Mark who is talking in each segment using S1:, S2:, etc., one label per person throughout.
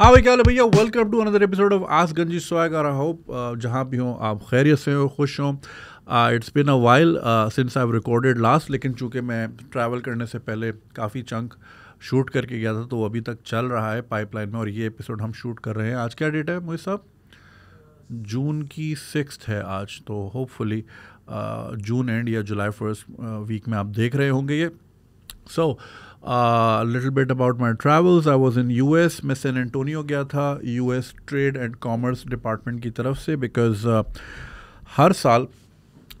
S1: हाँ भाई क्या हाल भैया welcome to another episode of आस गंजी स्वाग आर आई होप जहाँ भी हों आप खैरियत से हो खुश हो it's been a while since I recorded last लेकिन चूँकि मैं ट्रैवल करने से पहले काफ़ी चंक शूट करके गया था तो अभी तक चल रहा है पाइपलाइन में और ये एपिसोड हम शूट कर रहे हैं आज क्या डेट है मोहित साहब जून की सिक्स है आज तो होपफुली जून एंड या जुलाई फर्स्ट वीक में आप देख रहे होंगे ये so so, little bit about my travels I was in U S मैं सैन एंटोनियो गया था U S trade and commerce department की तरफ से बिकॉज uh, हर साल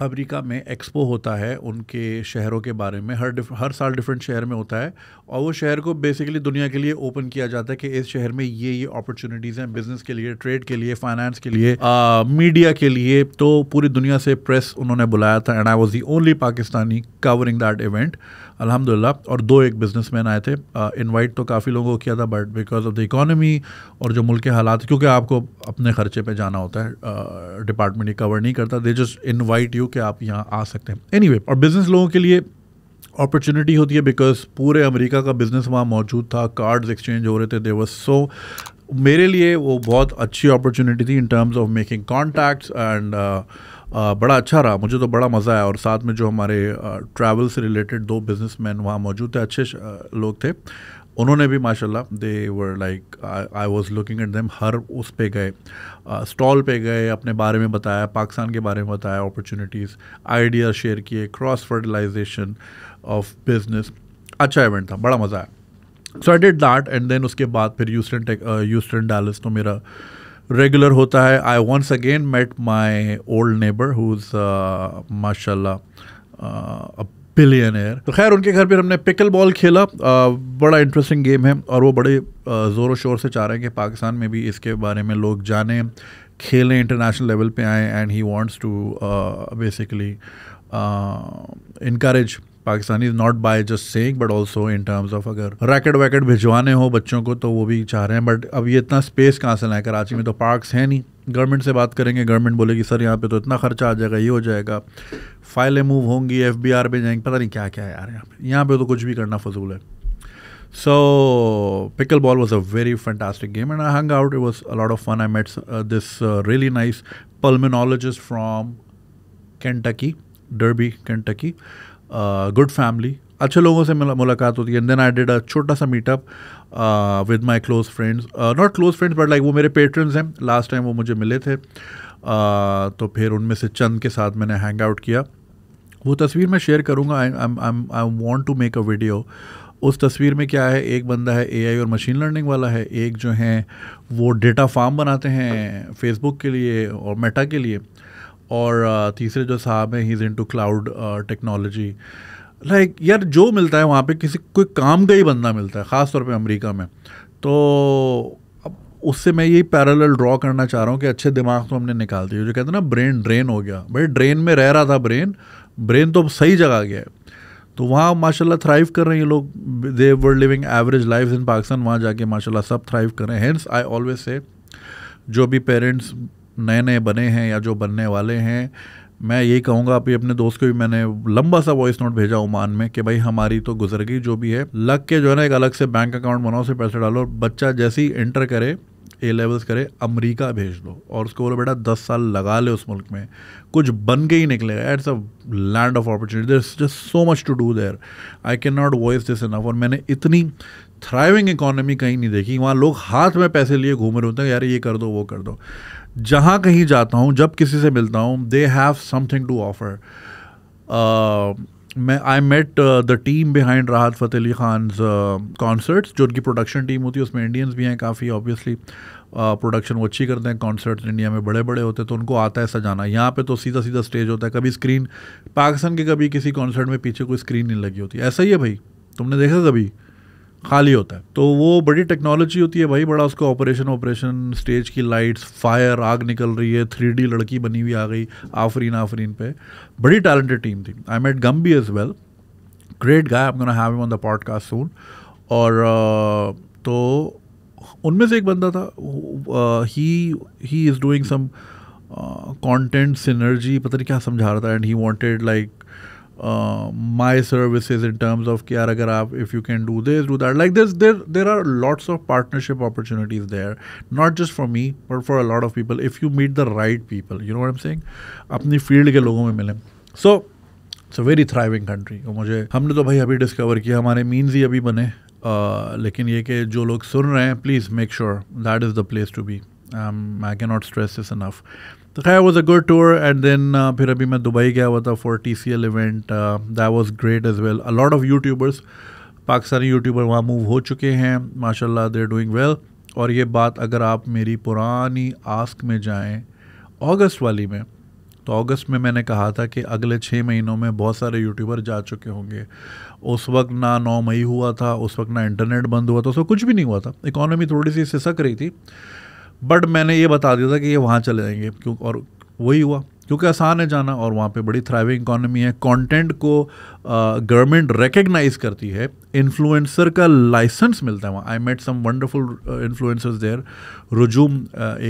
S1: अमरीका में एक्सपो होता है उनके शहरों के बारे में हर हर साल डिफरेंट शहर में होता है और वो शहर को बेसिकली दुनिया के लिए ओपन किया जाता है कि इस शहर में ये ये अपॉर्चुनिटीज़ हैं बिजनेस के लिए ट्रेड के लिए फाइनेंस के लिए आ, मीडिया के लिए तो पूरी दुनिया से प्रेस उन्होंने बुलाया था and I was the only Pakistani covering that event अलहमदिल्ला और दो एक बिजनेसमैन आए थे इनवाइट तो काफ़ी लोगों को किया था but because of the economy और जो मुल्क के हालात क्योंकि आपको अपने खर्चे पे जाना होता है डिपार्टमेंट ये कवर नहीं करता दे जस्ट इनवाइट यू कि आप यहाँ आ सकते हैं एनी anyway, और बिज़नेस लोगों के लिए अपॉर्चुनिटी होती है बिकॉज पूरे अमेरिका का बिजनेस वहाँ मौजूद था कार्ड्स एक्सचेंज हो रहे थे देवर सो मेरे लिए वो बहुत अच्छी अपॉर्चुनिटी थी in terms of making contacts and बड़ा अच्छा रहा मुझे तो बड़ा मज़ा आया और साथ में जो हमारे ट्रैवल uh, से रिलेटेड दो बिजनेस मैन वहाँ मौजूद थे अच्छे uh, लोग थे उन्होंने भी माशाल्लाह they were like I was looking at them हर उस पे गए स्टॉल uh, पे गए अपने बारे में बताया पाकिस्तान के बारे में बताया अपॉर्चुनिटीज़ आइडिया शेयर किए cross fertilization uh, of business अच्छा इवेंट था बड़ा मज़ा आया so I did that and then उसके बाद फिर यूस्टन टेक यूस्टन डैलस तो मेरा रेगुलर होता है I once again met my old neighbour who माशा बिलियन एयर तो खैर उनके घर पर हमने पिकल बॉल खेला आ, uh, बड़ा इंटरेस्टिंग गेम है और वो बड़े uh, ज़ोरों शोर से चाह रहे हैं कि पाकिस्तान में भी इसके बारे में लोग जाने खेलें इंटरनेशनल लेवल पे आए and he wants to basically increase Pakistan is not by just saying but also in terms of अगर रैकेट वैकेट भिजवाने हो बच्चों को तो वो भी चाह रहे हैं बट अब ये इतना स्पेस कहाँ से लाए कराची में तो पार्कस हैं नहीं गवर्नमेंट से बात करेंगे गवर्नमेंट बोलेगी सर यहाँ पे तो इतना खर्चा आ जाएगा ये हो जाएगा फाइलें मूव होंगी एफ बी आर पे जाएंगे पता नहीं क्या क्या है यार यहाँ पे यहाँ पे तो कुछ भी करना फजूल है so pickle ball was a very fantastic game and I hung out it was a lot of fun I met this really nice pulmonologist from Kentucky from Kentucky good family अच्छे लोगों से मुलाकात होती है and then I did a छोटा सा meetup with my close friends not close friends but like वो मेरे पेट्रेंस हैं लास्ट टाइम वो मुझे मिले थे uh, तो फिर उनमें से चंद के साथ मैंने हैंग आउट किया वो तस्वीर मैं शेयर करूँगा I I want to make a video उस तस्वीर में क्या है एक बंदा है एआई और मशीन लर्निंग वाला है एक जो है वो डेटा फार्म बनाते हैं फेसबुक हाँ। के लिए और मेटा के लिए और uh, तीसरे जो साहब हैं he is into cloud technology like यार जो मिलता है वहाँ पे किसी कोई काम का ही बंदा मिलता है ख़ास तौर पे अमेरिका में तो अब उससे मैं यही पैरल ड्रॉ करना चाह रहा हूँ कि अच्छे दिमाग तो हमने निकाल दिए जो कहते हैं ना ब्रेन ड्रेन हो गया भाई ड्रेन में रह रहा था ब्रेन ब्रेन तो अब सही जगह गया है तो वहाँ माशाल्लाह थ्राइव कर रहे हैं ये लोग they were living average life in Pakistan वहाँ जाके माशाल्लाह सब थ्राइव कर रहे हैं हेंस आई ऑलवेज से जो भी पेरेंट्स नए नए बने हैं या जो बनने वाले हैं मैं यही कहूँगा अभी अपने दोस्त को भी मैंने लंबा सा वॉइस नोट भेजा ओमान में कि भाई हमारी तो गुजर गई जो भी है लग के जो है ना एक अलग से बैंक अकाउंट बनाओ से पैसे डालो बच्चा जैसे ही एंटर करे ए लेवल्स करे अमेरिका भेज दो और उसको बोलो बेटा दस साल लगा ले उस मुल्क में कुछ बन के ही निकलेगा it's a land of opportunity there is just so much to do there I can not voice this enough और मैंने इतनी थ्राइविंग इकोनॉमी कहीं नहीं देखी वहाँ लोग हाथ में पैसे लिए घूम रहे होते हैं यार ये कर दो वो कर दो जहाँ कहीं जाता हूँ जब किसी से मिलता हूँ they have something to offer मैं I met the team behind Rahat Fateh Ali Khan concerts जो उनकी प्रोडक्शन टीम होती है उसमें इंडियंस भी हैं काफ़ी ऑब्वियसली प्रोडक्शन वो अच्छी करते हैं कॉन्सर्ट्स इंडिया में बड़े बड़े होते हैं तो उनको आता है सजाना यहाँ पे तो सीधा सीधा स्टेज होता है कभी स्क्रीन पाकिस्तान के कभी किसी कॉन्सर्ट में पीछे कोई स्क्रीन नहीं लगी होती ऐसा ही है भाई तुमने देखा कभी खाली होता है तो वो बड़ी टेक्नोलॉजी होती है भाई बड़ा उसको ऑपरेशन ऑपरेशन स्टेज की लाइट्स फायर आग निकल रही है थ्री लड़की बनी हुई आ गई आफरीन आफरीन पे बड़ी टैलेंटेड टीम थी I met Gumby as well great guy I am gonna have on the podcast soon और uh, तो उनमें से एक बंदा था he he is doing some content synergy पता नहीं क्या समझा रहा था and he wanted like Uh, my services in terms of kya if you can do this do that like there's there there are lots of partnership opportunities there not just for me but for a lot of people if you meet the right people you know what i'm saying apni field ke logon mein mile so it's a very thriving country. और मुझे हमने तो भाई अभी discover किया हमारे means he अभी बने लेकिन ये जो लोग सुन रहे हैं please make sure that is the place to be I can not तो खैर was a good tour and then फिर अभी मैं दुबई गया हुआ था for T C L event that was great as well a lot of YouTubers Pakistani YouTuber वहाँ move हो चुके हैं माशाल्लाह दे आर डूइंग वेल और ये बात अगर आप मेरी पुरानी आस्क में जाएं अगस्त वाली में तो अगस्त में मैंने कहा था कि अगले छः महीनों में बहुत सारे यूट्यूबर जा चुके होंगे उस वक्त ना नौ मई हुआ था उस वक्त ना इंटरनेट बंद हुआ था उस वक्त कुछ भी नहीं हुआ था इकोनॉमी थोड़ी सी सिसक रही थी बट मैंने ये बता दिया था कि ये वहाँ चले जाएंगे क्यों और वही हुआ क्योंकि आसान है जाना और वहाँ पे बड़ी थ्राइविंग इकोनॉमी है कंटेंट को गवर्नमेंट रिकग्नाइज करती है इन्फ्लुएंसर का लाइसेंस मिलता है वहाँ I met some wonderful influencers there रुजूम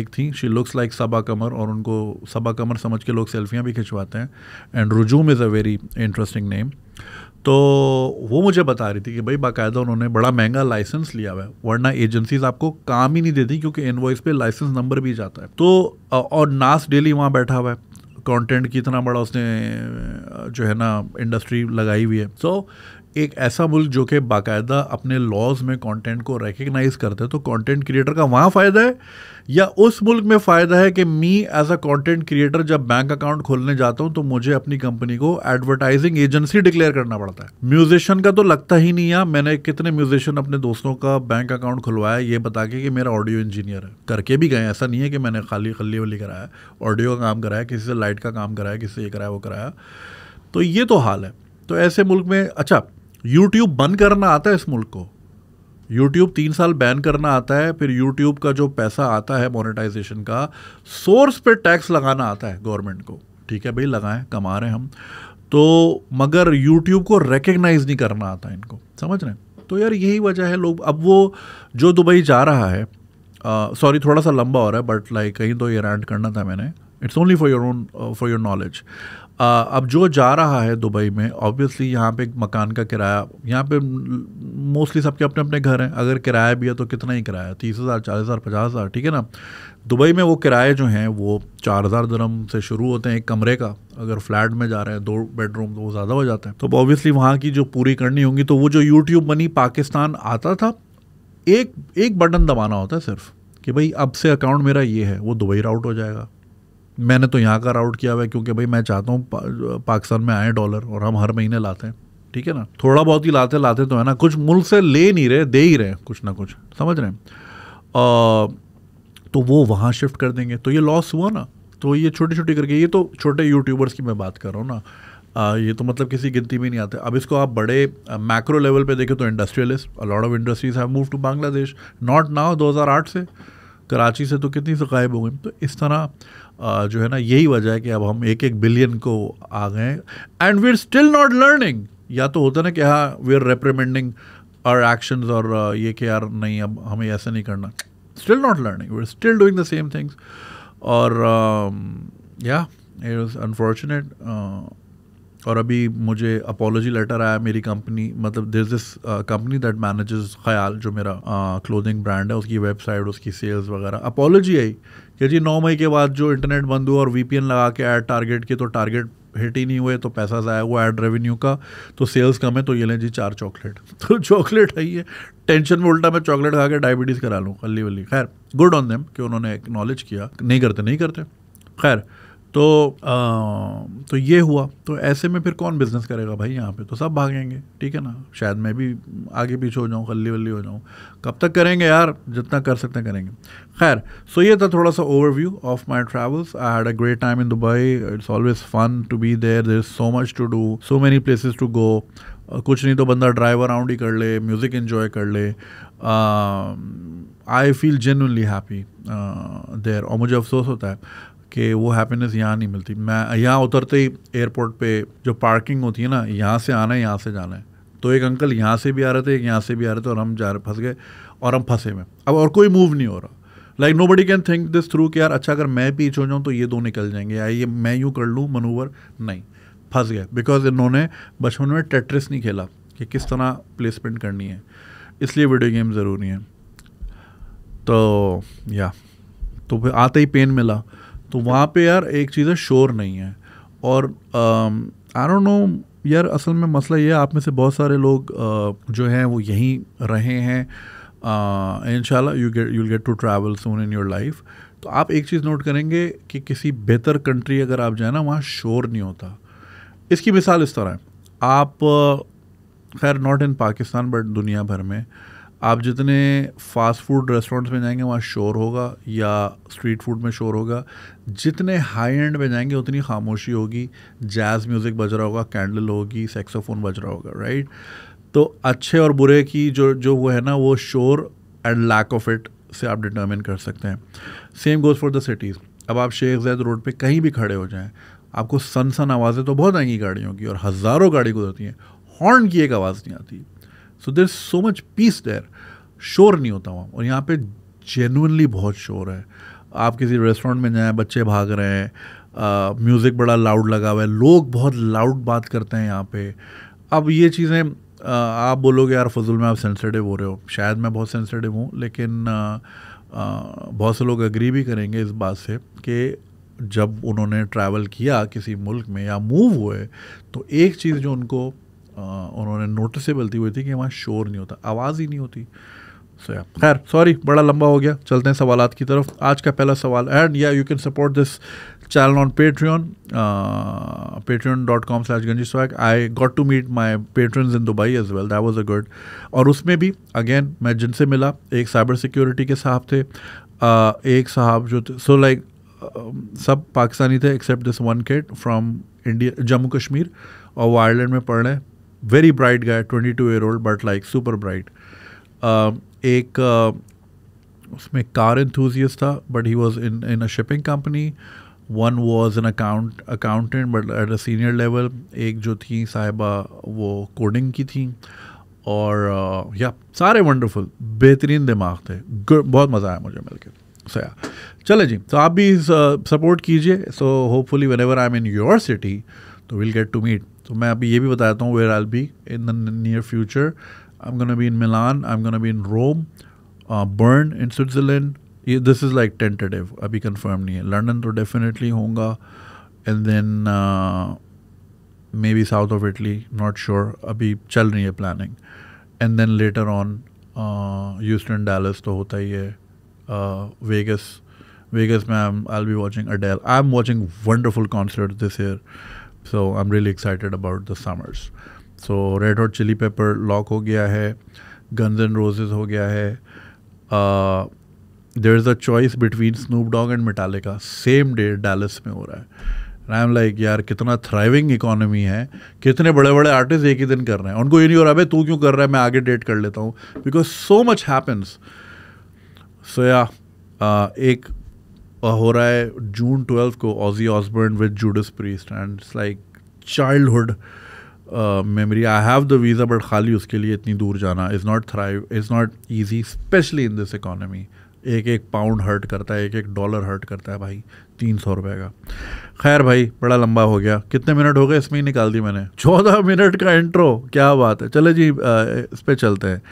S1: एक थी she looks like Saba Qamar और उनको सबा कमर समझ के लोग सेल्फियाँ भी खिंचवाते हैं एंड रुजूम is a very interesting name तो वो मुझे बता रही थी कि भाई बाकायदा उन्होंने बड़ा महंगा लाइसेंस लिया हुआ है वरना एजेंसीज आपको काम ही नहीं देती क्योंकि इनवॉइस पे लाइसेंस नंबर भी जाता है तो और नास डेली वहाँ बैठा हुआ है कंटेंट की इतना बड़ा उसने जो है ना इंडस्ट्री लगाई हुई है सो so, एक ऐसा मुल्क जो कि बाकायदा अपने लॉज में कंटेंट को रिकग्नाइज करते हैं तो कंटेंट क्रिएटर का वहाँ फ़ायदा है या उस मुल्क में फ़ायदा है कि me as a content creator जब बैंक अकाउंट खोलने जाता हूँ तो मुझे अपनी कंपनी को एडवर्टाइजिंग एजेंसी डिक्लेयर करना पड़ता है म्यूजिशियन का तो लगता ही नहीं है मैंने कितने म्यूजिशियन अपने दोस्तों का बैंक अकाउंट खुलवाया ये बता के कि मेरा ऑडियो इंजीनियर है करके भी गए ऐसा नहीं है कि मैंने खाली खली वली कराया ऑडियो का काम कराया किसी से लाइट का काम कराया किसी से ये कराया वो कराया तो ये तो हाल है तो ऐसे मुल्क में अच्छा यूट्यूब बंद करना आता है इस मुल्क को यूट्यूब तीन साल बैन करना आता है फिर यूट्यूब का जो पैसा आता है मोनेटाइजेशन का सोर्स पे टैक्स लगाना आता है गवर्नमेंट को ठीक है भाई लगाएं कमा रहे हैं हम तो मगर यूट्यूब को रिकग्नाइज नहीं करना आता इनको समझ रहे हैं तो यार यही वजह है लोग अब वो जो दुबई जा रहा है सॉरी थोड़ा सा लंबा हो रहा है बट लाइक कहीं तो ये रैंड करना था मैंने it's only for your own for your knowledge अब जो जा रहा है दुबई में ऑब्वियसली यहाँ पे मकान का किराया यहाँ पे मोस्टली सबके अपने अपने घर हैं अगर किराया भी है तो कितना ही किराया तीस हज़ार चालीस हज़ार पचास हज़ार ठीक है ना दुबई में वो किराए जो हैं वो चार हज़ार दरम से शुरू होते हैं एक कमरे का अगर फ्लैट में जा रहे हैं दो बेडरूम तो वो ज़्यादा हो जाता है तो ऑब्वियसली वहाँ की जो पूरी करनी होंगी तो वो जो यूट्यूब मनी पाकिस्तान आता था एक एक बटन दबाना होता है सिर्फ कि भाई अब से अकाउंट मेरा ये है वो दुबई राउट हो जाएगा मैंने तो यहाँ का राउट किया हुआ है क्योंकि भाई मैं चाहता हूँ पा, पाकिस्तान में आए डॉलर और हम हर महीने लाते हैं ठीक है ना थोड़ा बहुत ही लाते लाते तो है ना कुछ मुल्क से ले नहीं रहे दे ही रहे कुछ ना कुछ समझ रहे हैं आ, तो वो वहाँ शिफ्ट कर देंगे तो ये लॉस हुआ ना तो ये छोटी छोटी करके ये तो छोटे यूट्यूबर्स की मैं बात कर रहा हूँ ना आ, ये तो मतलब किसी गिनती में नहीं आते अब इसको आप बड़े मैक्रो लेवल पे देखें तो industrialist lot of industries have move to Bangladesh not now 2008 से कराची से तो कितनी से गायब हो गई तो इस तरह जो है ना यही वजह है कि अब हम एक एक बिलियन को आ गए and we are still not learning या तो होता ना कि हाँ वी आर रेप्रमेंडिंग और एक्शन और ये कि यार नहीं अब हमें ऐसे नहीं करना still not learning we are still doing the same things और या इट वॉज अनफॉर्चुनेट और अभी मुझे अपोलॉजी लेटर आया मेरी कंपनी मतलब this this company that manages ख्याल जो मेरा क्लोथिंग uh, ब्रांड है उसकी वेबसाइट उसकी सेल्स वगैरह अपोलॉजी आई कि जी नौ मई के बाद जो इंटरनेट बंद हुआ और वीपीएन लगा के ऐड टारगेट के तो टारगेट हिट ही नहीं हुए तो पैसा ज़ाया हुआ एड रेवेन्यू का तो सेल्स कम है तो ये लें जी चार चॉकलेट तो चॉकलेट है ये टेंशन में उल्टा मैं चॉकलेट खा के डायबिटीज़ करा लूँ अली वली खैर गुड ऑन देम कि उन्होंने एक्नॉलेज किया नहीं करते नहीं करते खैर तो आ, तो ये हुआ तो ऐसे में फिर कौन बिज़नेस करेगा भाई यहाँ पे तो सब भागेंगे ठीक है ना शायद मैं भी आगे पीछे हो जाऊँ खल्ली वल्ली हो जाऊँ कब तक करेंगे यार जितना कर सकते हैं करेंगे खैर सो ये था थोड़ा सा overview of my travels I had a great time in Dubai it's always fun to be there there is so much to do so many places to go कुछ नहीं तो बंदा ड्राइवर आउंड ही कर ले म्यूज़िक इन्जॉय कर ले I feel genuinely happy there और मुझे अफसोस होता है कि वो हैप्पीनेस यहाँ नहीं मिलती मैं यहाँ उतरते ही एयरपोर्ट पे जो पार्किंग होती है ना यहाँ से आना है यहाँ से जाना है तो एक अंकल यहाँ से भी आ रहे थे एक यहाँ से भी आ रहे थे और हम जा रहे फंस गए और हम फंसे में अब और कोई मूव नहीं हो रहा like nobody can think this through कि यार अच्छा अगर मैं पीछे हो जाऊँ तो ये दो निकल जाएंगे या ये मैं यूँ कर लूँ मनूवर नहीं फंस गए बिकॉज इन्होंने बचपन में टेट्रिस नहीं खेला कि किस तरह प्लेसमेंट करनी है इसलिए वीडियो गेम ज़रूरी है तो या तो फिर आते ही पेन मिला तो वहाँ पे यार एक चीज़ है शोर नहीं है और आई डोंट नो यार असल में मसला ये है आप में से बहुत सारे लोग uh, जो हैं वो यहीं रहे हैं in you get you get to travel soon in your life तो आप एक चीज़ नोट करेंगे कि किसी बेहतर कंट्री अगर आप जाए ना वहाँ शोर नहीं होता इसकी मिसाल इस तरह है आप खैर नॉट इन पाकिस्तान बट दुनिया भर में आप जितने फास्ट फूड रेस्टोरेंट्स में जाएंगे वहाँ शोर होगा या स्ट्रीट फूड में शोर होगा जितने हाई एंड में जाएंगे उतनी खामोशी होगी जैज़ म्यूज़िक बज रहा होगा कैंडल होगी सेक्सोफोन बज रहा होगा राइट तो अच्छे और बुरे की जो जो वो है ना वो शोर एंड लैक ऑफ इट से आप डिटर्मिन कर सकते हैं same goes for the cities अब आप शेख जैद रोड पर कहीं भी खड़े हो जाएँ आपको सन सन आवाज़ें तो बहुत आएंगी गाड़ियों की और हज़ारों गाड़ी गुजरती हैं हॉर्न की एक आवाज़ नहीं आती सो देर सो मच पीस देर शोर नहीं होता वहाँ और यहाँ पे जेनुनली बहुत शोर है आप किसी रेस्टोरेंट में जाएँ बच्चे भाग रहे हैं म्यूज़िक बड़ा लाउड लगा हुआ है लोग बहुत लाउड बात करते हैं यहाँ पे अब ये चीज़ें आप बोलोगे यार फजूल में आप सेंसिटिव हो रहे हो शायद मैं बहुत सेंसिटिव हूँ लेकिन आ, आ, बहुत से लोग एग्री भी करेंगे इस बात से कि जब उन्होंने ट्रैवल किया किसी मुल्क में या मूव हुए तो एक चीज़ जो उनको उन्होंने नोटिसेबल थी हुई थी कि वहाँ शोर नहीं होता आवाज़ ही नहीं होती सो या खैर सॉरी बड़ा लंबा हो गया चलते हैं सवाल की तरफ आज का पहला सवाल एंड या you can support this channel on Patreon Patreon dot com slash Ganji swag I got to meet my patron in Dubai as well that was a good और उसमें भी अगेन मैं जिनसे मिला एक साइबर सिक्योरिटी के साहब थे uh, एक साहब जो थे so so like like, uh, सब पाकिस्तानी थे except this one kid from India Jammu Kashmir और वो आयरलैंड में पढ़ रहे हैं very bright guy twenty two year old but like super bright एक uh, उसमें कार इंथ्यूजियस था but he was in in a shipping company one was an account accountant but at a senior level एक जो थी साहिबा वो coding की थी और uh, या सारे वंडरफुल बेहतरीन दिमाग थे बहुत मज़ा आया मुझे मिलकर सो या चले जी तो आप भी सपोर्ट uh, कीजिए so hopefully whenever I am in your city तो विल गेट टू मीट तो मैं अभी ये भी बताता हूँ where I'll be in the near future I am gonna be in Milan I am gonna be in Rome Bern in Switzerland ये this is like tentative अभी कंफर्म नहीं है लंदन तो डेफिनेटली होगा and then maybe south of Italy not sure अभी चल रही है planning and then later on Houston Dallas तो होता ही है वेगस वेगस में I'll be watching Adele I am watching wonderful concert this year so I am really excited about the summers so red hot chili pepper lock हो गया है guns and roses हो गया है there is a choice between Snoop Dogg and Metallica same day Dallas में हो रहा है आई एम लाइक यार कितना थ्राइविंग इकोनॉमी है कितने बड़े बड़े आर्टिस्ट एक ही दिन कर रहे हैं उनको ये नहीं हो रहा भाई तू क्यों कर रहा है मैं आगे डेट कर लेता हूँ because so much happens so या एक हो रहा है जून ट्वेल्थ को Ozzy Osbourne with Judas Priest and it's like childhood memory I have the visa but खाली उसके लिए इतनी दूर जाना is not thrive is not easy specially in this economy एक एक पाउंड हर्ट करता है एक एक डॉलर हर्ट करता है भाई तीन सौ रुपये का खैर भाई बड़ा लंबा हो गया कितने मिनट हो गए इसमें ही निकाल दी मैंने चौदह मिनट का इंट्रो क्या बात है चले जी आ, इस पर चलते हैं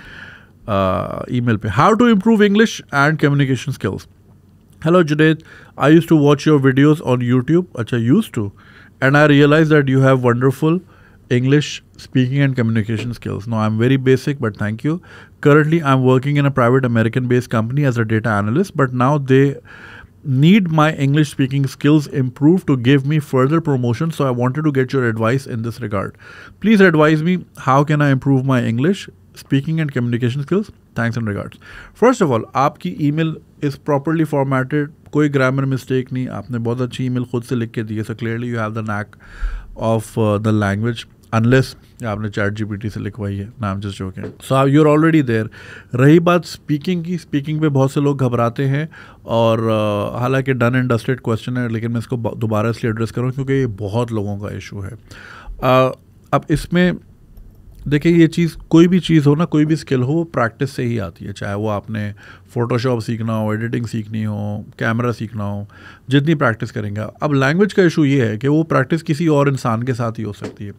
S1: ई मेल पर how to improve English and communication skills Hello Junaid, I used to watch your videos on YouTube. Acha, used to. And I realized that you have wonderful English speaking and communication skills. Now I'm very basic, but thank you. Currently, I'm working in a private American based company as a data analyst, but now they need my English speaking skills improved to give me further promotion. So I wanted to get your advice in this regard. Please advise me how can I improve my English speaking and communication skills thanks and regards first of all आपकी email is properly formatted कोई grammar mistake नहीं आपने बहुत अच्छी email खुद से लिख के दी है so clearly you have the knack of the language unless आपने चैट टी से लिखवाई है नाम जस्ट जो है so you are already there रही बात स्पीकिंग की स्पीकिंग पे बहुत से लोग घबराते हैं और uh, हालांकि डन एंड डस्टेड क्वेश्चन है लेकिन मैं इसको दोबारा इसलिए एड्रेस करूँ क्योंकि ये बहुत लोगों का इशू है uh, अब इसमें देखिए ये चीज़ कोई भी चीज़ हो ना कोई भी स्किल हो वो प्रैक्टिस से ही आती है चाहे वो आपने फ़ोटोशॉप सीखना हो एडिटिंग सीखनी हो कैमरा सीखना हो जितनी प्रैक्टिस करेंगे अब लैंग्वेज का इशू ये है कि वो प्रैक्टिस किसी और इंसान के साथ ही हो सकती है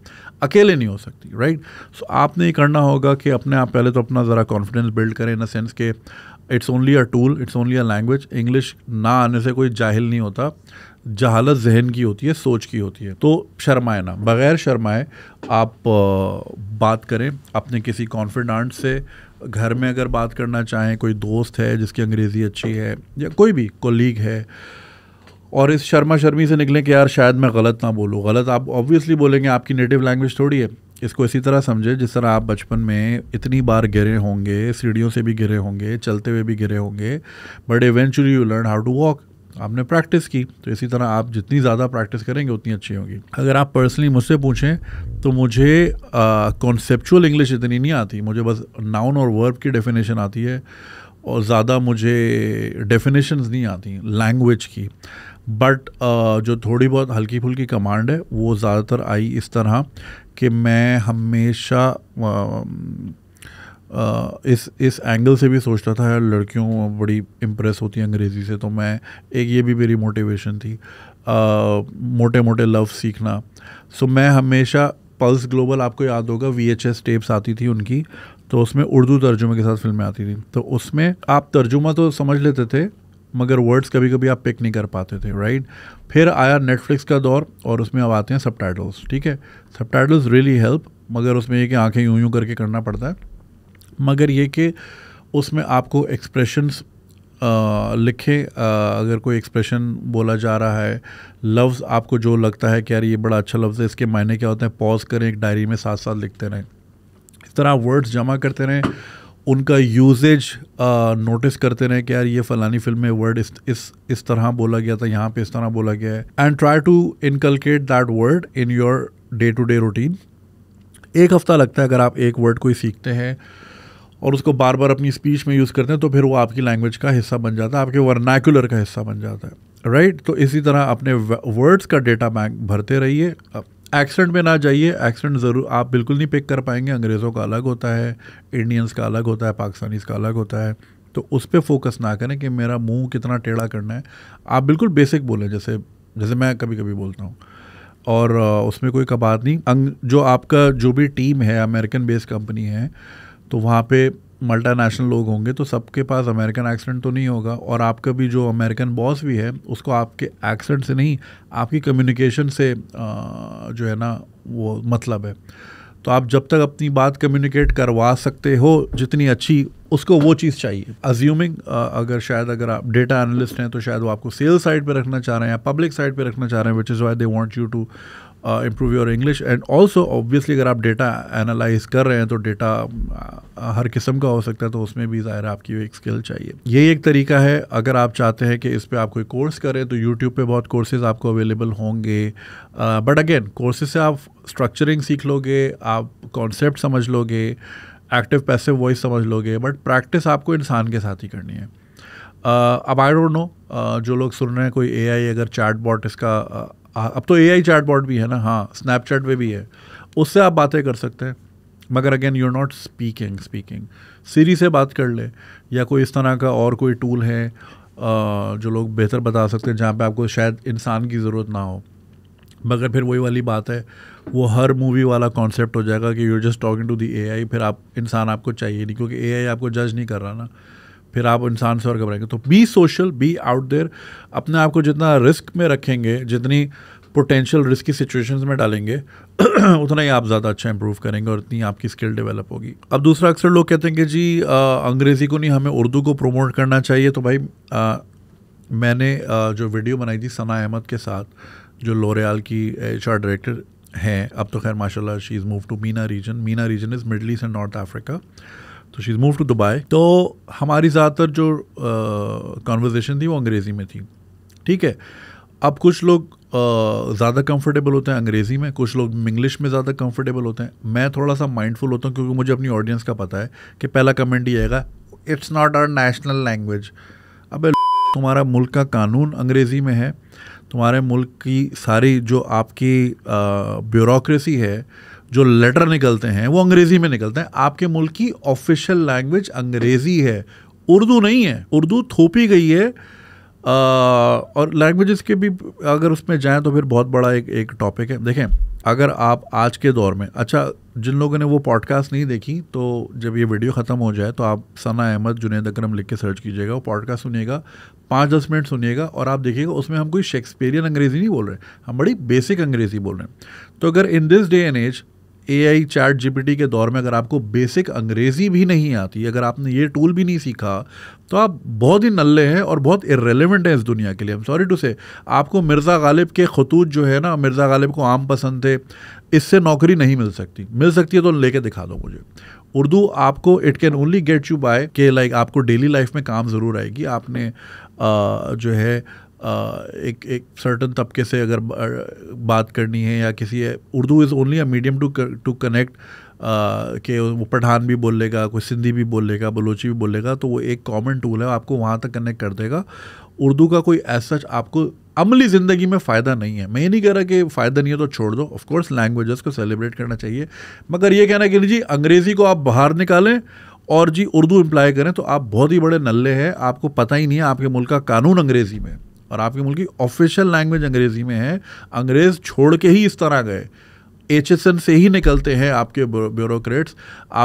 S1: अकेले नहीं हो सकती राइट सो आपने ये करना होगा कि अपने आप पहले तो अपना ज़रा कॉन्फिडेंस बिल्ड करें इन द सेंस के it's only a tool it's only a language English ना आने से कोई जाहिल नहीं होता जहालत जहन की होती है सोच की होती है तो शर्माए ना बग़ैर शर्माए आप बात करें अपने किसी कॉन्फिडेंट से घर में अगर बात करना चाहें कोई दोस्त है जिसकी अंग्रेज़ी अच्छी है या कोई भी कोलीग है और इस शर्मा शर्मी से निकलें कि यार शायद मैं गलत ना बोलूँ गलत आप ऑब्वियसली बोलेंगे आपकी नेटिव लैंग्वेज थोड़ी है इसको इसी तरह समझे जिस तरह आप बचपन में इतनी बार गिरे होंगे सीढ़ियों से भी गिरे होंगे चलते हुए भी गिरे होंगे but eventually you learn how to walk आपने प्रैक्टिस की तो इसी तरह आप जितनी ज़्यादा प्रैक्टिस करेंगे उतनी अच्छी होगी अगर आप पर्सनली मुझसे पूछें तो मुझे कॉन्सेप्चुअल इंग्लिश इतनी नहीं आती मुझे बस नाउन और वर्ब की डेफिनेशन आती है और ज़्यादा मुझे डेफिनेशंस नहीं आती लैंग्वेज की बट uh, जो थोड़ी बहुत हल्की फुल्की कमांड है वो ज़्यादातर आई इस तरह कि मैं हमेशा इस इस एंगल से भी सोचता था यार लड़कियों बड़ी इम्प्रेस होती हैं अंग्रेज़ी से तो मैं एक ये भी मेरी मोटिवेशन थी मोटे मोटे लव सीखना सो मैं हमेशा पल्स ग्लोबल आपको याद होगा वी एच एस टेप्स आती थी उनकी तो उसमें उर्दू तर्जुमे के साथ फिल्में आती थी तो उसमें आप तर्जुमा तो समझ लेते थे मगर वर्ड्स कभी कभी आप पिक नहीं कर पाते थे राइट फिर आया नेटफ्लिक्स का दौर और उसमें अब आते हैं सब ठीक है सब रियली हेल्प मगर उसमें ये कि आँखें यूं यूं करके करना पड़ता है मगर ये कि उसमें आपको एक्सप्रेशंस लिखे अगर कोई एक्सप्रेशन बोला जा रहा है लफ्ज़ आपको जो लगता है कि यार ये बड़ा अच्छा लफ्ज़ है इसके मायने क्या होते हैं पॉज करें एक डायरी में साथ साथ लिखते रहें इस तरह वर्ड्स जमा करते रहें उनका यूजेज नोटिस करते रहे कि यार ये फलानी फिल्म में वर्ड इस इस इस तरह बोला गया था यहाँ पे इस तरह बोला गया है and try to inculcate that word in your day to day routine एक हफ़्ता लगता है अगर आप एक वर्ड कोई सीखते हैं और उसको बार बार अपनी स्पीच में यूज़ करते हैं तो फिर वो आपकी लैंग्वेज का हिस्सा बन जाता है आपके वर्नाकुलर का हिस्सा बन जाता है राइट right? तो इसी तरह अपने वर्ड्स का डेटा बैंक भरते रहिए एक्सेंट में ना जाइए एक्सेंट ज़रूर आप बिल्कुल नहीं पिक कर पाएंगे अंग्रेज़ों का अलग होता है इंडियंस का अलग होता है पाकिस्तानीज़ का अलग होता है तो उस पर फोकस ना करें कि मेरा मुंह कितना टेढ़ा करना है आप बिल्कुल बेसिक बोलें जैसे जैसे मैं कभी कभी बोलता हूँ और उसमें कोई कबात नहीं जो आपका जो भी टीम है अमेरिकन बेस्ड कंपनी है तो वहाँ पे मल्टानेशनल लोग होंगे तो सबके पास अमेरिकन एक्सेंट तो नहीं होगा और आपका भी जो अमेरिकन बॉस भी है उसको आपके एक्सेंट से नहीं आपकी कम्युनिकेशन से जो है ना वो मतलब है तो आप जब तक अपनी बात कम्युनिकेट करवा सकते हो जितनी अच्छी उसको वो चीज़ चाहिए अज्यूमिंग अगर शायद अगर आप डेटा एनालिस्ट हैं तो शायद वो आपको सेल साइड पर रखना चाह रहे हैं या पब्लिक साइड पर रखना चाह रहे हैं which is why they want you to improve your English and also obviously अगर आप डेटा एनालाइज कर रहे हैं तो डेटा uh, हर किस्म का हो सकता है तो उसमें भी ज़ाहिर आपकी एक स्किल चाहिए ये एक तरीका है अगर आप चाहते हैं कि इस पर आप कोई कोर्स करें तो यूट्यूब पर बहुत कोर्सेज आपको अवेलेबल होंगे बट अगेन कोर्सेज से आप स्ट्रक्चरिंग सीख लोगे आप कॉन्सेप्ट समझ लोगे एक्टिव पैसिव वॉइस समझ लोगे बट प्रैक्टिस आपको इंसान के साथ ही करनी है uh, अब आई डोंट नो जो लोग सुन रहे हैं कोई एआई अगर चैट बॉट इसका uh, अब तो ए आई चैटबॉट भी है ना हाँ स्नैपचैट पे भी है उससे आप बातें कर सकते हैं मगर again you are not speaking speaking Siri से बात कर ले या कोई इस तरह का और कोई टूल है जो लोग बेहतर बता सकते हैं जहाँ पे आपको शायद इंसान की ज़रूरत ना हो मगर फिर वही वाली बात है वो हर मूवी वाला कॉन्सेप्ट हो जाएगा कि you are just talking to the A I फिर आप इंसान आपको चाहिए नहीं क्योंकि ए आई आपको जज नहीं कर रहा ना फिर आप इंसान से और घबराएंगे तो be social be out there अपने आप को जितना रिस्क में रखेंगे जितनी पोटेंशियल रिस्क की सिचुएशंस में डालेंगे उतना ही आप ज़्यादा अच्छा इंप्रूव करेंगे और उतनी आपकी स्किल डेवलप होगी अब दूसरा अक्सर लोग कहते हैं कि जी अंग्रेज़ी को नहीं हमें उर्दू को प्रमोट करना चाहिए तो भाई आ, मैंने आ, जो वीडियो बनाई थी सना अहमद के साथ जो लोरियाल की एच डायरेक्टर हैं अब तो खैर माशाल्लाह she is move to MENA region MENA region is Middle East and North Africa तो she is move to Dubai तो हमारी ज़्यादातर जो कॉन्वर्जेसन थी वो अंग्रेज़ी में थी ठीक है अब कुछ लोग ज़्यादा कंफर्टेबल होते हैं अंग्रेज़ी में कुछ लोग इंग्लिश में ज़्यादा कंफर्टेबल होते हैं मैं थोड़ा सा माइंडफुल होता हूँ क्योंकि मुझे अपनी ऑडियंस का पता है कि पहला कमेंट ये आएगा it's not our national language अब तुम्हारा मुल्क का कानून अंग्रेज़ी में है तुम्हारे मुल्क की सारी जो आपकी ब्यूरोसी है जो लेटर निकलते हैं वो अंग्रेज़ी में निकलते हैं आपके मुल्क की ऑफिशियल लैंग्वेज अंग्रेज़ी है उर्दू नहीं है उर्दू थोपी गई है आ, और लैंग्वेजेस के भी अगर उसमें जाएँ तो फिर बहुत बड़ा एक एक टॉपिक है देखें अगर आप आज के दौर में अच्छा जिन लोगों ने वो पॉडकास्ट नहीं देखी तो जब ये वीडियो ख़त्म हो जाए तो आप सना अहमद जुनेद अक्रम लिख के सर्च कीजिएगा वो पॉडकास्ट सुनिएगा पाँच दस मिनट सुनिएगा और आप देखिएगा उसमें हम कोई शेक्सपियरियन अंग्रेज़ी नहीं बोल रहे हम बड़ी बेसिक अंग्रेज़ी बोल रहे हैं तो अगर in this day and age A I chat G के दौर में अगर आपको बेसिक अंग्रेज़ी भी नहीं आती अगर आपने ये टूल भी नहीं सीखा तो आप बहुत ही नल्ले हैं और बहुत इरेलीवेंट हैं इस दुनिया के लिए हम सॉरी टू से आपको मिर्ज़ा गालिब के खतूत जो है ना मिर्ज़ा गालिब को आम पसंद थे इससे नौकरी नहीं मिल सकती मिल सकती है तो लेके दिखा दो मुझे उर्दू आपको it can only get you by के लाइक आपको डेली लाइफ में काम ज़रूर आएगी आपने आ, जो है एक एक सर्टन तबके से अगर बात करनी है या किसी Urdu is only a medium to to connect के वो पठान भी बोल लेगा कोई सिंधी भी बोल लेगा बलोची भी बोल लेगा तो वो एक कॉमन टूल है आपको वहाँ तक कनेक्ट कर देगा उर्दू का कोई एज सच आपको अमली ज़िंदगी में फ़ायदा नहीं है मैं ये नहीं कह रहा कि फ़ायदा नहीं है तो छोड़ दो ऑफकोर्स लैंग्वेजेस को सेलिब्रेट करना चाहिए मगर ये कहना कि नहीं जी अंग्रेज़ी को आप बाहर निकालें और जी उर्दू इम्प्लाई करें तो आप बहुत ही बड़े नल्ले हैं आपको पता ही नहीं है आपके मुल्क का कानून अंग्रेज़ी में और आपके मुल्क की ऑफिशियल लैंग्वेज अंग्रेज़ी में है अंग्रेज़ छोड़ के ही इस तरह गए एच से ही निकलते हैं आपके ब्यूरोक्रेट्स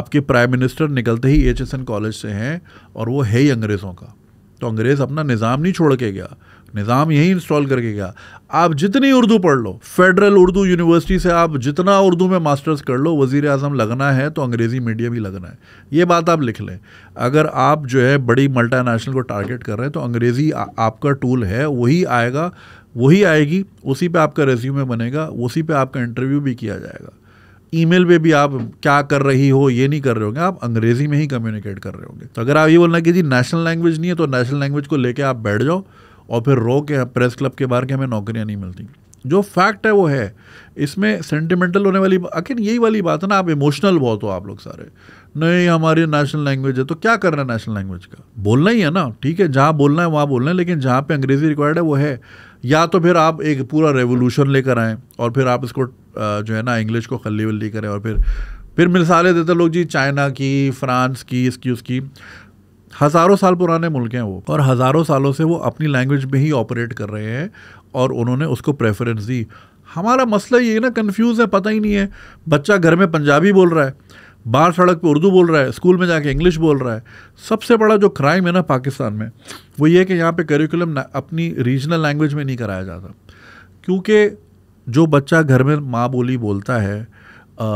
S1: आपके प्राइम मिनिस्टर निकलते ही एच कॉलेज से हैं और वो है ही अंग्रेज़ों का तो अंग्रेज़ अपना निज़ाम नहीं छोड़ के गया निज़ाम यही इंस्टॉल करके गया आप जितनी उर्दू पढ़ लो फेडरल उर्दू यूनिवर्सिटी से आप जितना उर्दू में मास्टर्स कर लो वज़ी अजम लगना है तो अंग्रेज़ी मीडियम ही लगना है ये बात आप लिख लें अगर आप जो है बड़ी मल्टानेशनल को टारगेट कर रहे हैं तो अंग्रेज़ी आपका टूल है वही आएगा वही आएगी उसी पे आपका रेज्यूमे बनेगा उसी पे आपका इंटरव्यू भी किया जाएगा ईमेल पे भी आप क्या कर रही हो ये नहीं कर रहे होंगे आप अंग्रेजी में ही कम्युनिकेट कर रहे होंगे तो अगर आप ये बोलना कि जी नेशनल लैंग्वेज नहीं है तो नेशनल लैंग्वेज को लेके आप बैठ जाओ और फिर रो के प्रेस क्लब के बाहर के हमें नौकरियाँ नहीं मिलती जो फैक्ट है वो है इसमें सेंटिमेंटल होने वाली आखिर यही वाली बात है ना आप इमोशनल बहुत हो आप लोग सारे नहीं हमारी नेशनल लैंग्वेज है तो क्या करना है नेशनल लैंग्वेज का बोलना ही है ना ठीक है जहाँ बोलना है वहाँ बोलना है लेकिन जहाँ पे अंग्रेज़ी रिक्वायर्ड है वो है या तो फिर आप एक पूरा रेवोल्यूशन लेकर आएँ और फिर आप इसको जो है ना इंग्लिश को खली वल्ली करें और फिर फिर मिसालें देते लोग जी चाइना की फ्रांस की इसकी उसकी हज़ारों साल पुराने मुल्क हैं वो और हज़ारों सालों से वो अपनी लैंग्वेज में ही ऑपरेट कर रहे हैं और उन्होंने उसको प्रेफरेंस दी हमारा मसला ये ना कन्फ्यूज़ है पता ही नहीं है बच्चा घर में पंजाबी बोल रहा है बाहर सड़क पे उर्दू बोल रहा है स्कूल में जाके इंग्लिश बोल रहा है सबसे बड़ा जो क्राइम है ना पाकिस्तान में वो ये कि यहाँ पे करिकुलम अपनी रीजनल लैंग्वेज में नहीं कराया जाता क्योंकि जो बच्चा घर में माँ बोली बोलता है आ,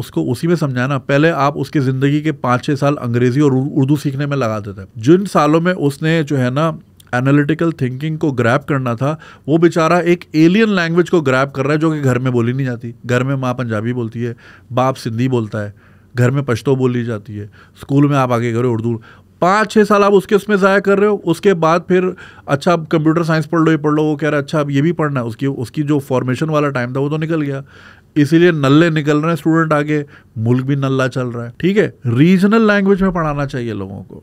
S1: उसको उसी में समझाना पहले आप उसकी ज़िंदगी के पाँच छः साल अंग्रेज़ी और उर्दू सीखने में लगा देते हैं जिन सालों में उसने जो है ना एनालिटिकल थिंकिंग को ग्रैप करना था वो बेचारा एक एलियन लैंग्वेज को ग्रैप कर रहा है जो कि घर में बोली नहीं जाती घर में माँ पंजाबी बोलती है बाप सिंधी बोलता है घर में पश्तो बोली जाती है स्कूल में आप आगे करो उर्दू पाँच छः साल आप उसके उसमें ज़ाया कर रहे हो उसके बाद फिर अच्छा अब कंप्यूटर साइंस पढ़ लो ये पढ़ लो वो कह रहा है अच्छा अब ये भी पढ़ना है उसकी उसकी जो फॉर्मेशन वाला टाइम था वो तो निकल गया इसीलिए नल्ले निकल रहे हैं स्टूडेंट आगे मुल्क भी नल्ला चल रहा है ठीक है रीजनल लैंग्वेज में पढ़ाना चाहिए लोगों को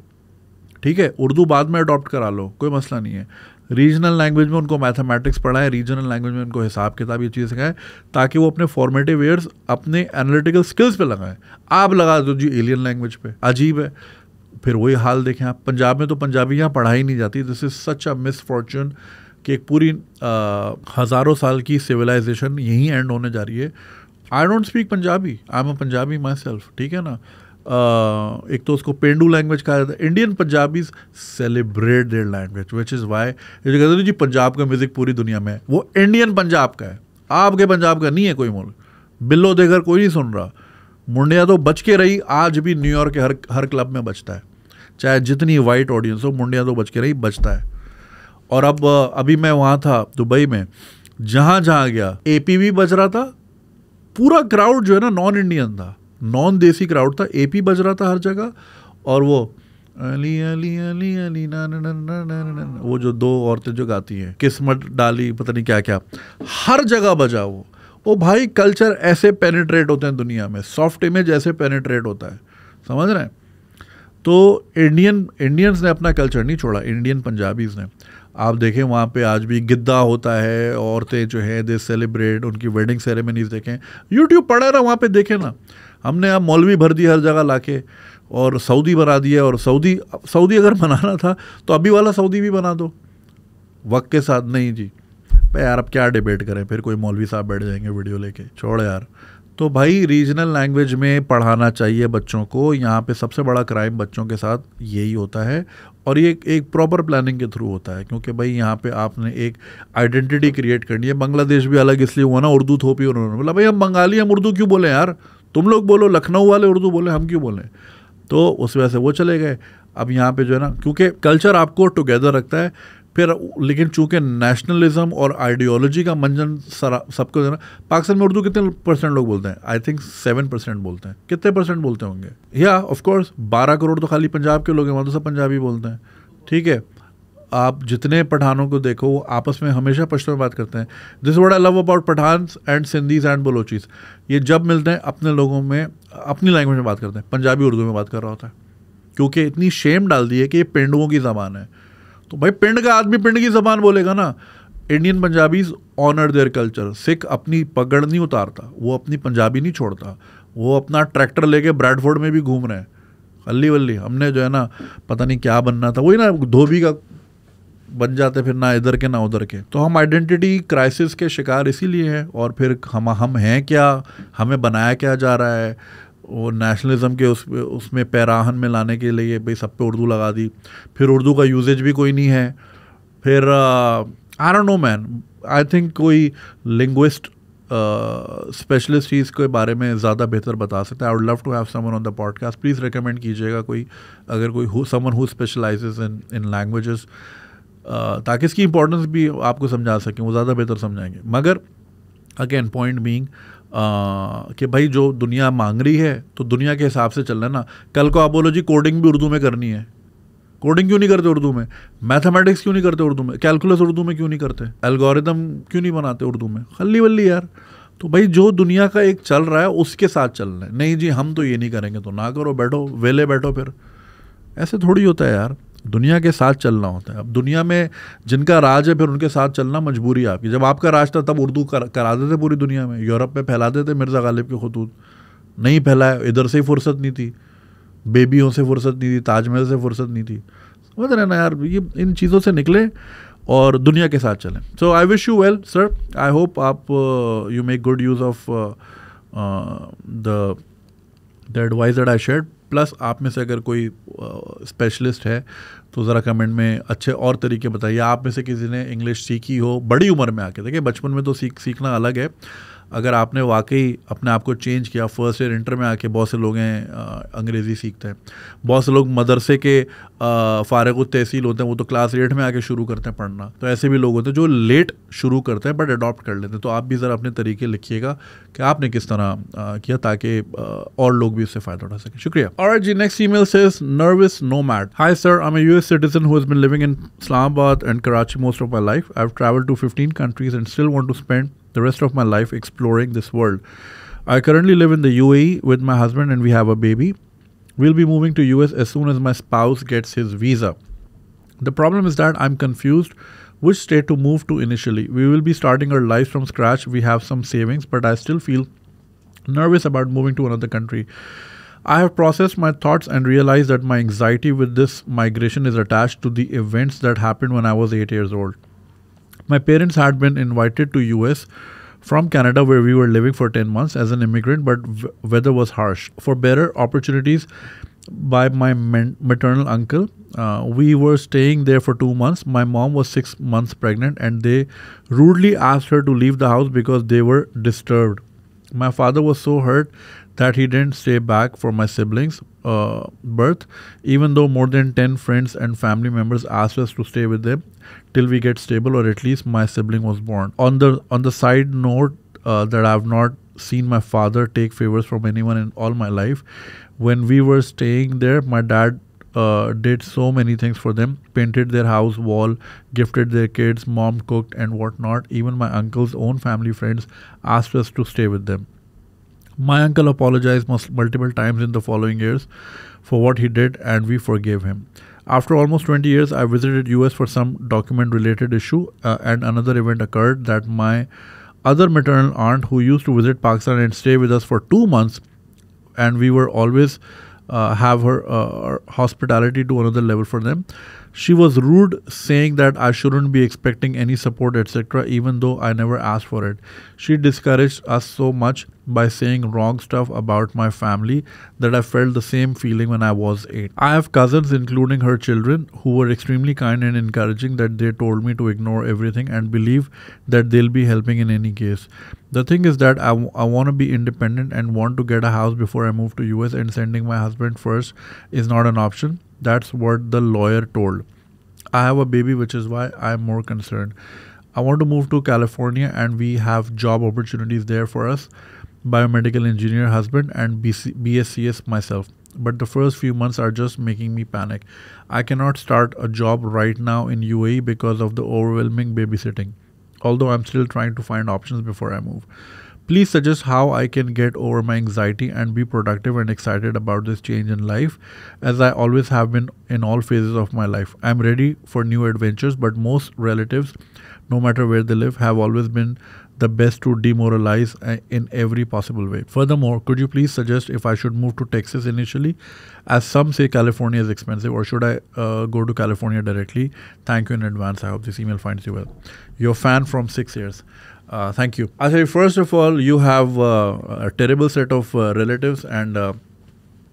S1: ठीक है उर्दू बाद में अडॉप्ट करा लो कोई मसला नहीं है रीजनल लैंग्वेज में उनको मैथमेटिक्स पढ़ाएं रीजनल लैंग्वेज में उनको हिसाब किताब ये चीज़ सिखाएं ताकि वो अपने फॉर्मेटिव एयर्स अपने एनालिटिकल स्किल्स पे लगाएं आप लगा दो जी एलियन लैंग्वेज पे अजीब है फिर वही हाल देखें आप पंजाब में तो पंजाबी यहाँ पढ़ाई नहीं जाती this is such a fortune कि एक पूरी हज़ारों साल की सिविलाइजेशन यहीं एंड होने जा रही है I don't speak Punjabi I am a Punjabi my self ठीक है ना Uh, एक तो उसको पेंडू लैंग्वेज कहा जाता है Indian Punjabis celebrate their language which is why जो कहते हैं जी पंजाब का म्यूज़िक पूरी दुनिया में है वो इंडियन पंजाब का है आपके पंजाब का नहीं है कोई मुल्क बिल्लो देकर कोई नहीं सुन रहा मुंडिया तो बच के रही आज भी न्यूयॉर्क के हर हर क्लब में बचता है चाहे जितनी वाइट ऑडियंस हो मुंडिया तो बच के रही बचता है और अब अभी मैं वहाँ था दुबई में जहाँ जहाँ गया ए भी बज रहा था पूरा क्राउड जो है ना नॉन इंडियन था नॉन देसी क्राउड था ए बज रहा था हर जगह और वो अली अली अली अली ना ना ना ना ना ना ना वो जो दो औरतें जो गाती हैं किस्मत डाली पता नहीं क्या क्या हर जगह बजा वो वो भाई कल्चर ऐसे पेनिट्रेट होते हैं दुनिया में सॉफ्ट इमेज ऐसे पेनिट्रेट होता है समझ रहे हैं तो इंडियन इंडियंस ने अपना कल्चर नहीं छोड़ा इंडियन पंजाबीज़ ने आप देखें वहाँ पे आज भी गिद्दा होता है औरतें जो हैं दे सेलिब्रेट उनकी वेडिंग सेरेमनीज देखें यूट्यूब पढ़ा रहा वहाँ पे देखें ना हमने आप मौलवी भर दी हर जगह लाके और सऊदी बना दिया और सऊदी सऊदी अगर बनाना था तो अभी वाला सऊदी भी बना दो वक्त के साथ नहीं जी भाई यार अब क्या डिबेट करें फिर कोई मौलवी साहब बैठ जाएंगे वीडियो लेके छोड़ यार तो भाई रीजनल लैंग्वेज में पढ़ाना चाहिए बच्चों को यहाँ पे सबसे बड़ा क्राइम बच्चों के साथ यही होता है और ये एक प्रॉपर प्लानिंग के थ्रू होता है क्योंकि भाई यहाँ पे आपने एक आइडेंटिटी क्रिएट करनी है बांग्लादेश भी अलग इसलिए हुआ ना उर्दू थोपी उन्होंने बोला भाई हम बंगाली हम उर्दू क्यों बोले यार तुम लोग बोलो लखनऊ वाले उर्दू बोले हम क्यों बोलें तो उस वजह से वो चले गए अब यहाँ पे जो है ना क्योंकि कल्चर आपको टुगेदर रखता है फिर लेकिन चूंकि नेशनलिज्म और आइडियोलॉजी का मंजन सारा सबको देना पाकिस्तान में उर्दू कितने परसेंट लोग बोलते हैं आई थिंक सेवन परसेंट बोलते हैं कितने परसेंट बोलते होंगे या ऑफ कोर्स बारह करोड़ तो खाली पंजाब के लोग हैं वहाँ तो सब पंजाबी बोलते हैं ठीक है आप जितने पठानों को देखो वो आपस में हमेशा पश्चिम में बात करते हैं this word I love about Pathan and Sindhis and Balochis ये जब मिलते हैं अपने लोगों में अपनी लैंग्वेज में बात करते हैं पंजाबी उर्दू में बात कर रहा होता है क्योंकि इतनी शेम डाल दी है कि ये पेंडुओं की ज़बान है तो भाई पिंड का आदमी पिंड की जबान बोलेगा ना Indian Punjabis honour their culture Sikh अपनी पगड़ नहीं उतारता वो अपनी पंजाबी नहीं छोड़ता वो अपना ट्रैक्टर लेके ब्रैडफोर्ड में भी घूम रहे हैं अल्ली वल्ली हमने जो है ना पता नहीं क्या बनना था वही ना धोबी का बन जाते फिर ना इधर के ना उधर के तो हम आइडेंटिटी क्राइसिस के शिकार इसीलिए हैं और फिर हम हम हैं क्या हमें बनाया क्या जा रहा है और नेशनलिज्म के उस उसमें पैराहन में लाने के लिए भाई सब पे उर्दू लगा दी फिर उर्दू का यूजेज भी कोई नहीं है फिर I know man I think कोई लिंग्विस्ट स्पेशलिस्ट uh, चीज़ के बारे में ज़्यादा बेहतर बता सकता है I would love to have someone on the podcast please recommend कीजिएगा कोई अगर कोई someone who specialize in in language ताकि इसकी इंपॉर्टेंस भी आपको समझा सकें वो ज़्यादा बेहतर समझाएंगे मगर अगेन पॉइंट बींग कि भाई जो दुनिया मांग रही है तो दुनिया के हिसाब से चलना ना कल को आप बोलो जी कोडिंग भी उर्दू में करनी है कोडिंग क्यों नहीं करते उर्दू में मैथमेटिक्स क्यों नहीं करते उर्दू में कैलकुलस उर्दू में क्यों नहीं करते एल्गोरिदम क्यों नहीं बनाते उर्दू में खली वल्ली यार तो भाई जो दुनिया का एक चल रहा है उसके साथ चलना है नहीं जी हम तो ये नहीं करेंगे तो ना करो बैठो वेले बैठो फिर ऐसे थोड़ी होता है यार दुनिया के साथ चलना होता है अब दुनिया में जिनका राज है फिर उनके साथ चलना मजबूरी है आपकी जब आपका राज था तब उर्दू कर, कराते थे पूरी दुनिया में यूरोप में फैलाते थे मिर्ज़ा गालिब के खतूत नहीं फैलाए इधर से ही फुर्सत नहीं थी बेबियों से फुर्सत नहीं थी ताजमहल से फुर्सत नहीं थी समझ रहे ना यार ये इन चीज़ों से निकले और दुनिया के साथ चलें so I wish you well sir I hope आप you make good use of the the advice that I shared plus आप में से अगर कोई स्पेशलिस्ट है तो ज़रा कमेंट में अच्छे और तरीके बताइए आप में से किसी ने इंग्लिश सीखी हो बड़ी उम्र में आके देखिए बचपन में तो सीख सीखना अलग है अगर आपने वाकई अपने आप को चेंज किया फर्स्ट ईयर इंटर में आके बहुत से लोग हैं अंग्रेज़ी सीखते हैं बहुत से लोग मदरसे के फ़ारग तहसील होते हैं वो तो क्लास एट में आके शुरू करते हैं पढ़ना तो ऐसे भी लोग होते हैं जो लेट शुरू करते हैं बट अडॉप्ट कर लेते हैं तो आप भी ज़रा अपने तरीके लिखिएगा कि आपने किस तरह किया ताकि और लोग भी इससे फ़ायदा उठा सकें शुक्रिया और जी next email says nervous nomad hi sir I am U S citizen who is been living in Islamabad and Karachi most of my life I have to fifteen countries and still want to spend the rest of my life exploring this world. I currently live in the UAE with my husband and we have a baby. We'll be moving to US as soon as my spouse gets his visa. The problem is that I'm confused which state to move to initially. We will be starting our lives from scratch. We have some savings, but I still feel nervous about moving to another country. I have processed my thoughts and realized that my anxiety with this migration is attached to the events that happened when I was 8 years old. My parents had been invited to US from Canada where we were living for 10 months as an immigrant but weather was harsh. For better opportunities by my maternal uncle, uh, we were staying there for 2 months. My mom was 6 months pregnant and they rudely asked her to leave the house because they were disturbed. My father was so hurt that he didn't stay back for my siblings uh, birth, even though more than 10 friends and family members asked us to stay with them till we get stable or at least my sibling was born. On the on the side note uh, that I've not seen my father take favors from anyone in all my life. When we were staying there, my dad uh, did so many things for them painted their house wall gifted their kids mom cooked and whatnot even my uncle's own family friends asked us to stay with them my uncle apologized multiple times in the following years for what he did and we forgave him. After almost 20 years, I visited US for some document related issue uh, and another event occurred that my other maternal aunt who used to visit Pakistan and stay with us for 2 months and we were always uh, have her uh, hospitality to another level for them. She was rude, saying that I shouldn't be expecting any support, etc., even though I never asked for it. She discouraged us so much by saying wrong stuff about my family that I felt the same feeling when I was 8. I have cousins, including her children, who were extremely kind and encouraging that they told me to ignore everything and believe that they'll be helping in any case. The thing is that I, w- I want to be independent and want to get a house before I move to US and sending my husband first is not an option that's what the lawyer told. I have a baby, which is why I'm more concerned. I want to move to California and we have job opportunities there for us. Biomedical engineer husband and BC, BSCS myself. But the first few months are just making me panic. I cannot start a job right now in UAE because of the overwhelming babysitting. Although I'm still trying to find options before I move. Please suggest how I can get over my anxiety and be productive and excited about this change in life as I always have been in all phases of my life. I'm ready for new adventures, but most relatives, no matter where they live, have always been the best to demoralize uh, in every possible way. Furthermore, could you please suggest if I should move to Texas initially, as some say California is expensive, or should I uh, go to California directly? Thank you in advance. I hope this email finds you well. Your fan from six years. Uh, thank you. I say, first of all, you have uh, a terrible set of uh, relatives, and uh,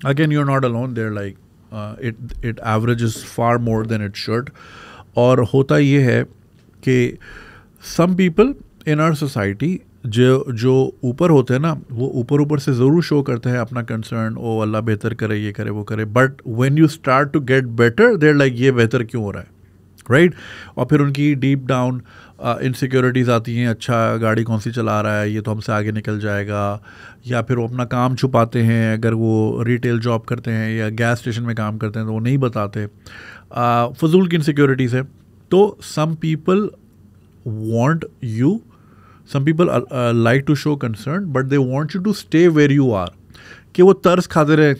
S1: again, you're not alone. They're like uh, it. It averages far more than it should. और होता ये है कि some people in our society जो जो ऊपर होते हैं ना वो ऊपर ऊपर से ज़रूर शो करते हैं अपना कंसर्न ओ अल्लाह बेहतर करे ये करे वो करे but when you start to get better there like ये बेहतर क्यों हो रहा है राइट और फिर उनकी डीप डाउन इनसिक्योरिटीज़ आती हैं अच्छा गाड़ी कौन सी चला रहा है ये तो हमसे आगे निकल जाएगा या फिर वो अपना काम छुपाते हैं अगर वो रिटेल जॉब करते हैं या गैस स्टेशन में काम करते हैं तो वो नहीं बताते uh, फजूल की इनसिक्योरिटीज़ है तो some people want you some people like to show concern but they want you to stay where you are कि वो तर्स खाते रहे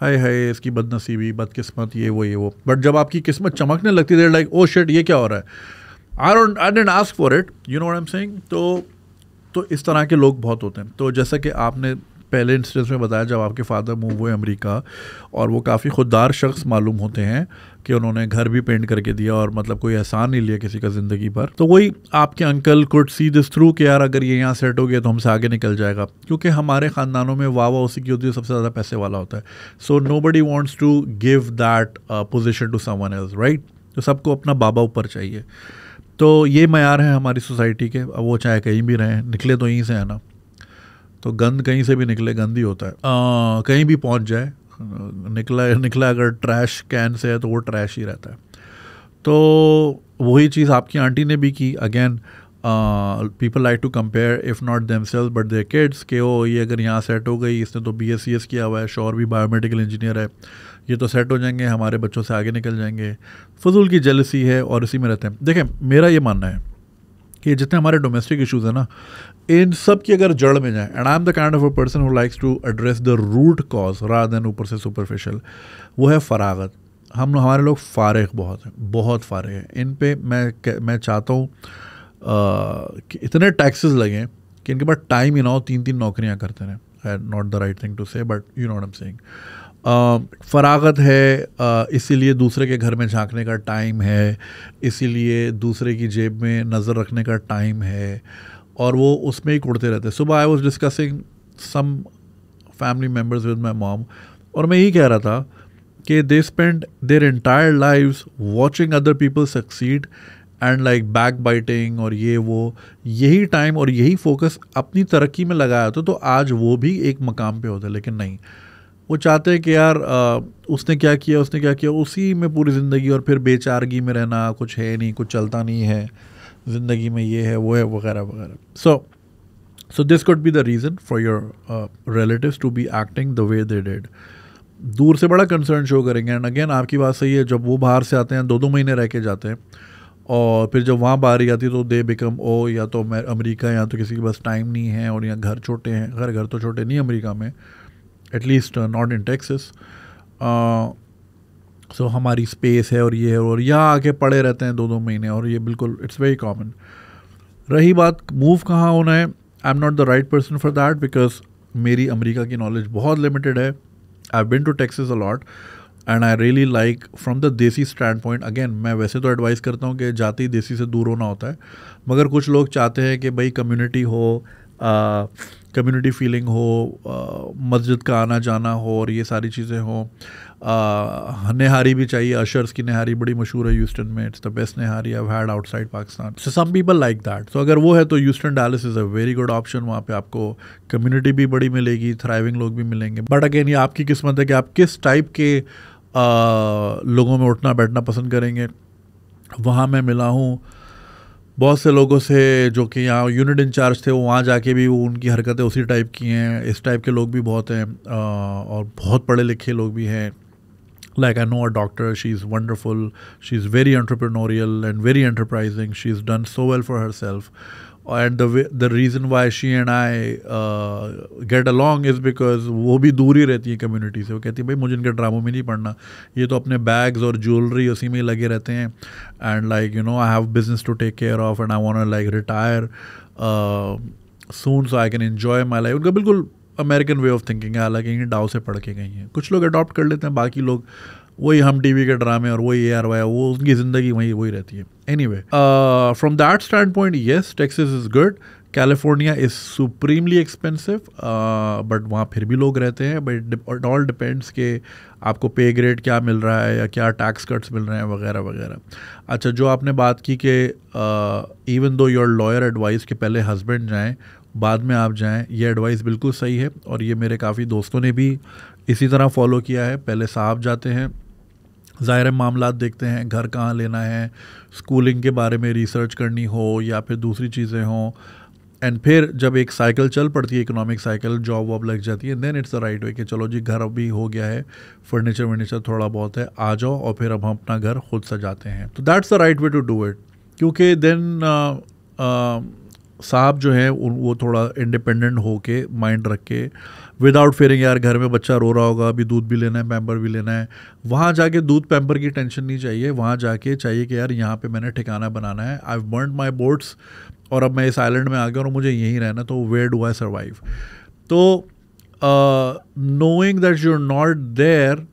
S1: हाय हाय इसकी बदनसीबी बदकिस्मत ये वो ये वो बट जब आपकी किस्मत चमकने लगती देर लाइक ओ शेट ये क्या हो रहा है I don't I didn't ask for it you know I am saying तो तो इस तरह के लोग बहुत होते हैं तो जैसा कि आपने पहले इंस्टेंस में बताया जब आपके फादर मूव हुए अमेरिका और वो काफ़ी खुददार शख्स मालूम होते हैं कि उन्होंने घर भी पेंट करके दिया और मतलब कोई एहसान नहीं लिया किसी का ज़िंदगी पर तो वही आपके uncle could see this through कि यार अगर ये यहाँ सेट हो गया तो हमसे आगे निकल जाएगा क्योंकि हमारे ख़ानदानों में वाह वाह उसी की होती है सबसे ज़्यादा पैसे वाला होता है so nobody wants to give that position to someone else right तो सबको अपना बाबा ऊपर चाहिए तो ये मैार हैं हमारी सोसाइटी के अब वो चाहे कहीं भी रहें निकले तो यहीं से है ना तो गंद कहीं से भी निकले गंद ही होता है आ, कहीं भी पहुंच जाए निकला निकला अगर ट्रैश कैन से है तो वो ट्रैश ही रहता है तो वही चीज़ आपकी आंटी ने भी की again people like to compare if not themselves but their kids के ओ ये अगर यहाँ सेट हो गई इसने तो बी एस सी एस किया हुआ है शोर भी बायोमेडिकल इंजीनियर है ये तो सेट हो जाएंगे हमारे बच्चों से आगे निकल जाएंगे फजूल की जलसी है और इसी में रहते हैं देखें मेरा ये मानना है कि जितने हमारे डोमेस्टिक इशूज़ हैं ना इन सब की अगर जड़ में जाए and I am the kind of a person who likes to address the root cause rather than ऊपर से सुपरफिशियल वो है फरागत हम हमारे लोग फारग बहुत हैं बहुत फारग हैं इन पर मैं मैं चाहता हूँ कि इतने टैक्सेस लगें कि इनके पास टाइम ही ना हो तीन तीन नौकरियाँ करते रहें I not the right thing to say but you not am saying फरागत है इसीलिए दूसरे के घर में झांकने का टाइम है इसीलिए दूसरे की जेब में नज़र रखने का टाइम है और वो उसमें ही कुड़ते रहते सुबह I was discussing some family members with my mom और मैं यही कह रहा था कि they spend their entire life watching other people succeed and like backbiting और ये वो यही टाइम और यही फोकस अपनी तरक्की में लगाया होता तो आज वो भी एक मकाम पे होता लेकिन नहीं वो चाहते हैं कि यार आ, उसने क्या किया उसने क्या किया उसी में पूरी ज़िंदगी और फिर बेचारगी में रहना कुछ है नहीं कुछ चलता नहीं है ज़िंदगी में ये है वो है वगैरह वगैरह so so this could be the reason for your relative to be acting the way they did दूर से बड़ा कंसर्न शो करेंगे एंड अगेन आपकी बात सही है जब वो बाहर से आते हैं दो दो महीने रह के जाते हैं और फिर जब वहाँ बाहर ही आती है तो दे बिकम ओ या तो अमेरिका या तो किसी के पास टाइम नहीं है और यहाँ घर छोटे हैं घर घर तो छोटे नहीं अमेरिका में at least not in Texas so so, हमारी स्पेस है और ये है और यहाँ आके पड़े रहते हैं दो दो महीने और ये बिल्कुल इट्स वेरी कॉमन रही बात मूव कहाँ होना है I am not the right person for that because मेरी अमेरिका की नॉलेज बहुत लिमिटेड है I been to Texas a lot and I really like from the desi stand point again मैं वैसे तो एडवाइस करता हूँ कि जाते ही देसी से दूर होना होता है मगर कुछ लोग चाहते हैं कि भाई कम्युनिटी हो कम्युनिटी uh, फीलिंग हो uh, मस्जिद का आना जाना हो और ये सारी चीज़ें हों नेहारी भी चाहिए अशर्स की नेहारी बड़ी मशहूर है यूस्टन में it's the best nihari I had outside Pakistan so some people like that so अगर वो है तो Houston Dallas is a very good option वहाँ पे आपको कम्युनिटी भी बड़ी मिलेगी थ्राइविंग लोग भी मिलेंगे बट अगेन ये आपकी किस्मत है कि आप किस टाइप के आ, लोगों में उठना बैठना पसंद करेंगे वहाँ मैं मिला हूँ बहुत से लोगों से जो कि यहाँ यूनिट इंचार्ज थे वो वहाँ जाके भी वो उनकी हरकतें उसी टाइप की हैं इस टाइप के लोग भी बहुत हैं और बहुत पढ़े लिखे लोग भी हैं like I know a doctor, she's wonderful, she's very entrepreneurial and very enterprising. She's done so well for herself, and the the reason why she and I uh, get along is because वो भी दूर ही रहती है community से वो कहती है भाई मुझे इनके ड्रामों में नहीं पढ़ना ये तो अपने bags और jewelry उसी में लगे रहते हैं and like you know I have business to take care of and I want to like retire uh, soon so I can enjoy my life उनका बिल्कुल अमेरिकन वे ऑफ थिंकिंग है हालांकि ये डाव से पढ़ के गई हैं कुछ लोग अडॉप्ट कर लेते हैं बाकी लोग वही हम टीवी के ड्रामे और वही ए आर वाई वो उनकी ज़िंदगी वही वही रहती है anyway from that stand point yes Texas is good California is supremely expensive but वहाँ फिर भी लोग रहते हैं बट इट ऑल डिपेंड्स के आपको पे ग्रेड क्या मिल रहा है या क्या टैक्स कट्स मिल रहे हैं वगैरह वगैरह अच्छा जो आपने बात की कि even though your lawyer advice के पहले हस्बैंड जाएँ बाद में आप जाएं ये एडवाइस बिल्कुल सही है और ये मेरे काफ़ी दोस्तों ने भी इसी तरह फॉलो किया है पहले साहब जाते हैं ज़ाहिर मामला देखते हैं घर कहाँ लेना है स्कूलिंग के बारे में रिसर्च करनी हो या फिर दूसरी चीज़ें हों एंड फिर जब एक साइकिल चल पड़ती है इकोनॉमिक साइकिल जॉब वॉब लग जाती है then it's the right way कि चलो जी घर अभी हो गया है फर्नीचर वर्नीचर थोड़ा बहुत है आ जाओ और फिर अब हम अपना घर खुद सजाते हैं तो that's the right way to do it क्योंकि देन साहब जो हैं वो थोड़ा इंडिपेंडेंट हो के माइंड रख के विदाउट फेयरिंग यार घर में बच्चा रो रहा होगा अभी दूध भी लेना है पैम्पर भी लेना है वहाँ जाके दूध पैम्पर की टेंशन नहीं चाहिए वहाँ जाके चाहिए कि यार यहाँ पे मैंने ठिकाना बनाना है आई बर्न माई बोट्स और अब मैं इस आइलैंड में आ गया और मुझे यहीं रहना तो वेयर डू आई सर्वाइव तो knowing that you are not there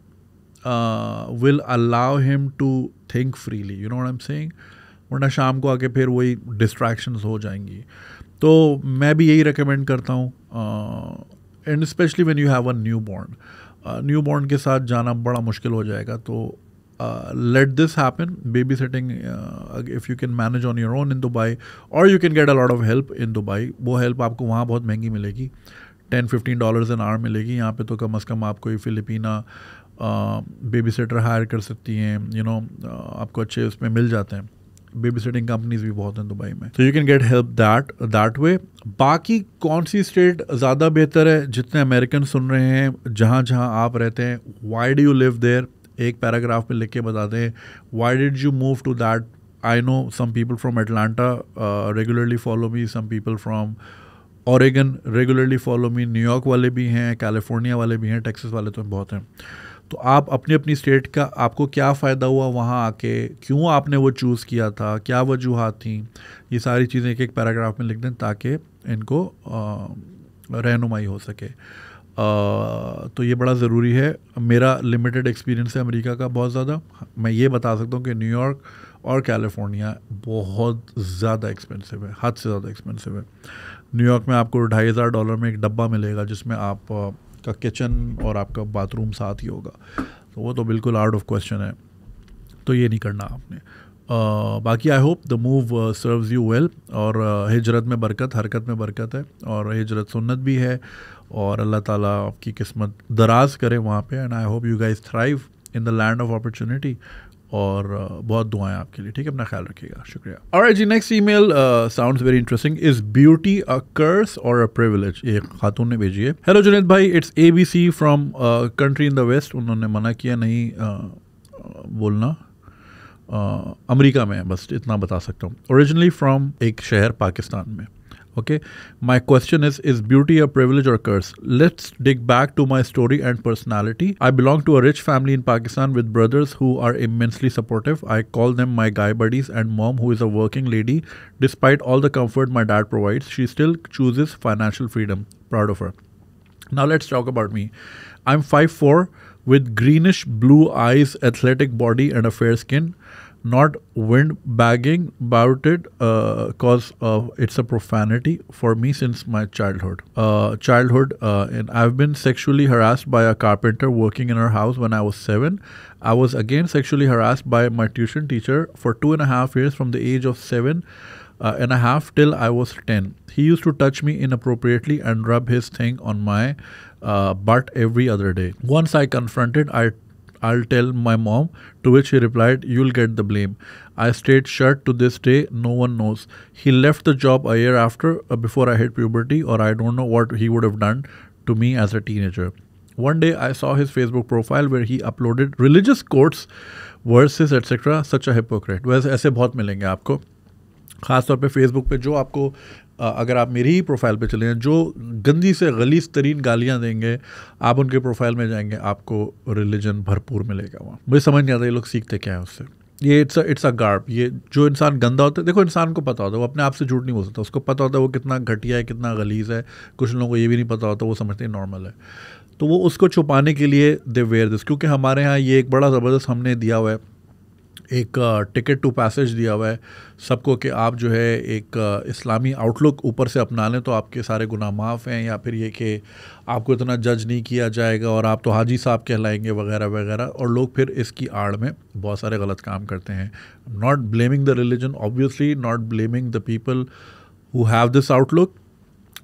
S1: will allow him to think freely you know I am saying वरना शाम को आके फिर वही डिस्ट्रैक्शंस हो जाएंगी तो मैं भी यही रिकमेंड करता हूँ and especially when you have a newborn newborn के साथ जाना बड़ा मुश्किल हो जाएगा तो let this happen babysitting if you can manage on your own in Dubai और you can get a lot of help in Dubai वो हेल्प आपको वहाँ बहुत महंगी मिलेगी ten fifteen dollars an hour मिलेगी यहाँ पे तो कम अज़ कम आपको ये फिलिपीना बेबी सेटर हायर कर सकती हैं यू नो आपको अच्छे उसमें मिल जाते हैं बेबी सिटिंग कंपनीज भी बहुत हैं दुबई में तो you can get help that that way बाकी कौन सी स्टेट ज़्यादा बेहतर है जितने अमेरिकन सुन रहे हैं जहाँ जहाँ आप रहते हैं why do you live there एक पैराग्राफ में लिख के बता दें why did you move to that I know some people from Atlanta regularly follow me some people from Oregon regularly follow me New York वाले भी हैं कैलिफोर्निया वाले भी हैं टेक्सास वाले तो बहुत हैं तो आप अपनी अपनी स्टेट का आपको क्या फ़ायदा हुआ वहाँ आके क्यों आपने वो चूज़ किया था क्या वजूहत थी ये सारी चीज़ें एक एक पैराग्राफ में लिख दें ताकि इनको रहनुमाई हो सके आ, तो ये बड़ा ज़रूरी है मेरा लिमिटेड एक्सपीरियंस है अमेरिका का बहुत ज़्यादा मैं ये बता सकता हूँ कि न्यूयॉर्क और कैलिफोर्निया बहुत ज़्यादा एक्सपेंसिव है हद से ज़्यादा एक्सपेंसिव है न्यूयॉर्क में आपको ढाई हज़ार डॉलर में एक डब्बा मिलेगा जिसमें आप आपका किचन और आपका बाथरूम साथ ही होगा तो वो तो बिल्कुल आउट ऑफ क्वेश्चन है तो ये नहीं करना आपने बाकी I hope the move serves you well और uh, हिजरत में बरकत हरकत में बरकत है और हिजरत सुन्नत भी है और अल्लाह ताला आपकी किस्मत दराज करे वहाँ पे and I hope you guys thrive in the land of opportunity और बहुत दुआएं आपके लिए ठीक है अपना ख्याल रखिएगा शुक्रिया और जी next email sounds very interesting is beauty a curse और अ प्रिविलेज एक खातून ने भेजी है हेलो जुनेद भाई it's A B C from country in the west उन्होंने मना किया नहीं uh, बोलना अमेरिका uh, में बस इतना बता सकता हूँ ओरिजिनली फ्रॉम एक शहर पाकिस्तान में Okay, my question is Is beauty a privilege or a curse? Let's dig back to my story and personality. I belong to a rich family in Pakistan with brothers who are immensely supportive. I call them my guy buddies, and mom, who is a working lady, despite all the comfort my dad provides, she still chooses financial freedom. Proud of her. Now, let's talk about me. I'm 5'4 with greenish blue eyes, athletic body, and a fair skin not windbagging about it because uh, uh, it's a profanity for me since my childhood. Uh, childhood, uh, and I've been sexually harassed by a carpenter working in her house when I was seven. I was again sexually harassed by my tuition teacher for two and a half years from the age of seven uh, and a half till I was 10. He used to touch me inappropriately and rub his thing on my uh, butt every other day. Once I confronted, I I'll tell my mom. To which he replied, You'll get the blame. I stayed shut to this day, no one knows. He left the job a year after, uh, before I hit puberty, or I don't know what he would have done to me as a teenager. One day I saw his Facebook profile where he uploaded religious quotes, verses, etc. Such a hypocrite. वैसे ऐसे बहुत मिलेंगे आपको खासतौर पे Facebook पे जो आपको अगर आप मेरी ही प्रोफाइल पे चले हैं जो गंदी से गलीस तरीन गालियाँ देंगे आप उनके प्रोफाइल में जाएंगे आपको रिलीजन भरपूर मिलेगा वहाँ मुझे समझ नहीं आता ये लोग सीखते क्या है उससे ये इट्स इट्स अ गार्ब ये जो इंसान गंदा होता है देखो इंसान को पता होता है वो अपने आप से झूठ नहीं बोल सकता उसको पता होता है वो कितना घटिया है कितना गलीज है कुछ लोगों को ये भी नहीं पता होता वो समझते हैं नॉर्मल है तो वो उसको छुपाने के लिए दे वेयर दिस क्योंकि हमारे यहाँ ये एक बड़ा ज़बरदस्त हमने दिया हुआ है एक टिकट टू पैसेज दिया हुआ है सबको कि आप जो है एक इस्लामी आउटलुक ऊपर से अपना लें तो आपके सारे गुनाह माफ़ हैं या फिर ये कि आपको इतना जज नहीं किया जाएगा और आप तो हाजी साहब कहलाएंगे वगैरह वगैरह और लोग फिर इसकी आड़ में बहुत सारे गलत काम करते हैं not blaming the religion obviously not blaming the people who have this outlook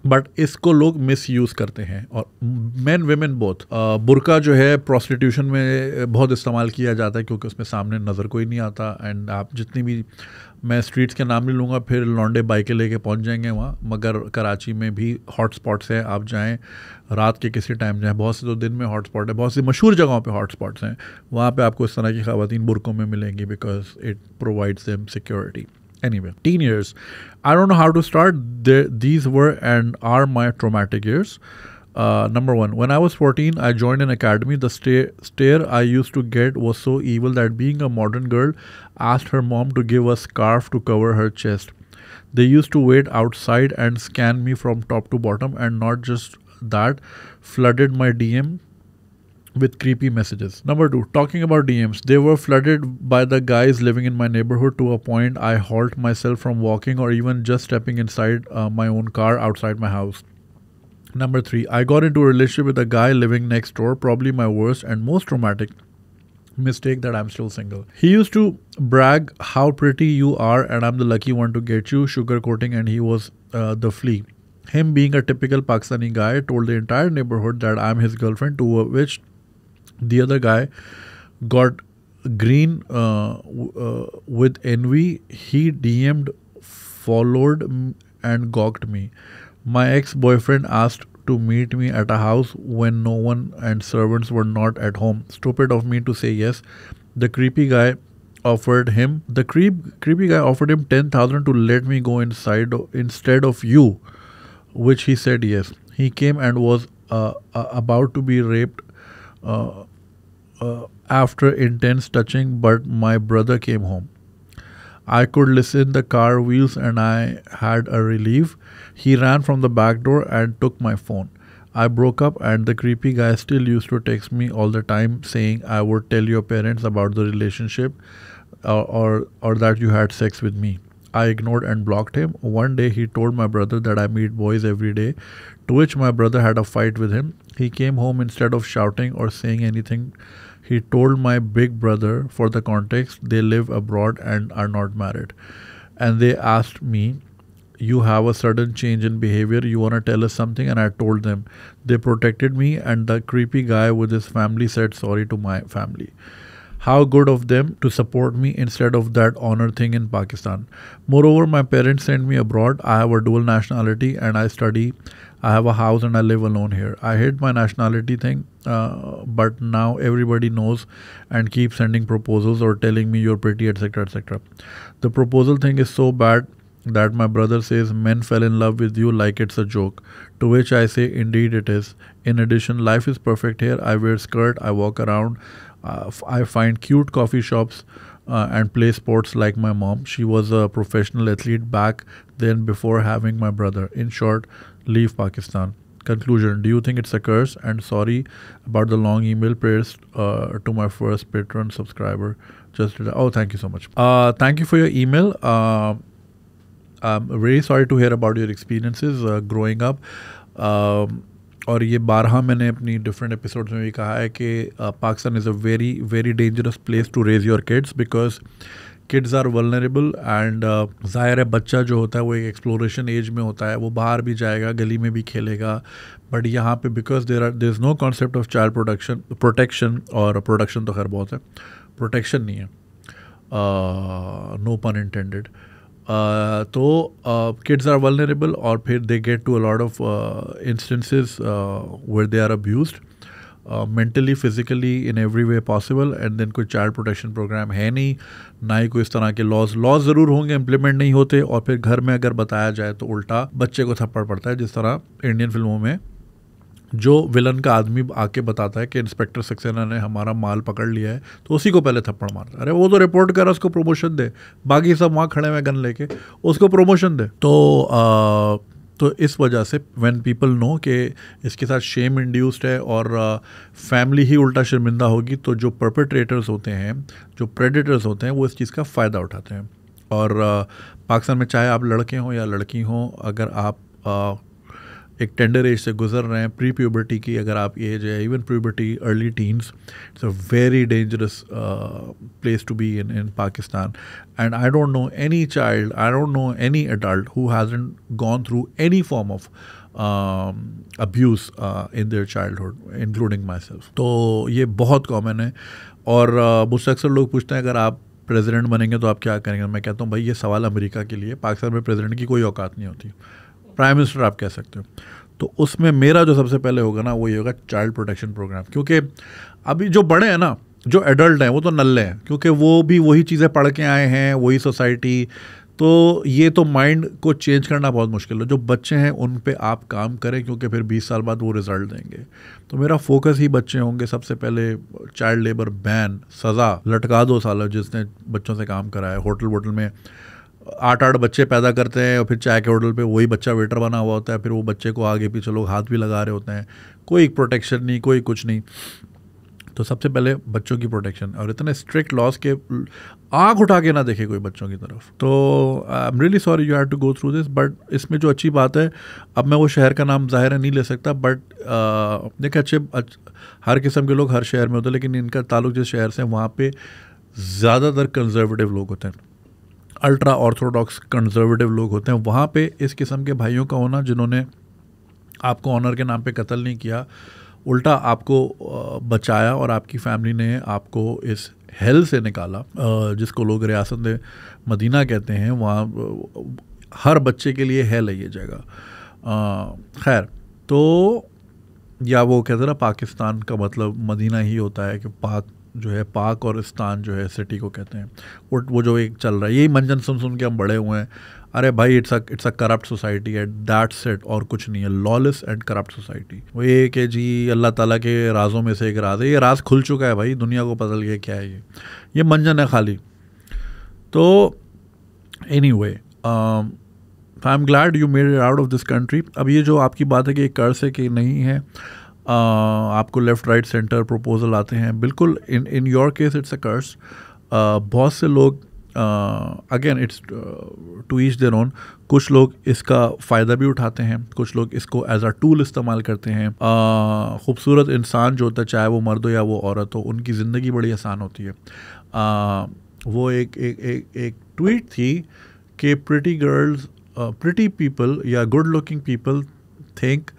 S1: but इसको लोग मिस यूज़ करते हैं और मैन वेमेन बोथ बुरका जो है प्रोस्टिट्यूशन में बहुत इस्तेमाल किया जाता है क्योंकि उसमें सामने नज़र कोई नहीं आता एंड आप जितनी भी मैं स्ट्रीट्स के नाम नहीं लूँगा फिर लॉन्डे बाइकें लेके पहुँच जाएंगे वहाँ मगर कराची में भी हॉट स्पॉट्स हैं आप जाएँ रात के किसी टाइम जाएँ बहुत से तो दिन में हॉट स्पॉट है बहुत सी मशहूर जगहों पर हॉट स्पॉट्स हैं वहाँ पर आपको इस तरह की खातन बुरकों में मिलेंगी because it provides them security anyway, teen years. I don't know how to start. these were and are my traumatic years. Uh, number one, when I was 14, I joined an academy. The sta- stare I used to get was so evil that being a modern girl asked her mom to give a scarf to cover her chest. They used to wait outside and scan me from top to bottom, and not just that, flooded my DM with creepy messages. Number two, talking about DMs. They were flooded by the guys living in my neighborhood to a point I halt myself from walking or even just stepping inside uh, my own car outside my house. Number three, I got into a relationship with a guy living next door, probably my worst and most traumatic mistake that I'm still single. He used to brag how pretty you are and I'm the lucky one to get you, sugarcoating, and he was uh, the flea. Him being a typical Pakistani guy told the entire neighborhood that I'm his girlfriend, to which the other guy got green uh, uh, with envy. He DM'd, followed, and gawked me. My ex boyfriend asked to meet me at a house when no one and servants were not at home. Stupid of me to say yes. The creepy guy offered him the creep creepy guy offered him 10000 to let me go inside instead of you which he said yes he came and was uh, uh about to be raped uh, uh, after intense touching, but my brother came home. I could listen the car wheels and I had a relief. He ran from the back door and took my phone. I broke up and the creepy guy still used to text me all the time saying I would tell your parents about the relationship or, uh, or, or that you had sex with me. I ignored and blocked him. One day he told my brother that I meet boys every day, to which my brother had a fight with him. He came home instead of shouting or saying anything he told my big brother, for the context, they live abroad and are not married. And they asked me, You have a sudden change in behavior. You want to tell us something? And I told them. They protected me, and the creepy guy with his family said sorry to my family. How good of them to support me instead of that honor thing in Pakistan. Moreover, my parents sent me abroad. I have a dual nationality and I study. I have a house and I live alone here. I hate my nationality thing, uh, but now everybody knows and keep sending proposals or telling me you're pretty, etc., etc. The proposal thing is so bad that my brother says men fell in love with you like it's a joke to which i say indeed it is in addition life is perfect here i wear skirt i walk around uh, I find cute coffee shops uh, and play sports like my mom. She was a professional athlete back then before having my brother. In short, leave Pakistan. Conclusion Do you think it's a curse? And sorry about the long email prayers uh, to my first patron subscriber. Just oh, thank you so much. Uh, thank you for your email. Um, I'm very sorry to hear about your experiences uh, growing up. Um, और ये बारह मैंने अपनी different episodes में भी कहा है कि Pakistan is a very very dangerous place to raise your kids because kids are vulnerable and ज़ाहिर है बच्चा जो होता है वो एक एक्सप्लोरेशन एज में होता है वो बाहर भी जाएगा गली में भी खेलेगा बट यहाँ पे because there are there is no concept of child production protection और प्रोडक्शन तो खैर बहुत है प्रोटेक्शन नहीं है नो पन इंटेंडेड तो किड्स आर वलनरेबल और फिर they get to a lot of instances where they are abuse mentally physically in every way possible and then कोई चाइल्ड प्रोटेक्शन प्रोग्राम है नहीं ना ही कोई इस तरह के लॉज लॉज ज़रूर होंगे इम्प्लीमेंट नहीं होते और फिर घर में अगर बताया जाए तो उल्टा बच्चे को थप्पड़ पड़ता है जिस तरह इंडियन फिल्मों में जो विलन का आदमी आके बताता है कि इंस्पेक्टर सक्सेना ने हमारा माल पकड़ लिया है तो उसी को पहले थप्पड़ मारता है अरे वो तो रिपोर्ट कर उसको प्रमोशन दे बाकी सब वहाँ खड़े हुए गन लेके उसको प्रमोशन दे तो आ, तो इस वजह से व्हेन पीपल नो कि इसके साथ शेम इंड्यूस्ड है और फैमिली ही उल्टा शर्मिंदा होगी तो जो परपेट्रेटर्स होते हैं जो प्रेडिटर्स होते हैं वो इस चीज़ का फ़ायदा उठाते हैं और पाकिस्तान में चाहे आप लड़के हों या लड़की हों अगर आप एक टेंडर एज से गुजर रहे हैं प्री प्यूबर्टी की अगर आप एज है even puberty early teens it's a very dangerous place to be in in Pakistan and I don't know any child I don't know any adult who hasn't gone through any form of abuse in their childhood including my self तो ये बहुत common है और uh, मुझसे अक्सर लोग पूछते हैं अगर आप प्रेसिडेंट बनेंगे तो आप क्या करेंगे मैं कहता हूँ भाई ये सवाल अमेरिका के लिए पाकिस्तान में प्रेसिडेंट की कोई औकात नहीं होती प्राइम मिनिस्टर आप कह सकते हो तो उसमें मेरा जो सबसे पहले होगा ना वो ये होगा चाइल्ड प्रोटेक्शन प्रोग्राम क्योंकि अभी जो बड़े हैं ना जो एडल्ट हैं वो तो नल्ले हैं क्योंकि वो भी वही चीज़ें पढ़ के आए हैं वही सोसाइटी तो ये तो माइंड को चेंज करना बहुत मुश्किल है जो बच्चे हैं उन पे आप काम करें क्योंकि फिर 20 साल बाद वो रिज़ल्ट देंगे तो मेरा फोकस ही बच्चे होंगे सबसे पहले चाइल्ड लेबर बैन सज़ा लटका दो साल जिसने बच्चों से काम कराया होटल वोटल में आठ आठ बच्चे पैदा करते हैं और फिर चाय के होटल पे वही बच्चा वेटर बना हुआ होता है फिर वो बच्चे को आगे पीछे लोग हाथ भी लगा रहे होते हैं कोई प्रोटेक्शन नहीं कोई कुछ नहीं तो सबसे पहले बच्चों की प्रोटेक्शन और इतने स्ट्रिक्ट लॉस के आंख उठा के ना देखे कोई बच्चों की तरफ तो I am really sorry you have to go through this but इसमें जो अच्छी बात है अब मैं वो शहर का नाम ज़ाहिर है नहीं ले सकता बट देखे अच्छे हर किस्म के लोग हर शहर में होते हैं लेकिन इनका ताल्लुक जिस शहर से वहाँ पर ज़्यादातर कंजर्वेटिव लोग होते हैं अल्ट्रा ऑर्थोडॉक्स कंजर्वेटिव लोग होते हैं वहाँ पे इस किस्म के भाइयों का होना जिन्होंने आपको ऑनर के नाम पे कत्ल नहीं किया उल्टा आपको बचाया और आपकी फैमिली ने आपको इस हेल से निकाला जिसको लोग रियासत मदीना कहते हैं वहाँ हर बच्चे के लिए हेल है ये जगह खैर तो या वो कहते ना पाकिस्तान का मतलब मदीना ही होता है कि पाक जो है पाक और स्थान जो है सिटी को कहते हैं वो वो जो एक चल रहा है यही मंजन सुन सुन के हम बड़े हुए हैं अरे भाई it's a it's a corrupt society है दैट सेट और कुछ नहीं है लॉलेस एंड करप्ट सोसाइटी वो ये कि जी अल्लाह ताला के राजों में से एक राज है ये राज खुल चुका है भाई दुनिया को पता गया क्या है ये ये मंजन है खाली तो anyway I am glad you made out of this country अब ये जो आपकी बात है कि कर्ज है कि नहीं है Uh, आपको लेफ़्ट राइट सेंटर प्रपोजल आते हैं बिल्कुल in in your case it's a curse बहुत से लोग again it's to each their own कुछ लोग इसका फ़ायदा भी उठाते हैं कुछ लोग इसको एज अ टूल इस्तेमाल करते हैं uh, ख़ूबसूरत इंसान जो होता है चाहे वो मर्द हो या वो औरत हो उनकी ज़िंदगी बड़ी आसान होती है आ, uh, वो एक एक एक एक ट्वीट थी कि प्रटी गर्ल्स प्रटी पीपल या good looking people think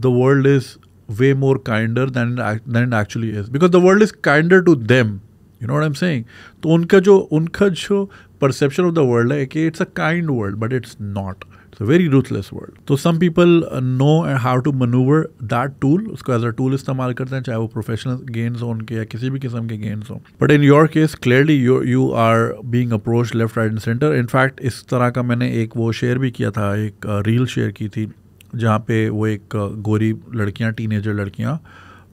S1: the world is way more kinder than than it actually is because the world is kinder to them you know what i'm saying to unka jo unka jo perception of the world hai ki it's a kind world but it's not it's a very ruthless world so some people know and how to maneuver that tool usko as a tool istemal karte hain chahe wo professional gains ho unke ya kisi bhi kisam ke gains ho but in your case clearly you you are being approached left right and center in fact is tarah ka maine ek wo share भी किया था एक reel share ki thi जहाँ पे वो एक गोरी लड़कियाँ टीनेजर लड़कियाँ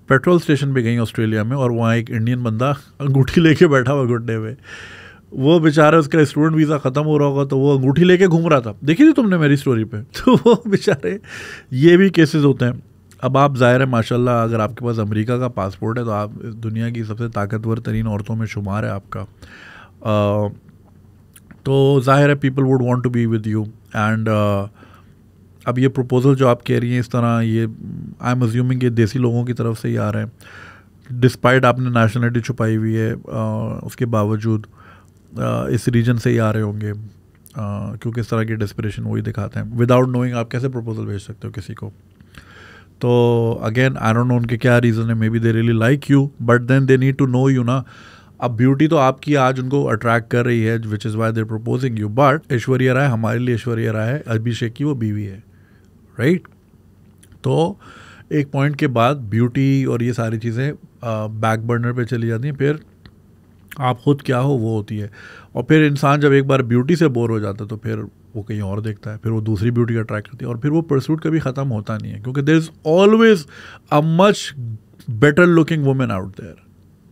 S1: पेट्रोल स्टेशन पे गई ऑस्ट्रेलिया में और वहाँ एक इंडियन बंदा अंगूठी लेके बैठा हुआ घुटने में वो बेचारा उसका स्टूडेंट वीज़ा ख़त्म हो रहा होगा तो वो अंगूठी लेके घूम रहा था देखी थी तुमने मेरी स्टोरी पे तो वो बेचारे ये भी केसेस होते हैं अब आप ज़ाहिर है माशाल्लाह अगर आपके पास अमेरिका का पासपोर्ट है तो आप दुनिया की सबसे ताकतवर तरीन औरतों में शुमार है आपका आ, तो ज़ाहिर है people would want to be with you and अब ये प्रपोज़ल जो आप कह रही हैं इस तरह ये आई एम अज्यूमिंग ये देसी लोगों की तरफ से ही आ रहे हैं डिस्पाइट आपने नेशनलिटी छुपाई हुई है आ, उसके बावजूद आ, इस रीजन से ही आ रहे होंगे क्योंकि इस तरह की डिस्परेशन वही दिखाते हैं विदाउट नोइंग आप कैसे प्रपोज़ल भेज सकते हो किसी को तो अगेन आई डोंट नो उनके क्या रीज़न है maybe they really like you but then they need to know you ना अब ब्यूटी तो आपकी आज उनको अट्रैक्ट कर रही है which is why they're proposing you but Aishwarya Rai हमारे लिए ऐश्वर्या राय अभिषेक की वो बीवी है राइट तो एक पॉइंट के बाद ब्यूटी और ये सारी चीज़ें बैक बर्नर पे चली जाती हैं फिर आप खुद क्या हो वो होती है और फिर इंसान जब एक बार ब्यूटी से बोर हो जाता है तो फिर वो कहीं और देखता है फिर वो दूसरी ब्यूटी अट्रैक्ट करती है और फिर वो परसूट कभी ख़त्म होता नहीं है क्योंकि there is always a much better looking women out there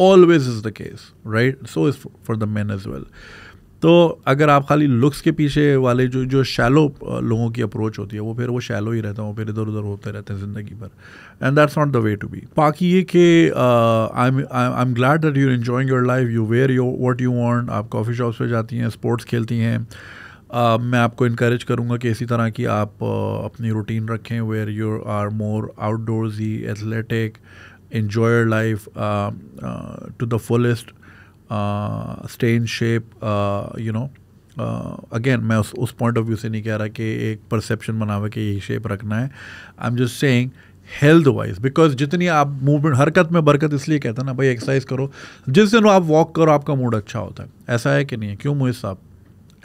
S1: always is the case right so is for the man as well तो अगर आप खाली लुक्स के पीछे वाले जो जो शैलो लोगों की अप्रोच होती है वो फिर वो शैलो ही रहता है वो फिर इधर उधर होते रहते हैं ज़िंदगी भर and that's not the way to be बाकी ये कि I am glad that you enjoying your life you where your what you want आप कॉफ़ी शॉप्स पर जाती हैं स्पोर्ट्स खेलती हैं Uh, मैं आपको इनक्रेज करूँगा कि इसी तरह की आप uh, अपनी रूटीन रखें where you are more outdoors ही athletic enjoy life to the fullest stay in shape you know again मैं उस उस पॉइंट ऑफ व्यू से नहीं कह रहा कि एक परसेप्शन बनावे कि यही शेप रखना है I am just saying health wise because जितनी आप मूवमेंट हरकत में बरकत इसलिए कहते हैं ना भाई एक्सरसाइज करो जिस दिन आप वॉक करो आपका मूड अच्छा होता है ऐसा है कि नहीं है क्यों मुझे साहब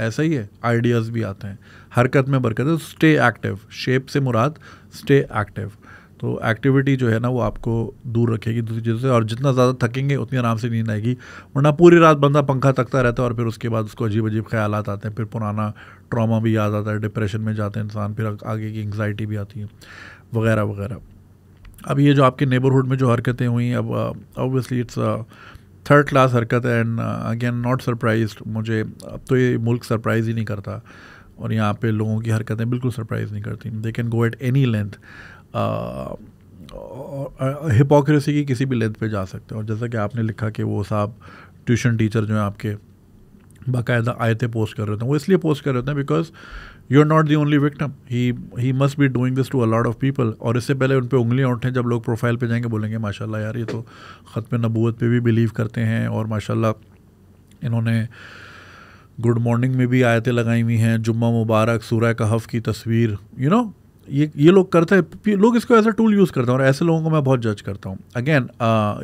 S1: ऐसा ही है आइडियाज़ भी आते हैं हरकत में बरकत है स्टे एक्टिव शेप से मुराद स्टे एक्टिव तो एक्टिविटी जो है ना वो आपको दूर रखेगी दूसरी चीज़ों से और जितना ज़्यादा थकेंगे उतनी आराम से नींद आएगी वरना पूरी रात बंदा पंखा तकता रहता है और फिर उसके बाद उसको अजीब अजीब ख्याल आते हैं फिर पुराना ट्रॉमा भी याद आता है डिप्रेशन में जाते हैं इंसान फिर आगे की एंगजाइटी भी आती है वगैरह वगैरह अब ये जो आपके नेबरहुड में जो हरकतें हुई अब ऑब्वियसली इट्स थर्ड क्लास हरकत है एंड अगेन नॉट सरप्राइज मुझे अब तो ये मुल्क सरप्राइज़ ही नहीं करता और यहाँ पे लोगों की हरकतें बिल्कुल सरप्राइज़ नहीं करती they can go at any length hypocrisy की किसी भी लेंथ पे जा सकते हैं और जैसा कि आपने लिखा कि वो साहब ट्यूशन टीचर जो हैं आपके बाकायदा आयतें पोस्ट कर रहे थे हैं वो इसलिए पोस्ट कर रहे थे हैं because you are not the only victim he he must be doing this to a lot of people और इससे पहले उन पर उंगलियाँ उठें जब लोग प्रोफाइल पे जाएंगे बोलेंगे माशाल्लाह यार ये तो ख़त्म नबूत पे भी बिलीव करते हैं और माशाल्लाह इन्होंने गुड मॉर्निंग में भी आयतें लगाई हुई हैं जुम्मा मुबारक सूर्य कहफ़ की तस्वीर यू you नो know, ये ये लोग करते हैं लोग इसको एज अ टूल यूज़ करते हैं और ऐसे लोगों को मैं बहुत जज करता हूँ अगेन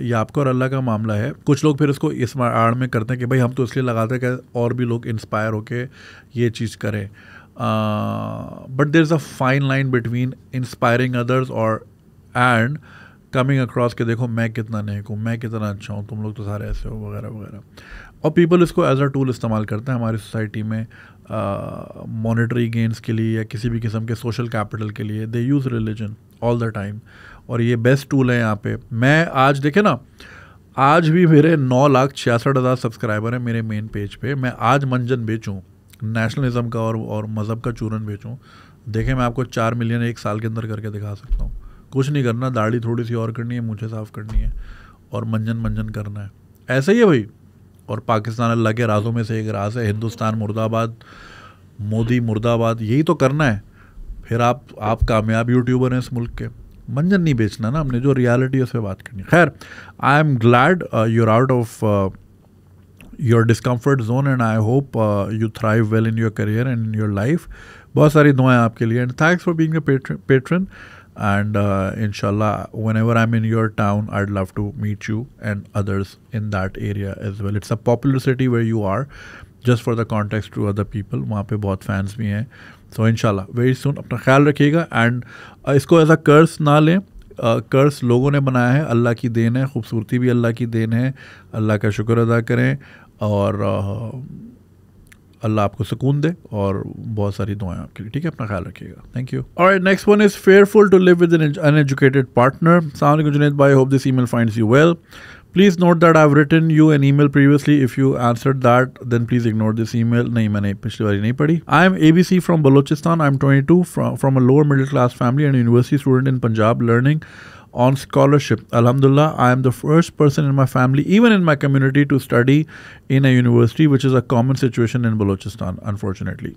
S1: ये आपको और अल्लाह का मामला है कुछ लोग फिर इसको इस आड़ में करते हैं कि भाई हम तो इसलिए लगाते हैं कि और भी लोग इंस्पायर होके ये चीज़ करें but there is a fine line between inspiring others और एंड कमिंग अक्रॉस के देखो मैं कितना नेक हूँ मैं कितना अच्छा हूँ तुम लोग तो सारे ऐसे हो वगैरह वगैरह और पीपल इसको एज अ टूल इस्तेमाल करते हैं हमारी सोसाइटी में मॉनिटरी uh, गेंस के लिए या किसी भी किस्म के सोशल कैपिटल के लिए they use religion all the time और ये बेस्ट टूल है यहाँ पे मैं आज देखे ना आज भी मेरे नौ लाख छियासठ हज़ार सब्सक्राइबर हैं मेरे मेन पेज पे मैं आज मंजन बेचूँ नेशनलिज्म का और और मज़हब का चूरन बेचूँ देखें मैं आपको चार मिलियन एक साल के अंदर करके दिखा सकता हूँ कुछ नहीं करना दाढ़ी थोड़ी सी और करनी है मुझे साफ़ करनी है और मंजन मंजन करना है ऐसे ही है भाई और पाकिस्तान अल्लाह के राजों में से एक राज है हिंदुस्तान मुर्दाबाद मोदी मुर्दाबाद यही तो करना है फिर आप आप कामयाब यूट्यूबर हैं इस मुल्क के मंजन नहीं बेचना ना हमने जो रियलिटी है उस पर बात करनी खैर I am glad you're out of your discomfort zone and I hope you thrive well in your career and in your life बहुत सारी दुआएं आपके लिए and thanks for being patron And uh, inshallah, whenever I'm in your town, I'd love to meet you and others in that area as well. It's a popular city where you are. just for the context to other people wahan pe bahut fans bhi hain so inshallah very soon apna khayal rakhiyega and uh, isko as a curse na le curse uh, लोगों ने बनाया है अल्लाह की then है खूबसूरती भी अल्लाह की then है अल्लाह का शुक्र अदा करें और uh, अल्लाह आपको सुकून दे और बहुत सारी दुआएं आपके लिए ठीक है अपना ख्याल रखिएगा थैंक यू और next one is fearful to live with an educated partner सामने जुनेद बाई hope this email find you well please note that I written you an email previously if you answer that then please ignore this email नहीं मैंने पिछली बारी नहीं पढ़ी I am A B C from Balochistan I am twenty two from a lower middle class family and university student in Punjab learning on scholarship. Alhamdulillah, I am the first person in my family, even in my community, to study in a university, which is a common situation in Balochistan, unfortunately.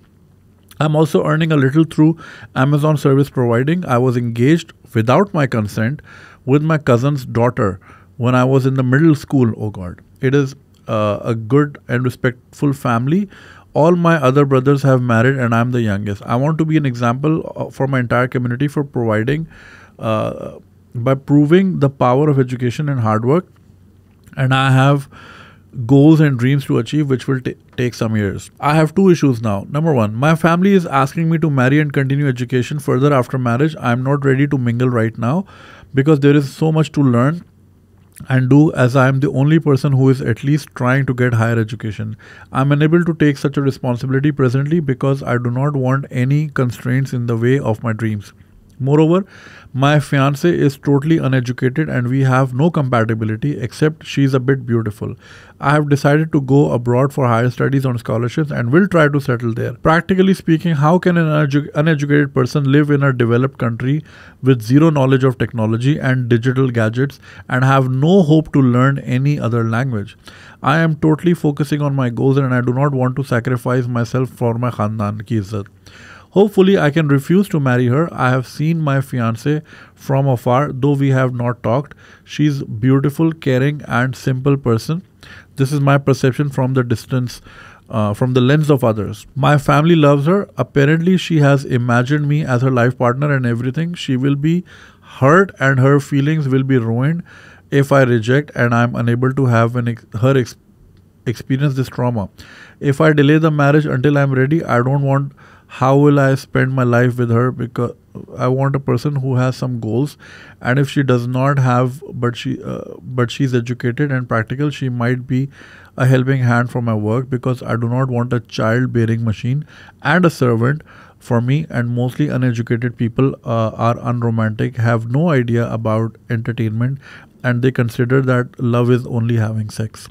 S1: I'm also earning a little through Amazon service providing. I was engaged without my consent with my cousin's daughter when I was in the middle school. Oh God. It is uh, a good and respectful family. All my other brothers have married, and I'm the youngest. I want to be an example uh, for my entire community for providing. Uh, by proving the power of education and hard work. And I have goals and dreams to achieve, which will take some years. I have two issues now. Number one, my family is asking me to marry and continue education further after marriage. I'm not ready to mingle right now because there is so much to learn and do as I am the only person who is at least trying to get higher education. I'm unable to take such a responsibility presently because I do not want any constraints in the way of my dreams. Moreover, my fiance is totally uneducated and we have no compatibility except she's a bit beautiful. I have decided to go abroad for higher studies on scholarships and will try to settle there. Practically speaking, how can an uneducated person live in a developed country with zero knowledge of technology and digital gadgets and have no hope to learn any other language? I am totally focusing on my goals and I do not want to sacrifice myself for my khandan ki izzat. Hopefully, I can refuse to marry her. I have seen my fiance from afar, though we have not talked. She's beautiful, caring, and simple person. This is my perception from the distance. Uh, from the lens of others. My family loves her. Apparently, she has imagined me as her life partner and everything. She will be hurt and her feelings will be ruined if I reject and I'm unable to have an ex- her experience this trauma. If I delay the marriage until I'm ready, I don't want how will I spend my life with her? Because I want a person who has some goals, and if she does not have, but she, uh, but she's educated and practical, she might be a helping hand for my work because I do not want a child-bearing machine and a servant for me. And mostly uneducated people uh, are unromantic, have no idea about entertainment, and they consider that love is only having sex.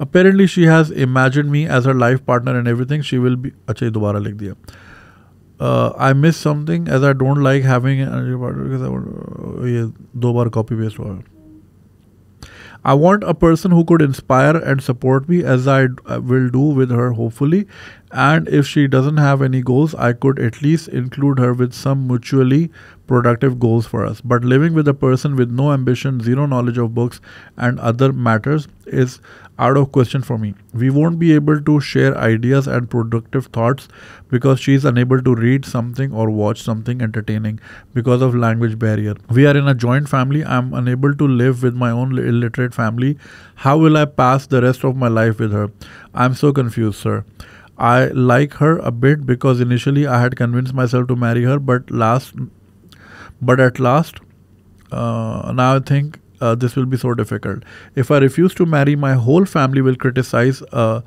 S1: Apparently she has imagined me as her life partner and everything she will be अच्छा दोबारा लिख दिया I miss something as I don't like having ये दो बार copy paste हुआ I want a person who could inspire and support me as I uh, will do with her, hopefully. And if she doesn't have any goals, I could at least include her with some mutually productive goals for us. But living with a person with no ambition, zero knowledge of books and other matters is out of question for me. We won't be able to share ideas and productive thoughts because she is unable to read something or watch something entertaining because of language barrier. We are in a joint family. I'm unable to live with my own illiterate family. How will I pass the rest of my life with her? I'm so confused, sir. I like her a bit because initially I had convinced myself to marry her, but last but at last, uh, now I think uh, this will be so difficult. If I refuse to marry, my whole family will criticize uh,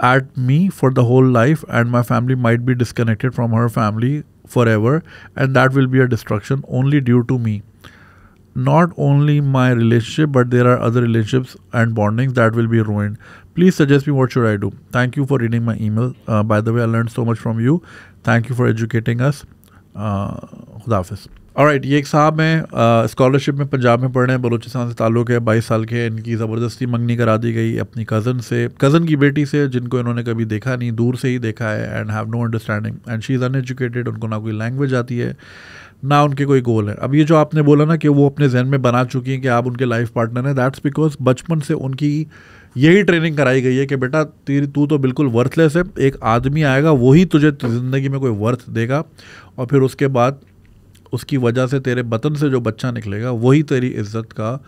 S1: at me for the whole life, and my family might be disconnected from her family forever, and that will be a destruction only due to me. Not only my relationship, but there are other relationships and bondings that will be ruined. Please suggest me what should I do. Thank you for reading my email. Uh, by the way, I learned so much from you. Thank you for educating us. Uh, Khuda right ये एक साहब हैं scholarship में पंजाब में पढ़ रहे हैं बलोचिस्तान से ताल्लुक़ है बाईस साल के इनकी ज़बरदस्ती मंगनी करा दी गई अपनी कज़न से कज़न की बेटी से जिनको इन्होंने कभी देखा नहीं दूर से ही देखा है and have no understanding and she is uneducated उनको ना कोई लैंग्वेज आती है ना उनके कोई गोल है अब ये जो आपने बोला ना कि वो अपने जहन में बना चुकी हैं कि आप उनके लाइफ पार्टनर हैं दैट्स बिकॉज बचपन से उनकी यही ट्रेनिंग कराई गई है कि बेटा तेरी तू तो बिल्कुल वर्थलेस है एक आदमी आएगा वही तुझे जिंदगी में कोई वर्थ देगा और फिर उसके बाद उसकी वजह से तेरे बतन से जो बच्चा निकलेगा वही तेरी इज्जत का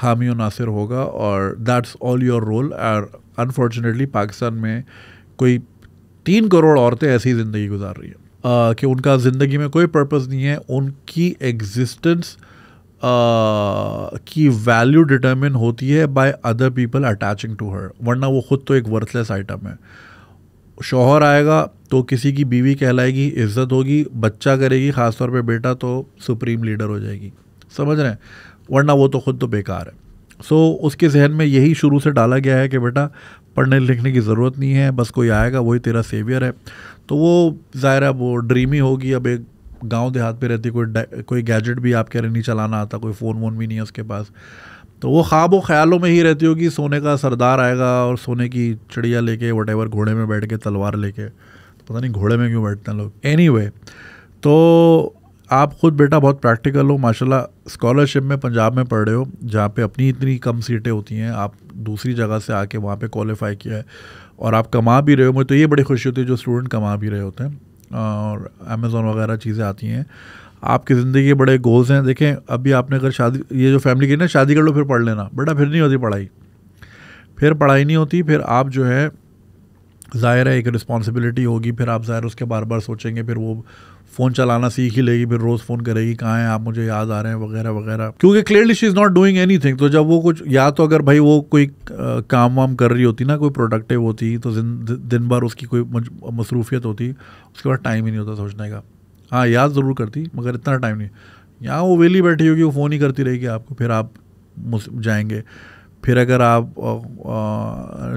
S1: हामी नासिर होगा और दैट्स ऑल योर रोल और अनफॉर्चुनेटली पाकिस्तान में कोई तीन करोड़ औरतें ऐसी ज़िंदगी गुजार रही हैं कि उनका ज़िंदगी में कोई पर्पस नहीं है उनकी एग्जिस्टेंस की वैल्यू डिटर्मिन होती है by other people attaching to her वरना वो ख़ुद तो एक वर्थलेस आइटम है शोहर आएगा तो किसी की बीवी कहलाएगी इज्जत होगी बच्चा करेगी ख़ासतौर पे बेटा तो सुप्रीम लीडर हो जाएगी समझ रहे हैं वरना वो तो खुद तो बेकार है सो so, उसके जहन में यही शुरू से डाला गया है कि बेटा पढ़ने लिखने की ज़रूरत नहीं है बस कोई आएगा वही तेरा सेवियर है तो वो ज़ाहिर है वो ड्रीम ही होगी अब एक गांव देहात पे रहती कोई कोई गैजेट भी आप कह रहे नहीं चलाना आता कोई फ़ोन वोन भी नहीं है उसके पास तो वो ख्वाब व ख्यालों में ही रहती होगी सोने का सरदार आएगा और सोने की चिड़िया लेके वट घोड़े में बैठ के तलवार लेके पता नहीं घोड़े में क्यों बैठते हैं लोग एनी anyway, तो आप खुद बेटा बहुत प्रैक्टिकल हो माशाल्लाह स्कॉलरशिप में पंजाब में पढ़ रहे हो जहाँ पे अपनी इतनी कम सीटें होती हैं आप दूसरी जगह से आके वहाँ पे क्वालिफाई किया है और आप कमा भी रहे हो मुझे तो ये बड़ी खुशी होती है जो स्टूडेंट कमा भी रहे होते हैं और अमेज़ोन वगैरह चीज़ें आती हैं आपकी ज़िंदगी के बड़े गोल्स हैं देखें अभी आपने अगर शादी ये जो फैमिली की ना शादी कर लो फिर पढ़ लेना बेटा फिर नहीं होती पढ़ाई फिर पढ़ाई नहीं होती फिर आप जो है ज़ाहिर है एक रिस्पॉन्सिबिलिटी होगी फिर आप ज़ाहिर उसके बार बार सोचेंगे फिर वो फ़ोन चलाना सीख ही लेगी फिर रोज़ फ़ोन करेगी कहाँ हैं आप मुझे याद आ रहे हैं वगैरह वगैरह क्योंकि clearly she is not doing anything तो जब वो कुछ या तो अगर भाई वो कोई काम वाम कर रही होती ना कोई प्रोडक्टिव होती तो दिन भर उसकी कोई मसरूफियत होती उसके बाद टाइम ही नहीं होता सोचने का हाँ याद ज़रूर करती मगर इतना टाइम नहीं यहाँ वो वेली बैठी होगी वो फ़ोन ही करती रहेगी आपको फिर आप जाएंगे फिर अगर आप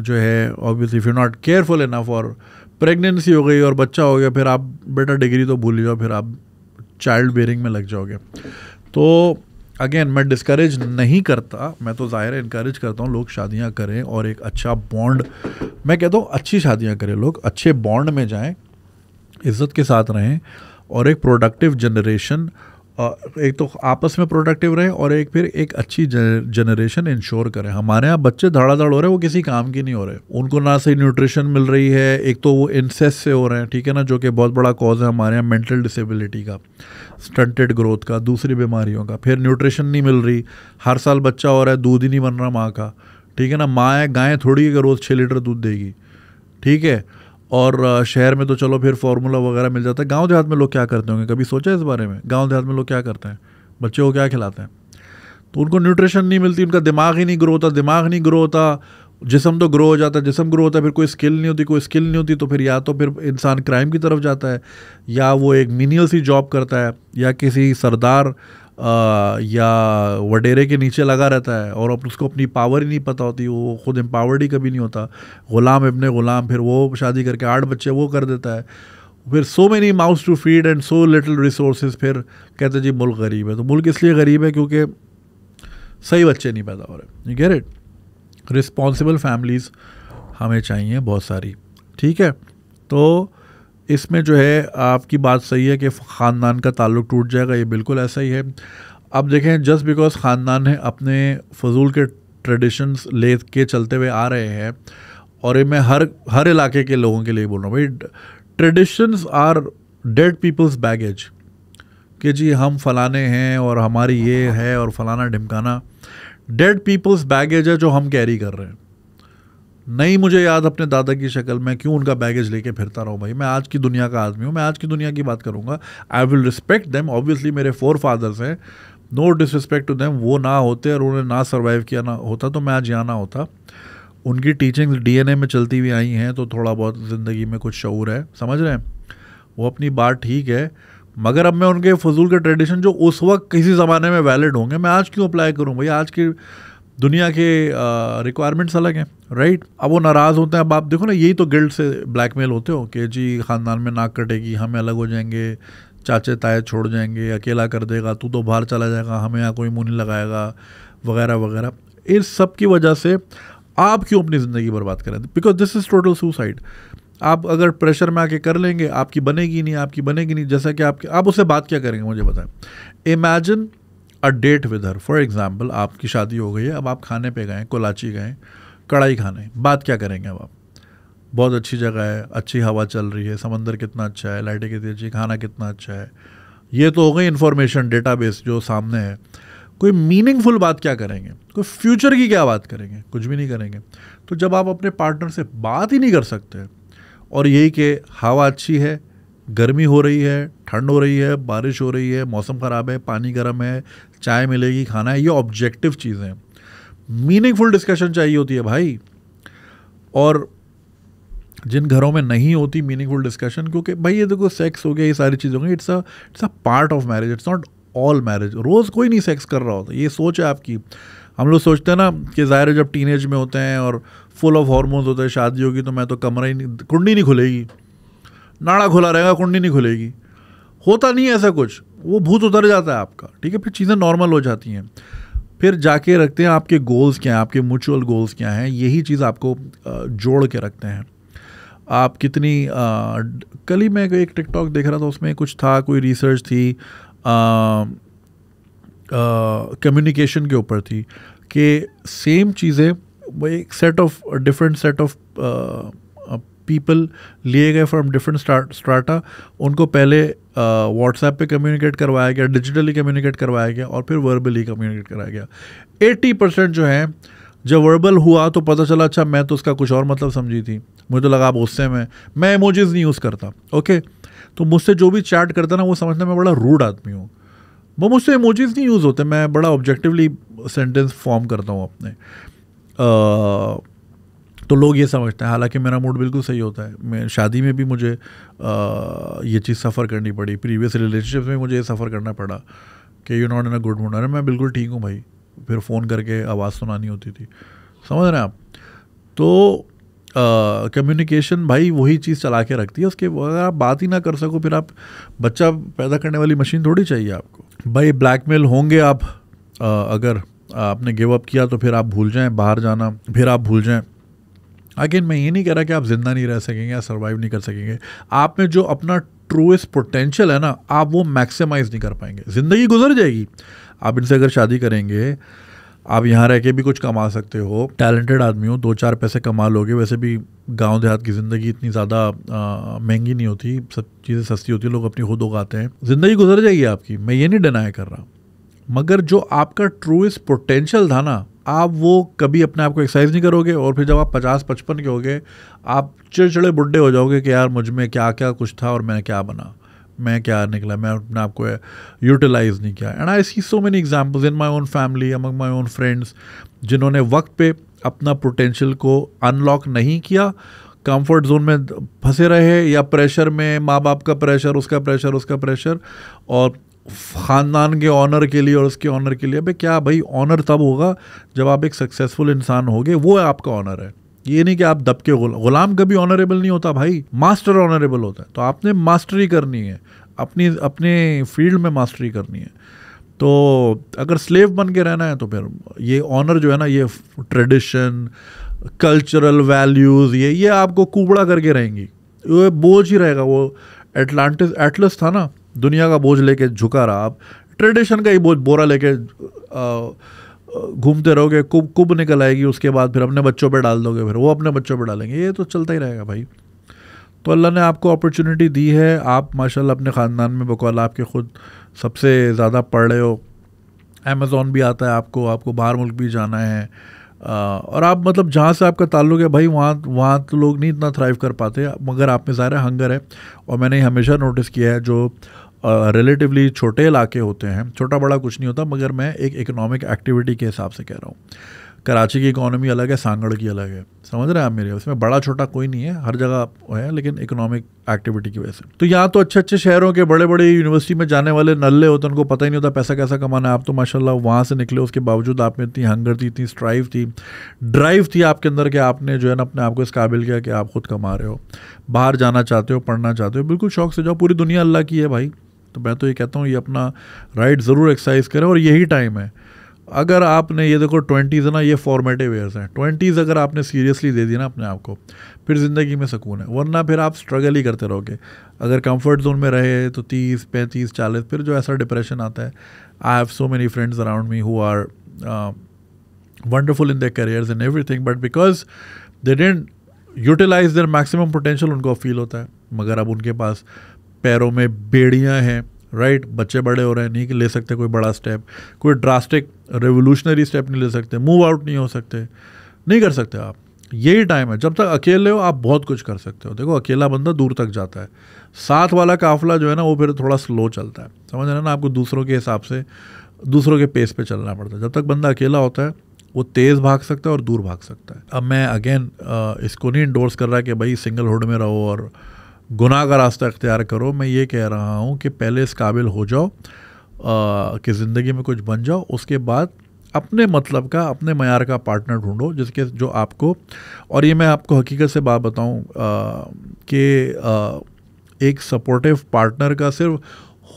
S1: जो है obviously if you not careful enough और प्रेगनेंसी हो गई और बच्चा हो गया फिर आप बेटा डिग्री तो भूल जाओ फिर आप चाइल्ड बेयरिंग में लग जाओगे तो अगेन मैं डिस्करेज नहीं करता मैं तो ज़ाहिर इनक्रेज करता हूँ लोग शादियाँ करें और एक अच्छा बॉन्ड मैं कहता हूँ अच्छी शादियाँ करें लोग अच्छे बॉन्ड में जाएँ इज़्ज़त के साथ रहें और एक प्रोडक्टिव जनरेशन एक तो आपस में प्रोडक्टिव रहे और एक फिर एक अच्छी जनरेशन इंश्योर करें हमारे यहाँ बच्चे धड़ाधड़ हो रहे हैं वो किसी काम की नहीं हो रहे उनको ना सही न्यूट्रिशन मिल रही है एक तो वो इंसेस से हो रहे हैं ठीक है ना जो कि बहुत बड़ा कॉज है हमारे यहाँ मेंटल डिसेबिलिटी का स्टंटेड ग्रोथ का दूसरी बीमारियों का फिर न्यूट्रिशन नहीं मिल रही हर साल बच्चा हो रहा है दूध ही नहीं बन रहा माँ का ठीक है ना माँ गायें थोड़ी अगर रोज़ छः लीटर दूध देगी ठीक है और शहर में तो चलो फिर फार्मूला वगैरह मिल जाता है गाँव देहात में लोग क्या करते होंगे कभी सोचा इस बारे में गाँव देहात में लोग क्या करते हैं बच्चों को क्या खिलाते हैं तो उनको न्यूट्रिशन नहीं मिलती उनका दिमाग ही नहीं ग्रो होता दिमाग नहीं ग्रो होता जिसम तो ग्रो हो जाता है जिसम ग्रो होता है फिर कोई स्किल नहीं होती कोई स्किल नहीं होती तो फिर या तो फिर इंसान क्राइम की तरफ जाता है या वो एक मीनियल सी जॉब करता है या किसी सरदार या वडेरे के नीचे लगा रहता है और उसको अपनी पावर ही नहीं पता होती वो खुद एम्पावर्ड ही कभी नहीं होता ग़ुलाम इबन ग़ुलाम फिर वो शादी करके आठ बच्चे वो कर देता है फिर so many mouths to feed and so little resource फिर कहते जी मुल्क गरीब है तो मुल्क इसलिए गरीब है क्योंकि सही बच्चे नहीं पैदा हो रहे you get it responsible families हमें चाहिए बहुत सारी ठीक है तो इसमें जो है आपकी बात सही है कि ख़ानदान का ताल्लुक टूट जाएगा ये बिल्कुल ऐसा ही है अब देखें जस्ट बिकॉज ख़ानदान है अपने फजूल के ट्रेडिशंस ले के चलते हुए आ रहे हैं और ये मैं हर हर इलाके के लोगों के लिए बोल रहा हूँ भाई traditions are dead people's baggage कि जी हम फलाने हैं और हमारी ये है और फलाना ढिमकाना डेड पीपल्स बैगेज है जो हम कैरी कर रहे हैं नहीं मुझे याद अपने दादा की शक्ल में क्यों उनका बैगेज लेके फिरता रहा हूँ भाई मैं आज की दुनिया का आदमी हूँ मैं आज की दुनिया की बात करूँगा I will respect them obviously मेरे फोर फादर्स हैं नो डिसरिस्पेक्ट टू देम वो ना होते और उन्हें ना सर्वाइव किया ना होता तो मैं आज यहाँ ना होता उनकी टीचिंग्स डीएनए में चलती हुई आई हैं तो थोड़ा बहुत ज़िंदगी में कुछ शूर है समझ रहे हैं वो अपनी बात ठीक है मगर अब मैं उनके फजूल के ट्रेडिशन जो उस वक्त किसी ज़माने में वैलिड होंगे मैं आज क्यों अप्लाई करूँ भाई आज की दुनिया के रिक्वायरमेंट्स अलग हैं राइट अब वो नाराज़ होते हैं अब आप देखो ना यही तो गिल्ड से ब्लैकमेल होते हो कि जी ख़ानदान में नाक कटेगी हमें अलग हो जाएंगे चाचे ताए छोड़ जाएंगे अकेला कर देगा तू तो बाहर चला जाएगा हमें यहाँ कोई मुँह नहीं लगाएगा वगैरह वगैरह इस सब की वजह से आप क्यों अपनी ज़िंदगी बर्बाद करें because this is total suicide आप अगर प्रेशर में आके कर लेंगे आपकी बनेगी नहीं आपकी बनेगी नहीं जैसा कि आपके आप उससे बात क्या करेंगे मुझे बताएं imagine a date with her for example आपकी शादी हो गई है अब आप खाने पे गए कोलाची गए कढ़ाई खाने बात क्या करेंगे अब आप बहुत अच्छी जगह है अच्छी हवा चल रही है समंदर कितना अच्छा है लाइटें कितनी अच्छी खाना कितना अच्छा है ये तो हो गई इन्फॉर्मेशन डेटा जो सामने है कोई मीनिंगफुल बात क्या करेंगे कोई फ्यूचर की क्या बात करेंगे कुछ भी नहीं करेंगे तो जब आप अपने पार्टनर से बात ही नहीं कर सकते और यही कि हवा अच्छी है गर्मी हो रही है ठंड हो रही है बारिश हो रही है मौसम ख़राब है पानी गर्म है चाय मिलेगी खाना है ये ऑब्जेक्टिव चीज़ें मीनिंगफुल डिस्कशन चाहिए होती है भाई और जिन घरों में नहीं होती मीनिंगफुल डिस्कशन क्योंकि भाई ये देखो सेक्स हो गया ये सारी चीज़ें होंगी it's a it's a part of marriage it's not all marriage रोज़ कोई नहीं सेक्स कर रहा होता ये सोच है आपकी हम लोग सोचते हैं ना कि ज़ाहिर जब टीनेज में होते हैं और फुल ऑफ हॉर्मोन्स होते हैं शादी होगी तो मैं तो कमरा ही नहीं कुंडी नहीं खुलेगी नाड़ा खुला रहेगा कुंडी नहीं खुलेगी होता नहीं है ऐसा कुछ वो भूत उतर जाता है आपका ठीक है फिर चीज़ें नॉर्मल हो जाती हैं फिर जाके रखते हैं आपके गोल्स क्या हैं आपके म्यूचुअल गोल्स क्या हैं यही चीज़ आपको जोड़ के रखते हैं आप कितनी कल ही मैं एक टिकटॉक देख रहा था उसमें कुछ था कोई रिसर्च थी कम्युनिकेशन के ऊपर थी कि सेम चीज़ें एक set of different set of people लिए गए फ्रॉम डिफरेंट स्टार्टा उनको पहले व्हाट्सएप uh, पे कम्युनिकेट करवाया गया डिजिटली कम्युनिकेट करवाया गया और फिर वर्बली कम्युनिकेट कराया गया एट्टी परसेंट जो है जब वर्बल हुआ तो पता चला अच्छा मैं तो उसका कुछ और मतलब समझी थी मुझे तो लगा आप गुस्से में मैं इमोजेस नहीं यूज़ करता ओके तो मुझसे जो भी चैट करता ना वो समझना मैं बड़ा रूड आदमी हूँ वो मुझसे इमोजेस नहीं यूज़ होते मैं बड़ा ऑब्जेक्टिवली सेंटेंस फॉर्म करता हूँ अपने uh, तो लोग ये समझते हैं हालांकि मेरा मूड बिल्कुल सही होता है मैं शादी में भी मुझे आ, ये चीज़ सफ़र करनी पड़ी प्रीवियस रिलेशनशिप में मुझे ये सफ़र करना पड़ा कि you not in a good mood अरे मैं बिल्कुल ठीक हूँ भाई फिर फ़ोन करके आवाज़ सुनानी होती थी समझ रहे हैं आप तो कम्युनिकेशन uh, भाई वही चीज़ चला के रखती है उसके अगर आप बात ही ना कर सको फिर आप बच्चा पैदा करने वाली मशीन थोड़ी चाहिए आपको भाई ब्लैकमेल होंगे आप uh, अगर आपने गिव अप किया तो फिर आप भूल जाएं बाहर जाना फिर आप भूल जाएं अगेन मैं ये नहीं कह रहा कि आप ज़िंदा नहीं रह सकेंगे या सर्वाइव नहीं कर सकेंगे आप में जो अपना ट्रूएस्ट पोटेंशियल है ना आप वो मैक्सिमाइज नहीं कर पाएंगे ज़िंदगी गुजर जाएगी आप इनसे अगर शादी करेंगे आप यहाँ रह के भी कुछ कमा सकते हो टैलेंटेड आदमी हो दो चार पैसे कमा लोगे वैसे भी गांव देहात की ज़िंदगी इतनी ज़्यादा महंगी नहीं होती सब चीज़ें सस्ती होती लोग अपनी खुद उगाते हैं ज़िंदगी गुजर जाएगी आपकी मैं ये नहीं डिनाई कर रहा मगर जो आपका ट्रूएस्ट पोटेंशियल था ना आप वो कभी अपने आप को एक्सरसाइज नहीं करोगे और फिर जब आप पचास पचपन के होगे आप चिड़चिड़े बुढ़े हो जाओगे कि यार मुझ में क्या क्या कुछ था और मैं क्या बना मैं क्या निकला मैं अपने आप को यूटिलाइज नहीं किया and I see so many examples in my own family among my own friends जिन्होंने वक्त पे अपना पोटेंशियल को अनलॉक नहीं किया कंफर्ट जोन में फंसे रहे या प्रेशर में माँ बाप का प्रेशर उसका प्रेशर उसका प्रेशर और ख़ानदान के ऑनर के लिए और उसके ऑनर के लिए भाई क्या भाई ऑनर तब होगा जब आप एक सक्सेसफुल इंसान होगे वो आपका ऑनर है ये नहीं कि आप दब के गुलाम कभी ऑनरेबल नहीं होता भाई मास्टर ऑनरेबल होता है तो आपने मास्टरी करनी है अपनी अपने फील्ड में मास्टरी करनी है तो अगर स्लेव बन के रहना है तो फिर ये ऑनर जो है ना ये ट्रेडिशन कल्चरल वैल्यूज़ ये ये आपको कूबड़ा करके रहेंगी वो बोझ ही रहेगा वो एटलांटिस एटलस था ना दुनिया का बोझ लेके झुका रहा आप ट्रेडिशन का ही बोझ बोरा लेके घूमते रहोगे कुब कुब निकल आएगी उसके बाद फिर अपने बच्चों पे डाल दोगे फिर वो अपने बच्चों पे डालेंगे ये तो चलता ही रहेगा भाई तो अल्लाह ने आपको अपॉर्चुनिटी दी है आप माशाल्लाह अपने ख़ानदान में बकौल आपके ख़ुद सबसे ज़्यादा पढ़ रहे हो अमेज़ोन भी आता है आपको आपको बाहर मुल्क भी जाना है और आप मतलब जहाँ से आपका ताल्लुक है भाई वहाँ वहाँ तो लोग नहीं इतना थ्राइव कर पाते मगर आप में ज़ाहिर हंगर है और मैंने हमेशा नोटिस किया है जो रिलेटिवली छोटे इलाके होते हैं छोटा बड़ा कुछ नहीं होता मगर मैं एक इकोनॉमिक एक्टिविटी के हिसाब से कह रहा हूँ कराची की इकोनॉमी अलग है सांगड़ की अलग है समझ रहे हैं आप मेरे उसमें बड़ा छोटा कोई नहीं है हर जगह है लेकिन इकोनॉमिक एक्टिविटी की वजह से तो यहाँ तो अच्छे अच्छे शहरों के बड़े बड़े यूनिवर्सिटी में जाने वाले नल्ले होते तो उनको पता ही नहीं होता पैसा कैसा कमाना है आप तो माशा वहाँ से निकले उसके बावजूद आप में इतनी हंगर थी इतनी स्ट्राइव थी ड्राइव थी आपके अंदर कि आपने जो है ना अपने आप को इस काबिल किया कि आप खुद कमा रहे हो बाहर जाना चाहते हो पढ़ना चाहते हो बिल्कुल शौक से जाओ पूरी दुनिया अल्लाह की है भाई तो मैं तो ये कहता हूँ ये अपना राइट ज़रूर एक्सरसाइज करें और यही टाइम है अगर आपने ये देखो ट्वेंटीज़ ना ये फॉर्मेटिव ईयर्स हैं ट्वेंटीज़ अगर आपने सीरियसली दे दी ना अपने आप को फिर ज़िंदगी में सुकून है वरना फिर आप स्ट्रगल ही करते रहोगे अगर कंफर्ट जोन में रहे तो तीस पैंतीस चालीस फिर जो ऐसा डिप्रेशन आता है I have so many friends around me who are wonderful in the careers in everything but because they didn't utilise their maximum potential उनको फील होता है मगर अब उनके पास पैरों में बेड़ियाँ हैं राइट right? बच्चे बड़े हो रहे हैं नहीं ले सकते कोई बड़ा स्टेप कोई ड्रास्टिक रेवोल्यूशनरी स्टेप नहीं ले सकते मूव आउट नहीं हो सकते नहीं कर सकते आप यही टाइम है जब तक अकेले हो आप बहुत कुछ कर सकते हो देखो अकेला बंदा दूर तक जाता है साथ वाला काफिला जो है ना वो फिर थोड़ा स्लो चलता है समझ रहे ना आपको दूसरों के हिसाब से दूसरों के पेस पे चलना पड़ता है जब तक बंदा अकेला होता है वो तेज़ भाग सकता है और दूर भाग सकता है अब मैं अगेन इसको नहीं इंडोर्स कर रहा कि भाई सिंगल हुड में रहो और गुनाह का रास्ता अख्तियार करो मैं ये कह रहा हूँ कि पहले इस काबिल हो जाओ कि ज़िंदगी में कुछ बन जाओ उसके बाद अपने मतलब का अपने मैार का पार्टनर ढूंढो जिसके जो आपको और ये मैं आपको हकीकत से बात बताऊं कि एक सपोर्टिव पार्टनर का सिर्फ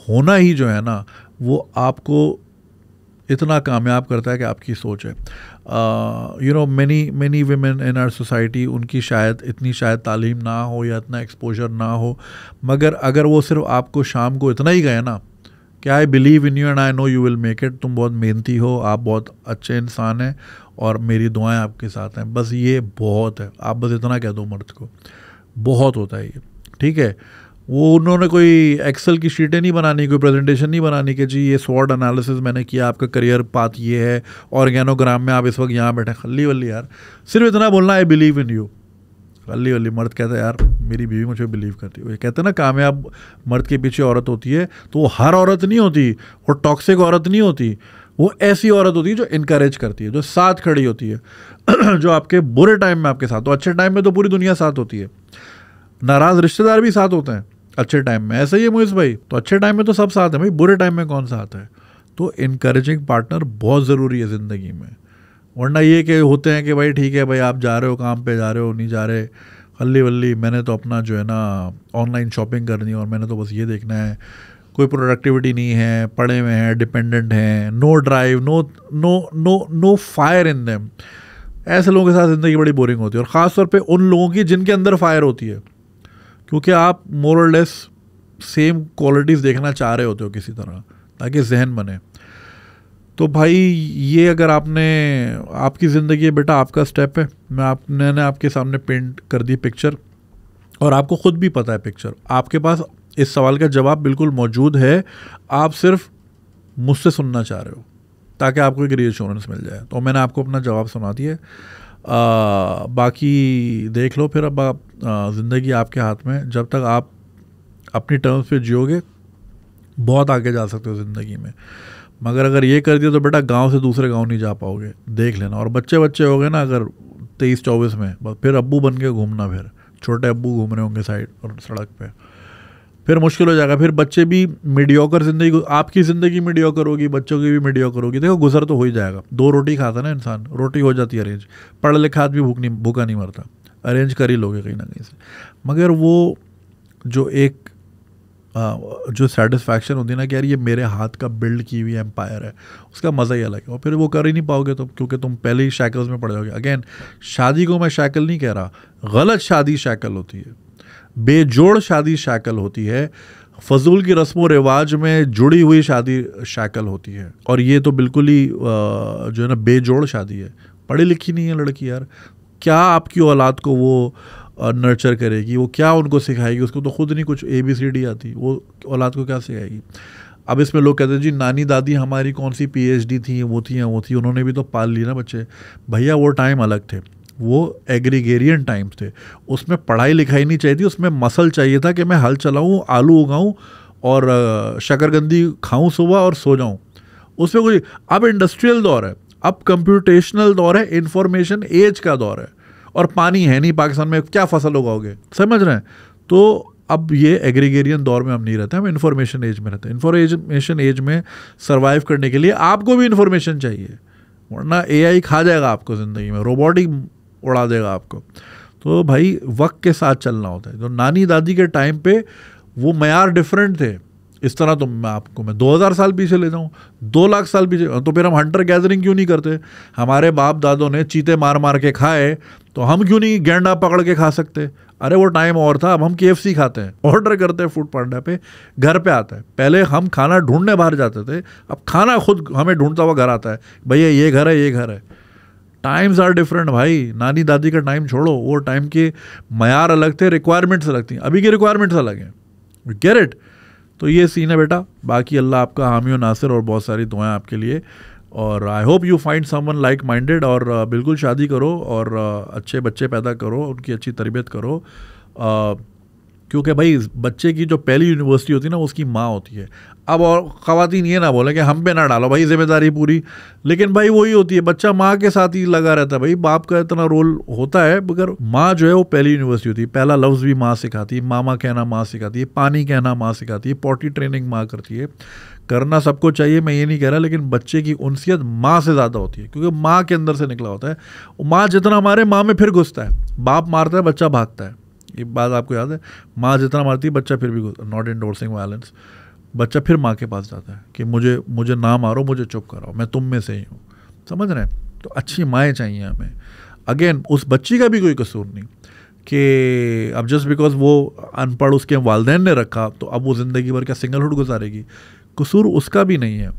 S1: होना ही जो है ना वो आपको इतना कामयाब करता है कि आपकी सोच है you know many many women in our society उनकी शायद इतनी शायद तालीम ना हो या इतना एक्सपोजर ना हो मगर अगर वो सिर्फ आपको शाम को इतना ही गए ना कि I believe in you and I know you will make it तुम बहुत मेहनती हो आप बहुत अच्छे इंसान हैं और मेरी दुआएं आपके साथ हैं बस ये बहुत है आप बस इतना कह दो मर्द को बहुत होता है ये ठीक है वो उन्होंने कोई एक्सेल की शीटें नहीं बनानी कोई प्रेजेंटेशन नहीं बनानी कि जी ये स्वॉर्ड एनालिसिस मैंने किया आपका करियर पाथ ये है ऑर्गेनोग्राम में आप इस वक्त यहाँ बैठे खली वल्ली यार सिर्फ इतना बोलना I believe in you Ali Ali मर्द कहता है यार मेरी बीवी मुझे बिलीव करती है वो कहते हैं ना कामयाब मर्द के पीछे औरत होती है तो वो हर औरत नहीं होती वो टॉक्सिक औरत नहीं होती वो ऐसी औरत होती है जो इनक्रेज करती है जो साथ खड़ी होती है जो आपके बुरे टाइम में आपके साथ हो तो अच्छे टाइम में तो पूरी दुनिया साथ होती है नाराज़ रिश्तेदार भी साथ होते हैं अच्छे टाइम में ऐसे ही है मोहित भाई तो अच्छे टाइम में तो सब साथ हैं भाई बुरे टाइम में कौन साथ है तो इनक्रेजिंग पार्टनर बहुत ज़रूरी है ज़िंदगी में वरना ये कि होते हैं कि भाई ठीक है भाई आप जा रहे हो काम पे जा रहे हो नहीं जा रहे हल्ली वल्ली मैंने तो अपना जो है ना ऑनलाइन शॉपिंग करनी है और मैंने तो बस ये देखना है कोई प्रोडक्टिविटी नहीं है पड़े हुए हैं डिपेंडेंट हैं no drive no no no no fire in them ऐसे लोगों के साथ ज़िंदगी बड़ी बोरिंग होती है और ख़ासतौर पर उन लोगों की जिनके अंदर फायर होती है क्योंकि आप मोरलेस सेम क्वालिटीज़ देखना चाह रहे होते हो किसी तरह ताकि जहन बने तो भाई ये अगर आपने आपकी ज़िंदगी है बेटा आपका स्टेप है मैं आप मैंने आपके सामने पेंट कर दी पिक्चर और आपको ख़ुद भी पता है पिक्चर आपके पास इस सवाल का जवाब बिल्कुल मौजूद है आप सिर्फ मुझसे सुनना चाह रहे हो ताकि आपको एक रीएश्योरेंस मिल जाए तो मैंने आपको अपना जवाब सुना दिया बाकी देख लो फिर अब आप ज़िंदगी आपके हाथ में जब तक आप अपनी टर्म्स पे जियोगे बहुत आगे जा सकते हो ज़िंदगी में मगर अगर ये कर दिया तो बेटा गांव से दूसरे गांव नहीं जा पाओगे देख लेना और बच्चे बच्चे हो गए ना अगर तेईस चौबीस में बस फिर अबू बन के घूमना फिर छोटे अबू घूम रहे होंगे साइड और सड़क पर फिर मुश्किल हो जाएगा फिर बच्चे भी मीडियोकर ज़िंदगी आपकी ज़िंदगी मीडियोकर होगी बच्चों की भी मीडियोकर होगी देखो गुजर तो हो ही जाएगा दो रोटी खाता ना इंसान रोटी हो जाती है अरेंज पढ़ लिखा आदमी भूख नहीं भूखा नहीं मरता अरेंज कर ही लोगे कहीं ना कहीं से मगर वो जो एक जो सेटिस्फैक्शन होती है ना कि यार ये मेरे हाथ का बिल्ड की हुई एम्पायर है उसका मज़ा ही अलग है और फिर वो कर ही नहीं पाओगे तुम क्योंकि तुम पहले ही शैकल्स में पड़ जाओगे अगेन शादी को मैं शैकल नहीं कह रहा गलत शादी शैकल होती है बेजोड़ शादी शैकल होती है फजूल की रस्म रिवाज में जुड़ी हुई शादी शैकल होती है और ये तो बिल्कुल ही जो है ना बेजोड़ शादी है पढ़ी लिखी नहीं है लड़की यार क्या आपकी औलाद को वो नर्चर करेगी वो क्या उनको सिखाएगी उसको तो खुद नहीं कुछ ए बी सी डी आती वो औलाद को क्या सिखाएगी अब इसमें लोग कहते हैं जी नानी दादी हमारी कौन सी पी एच डी थी वो थी या वो थी उन्होंने भी तो पाल ली ना बच्चे भैया वो टाइम अलग थे वो एग्रीगेरियन टाइम थे उसमें पढ़ाई लिखाई नहीं चाहिए थी उसमें मसल चाहिए था कि मैं हल चलाऊँ आलू उगाऊँ और शकरगंदी खाऊँ सुबह और सो जाऊँ उसमें कोई अब इंडस्ट्रियल दौर है अब कंप्यूटेशनल दौर है इंफॉर्मेशन एज का दौर है और पानी है नहीं पाकिस्तान में क्या फसल उगाओगे समझ रहे हैं तो अब ये एग्रीगेरियन दौर में हम नहीं रहते हम इन्फॉर्मेशन एज में रहते हैं इन्फॉर्मेशन एज में सर्वाइव करने के लिए आपको भी इन्फॉर्मेशन चाहिए वरना ए खा जाएगा आपको ज़िंदगी में रोबोटिक उड़ा देगा आपको तो भाई वक्त के साथ चलना होता है तो नानी दादी के टाइम पे वो मैार डिफरेंट थे इस तरह तो मैं आपको मैं 2000 साल पीछे ले जाऊँ दो लाख साल पीछे तो फिर हम हंटर गैदरिंग क्यों नहीं करते हमारे बाप दादों ने चीते मार मार के खाए तो हम क्यों नहीं गेंडा पकड़ के खा सकते अरे वो टाइम और था अब हम के खाते हैं ऑर्डर करते हैं फूड पांडा पे घर पे आता है पहले हम खाना ढूंढने बाहर जाते थे अब खाना खुद हमें ढूंढता हुआ घर आता है भैया ये घर है ये घर है टाइम्स आर डिफरेंट भाई नानी दादी का टाइम छोड़ो वो टाइम के मैार अलग थे रिक्वायरमेंट्स अलग थी अभी की रिक्वायरमेंट्स अलग हैं गेट इट तो ये सीन है बेटा बाकी अल्लाह आपका हामी और नासिर और बहुत सारी दुआएं आपके लिए और I hope you find someone like minded और बिल्कुल शादी करो और अच्छे बच्चे पैदा करो उनकी अच्छी तरबियत करो क्योंकि भाई बच्चे की जो पहली यूनिवर्सिटी होती है ना उसकी माँ होती है अब और ख़वान ये ना बोले कि हम पे ना डालो भाई जिम्मेदारी पूरी लेकिन भाई वही होती है बच्चा माँ के साथ ही लगा रहता है भाई बाप का इतना रोल होता है मगर माँ जो है वो पहली यूनिवर्सिटी होती है पहला लफ्ज़ भी माँ सिखाती है मामा कहना माँ सिखाती है पानी कहना माँ सिखाती है पॉटी ट्रेनिंग माँ करती है करना सबको चाहिए मैं ये नहीं कह रहा लेकिन बच्चे की उनसीत माँ से ज़्यादा होती है क्योंकि माँ के अंदर से निकला होता है माँ जितना मारे माँ में फिर घुसता है बाप मारता है बच्चा भागता है ये बात आपको याद है माँ जितना मारती है बच्चा फिर भी नॉट इंडोर्सिंग वायलेंस बच्चा फिर माँ के पास जाता है कि मुझे मुझे ना मारो मुझे चुप कराओ मैं तुम में से ही हूँ समझ रहे हैं तो अच्छी माएँ चाहिए हमें अगेन उस बच्ची का भी कोई कसूर नहीं कि अब जस्ट बिकॉज वो अनपढ़ उसके वालदेन ने रखा तो अब वो ज़िंदगी भर क्या सिंगलहुड गुजारेगी कसूर उसका भी नहीं है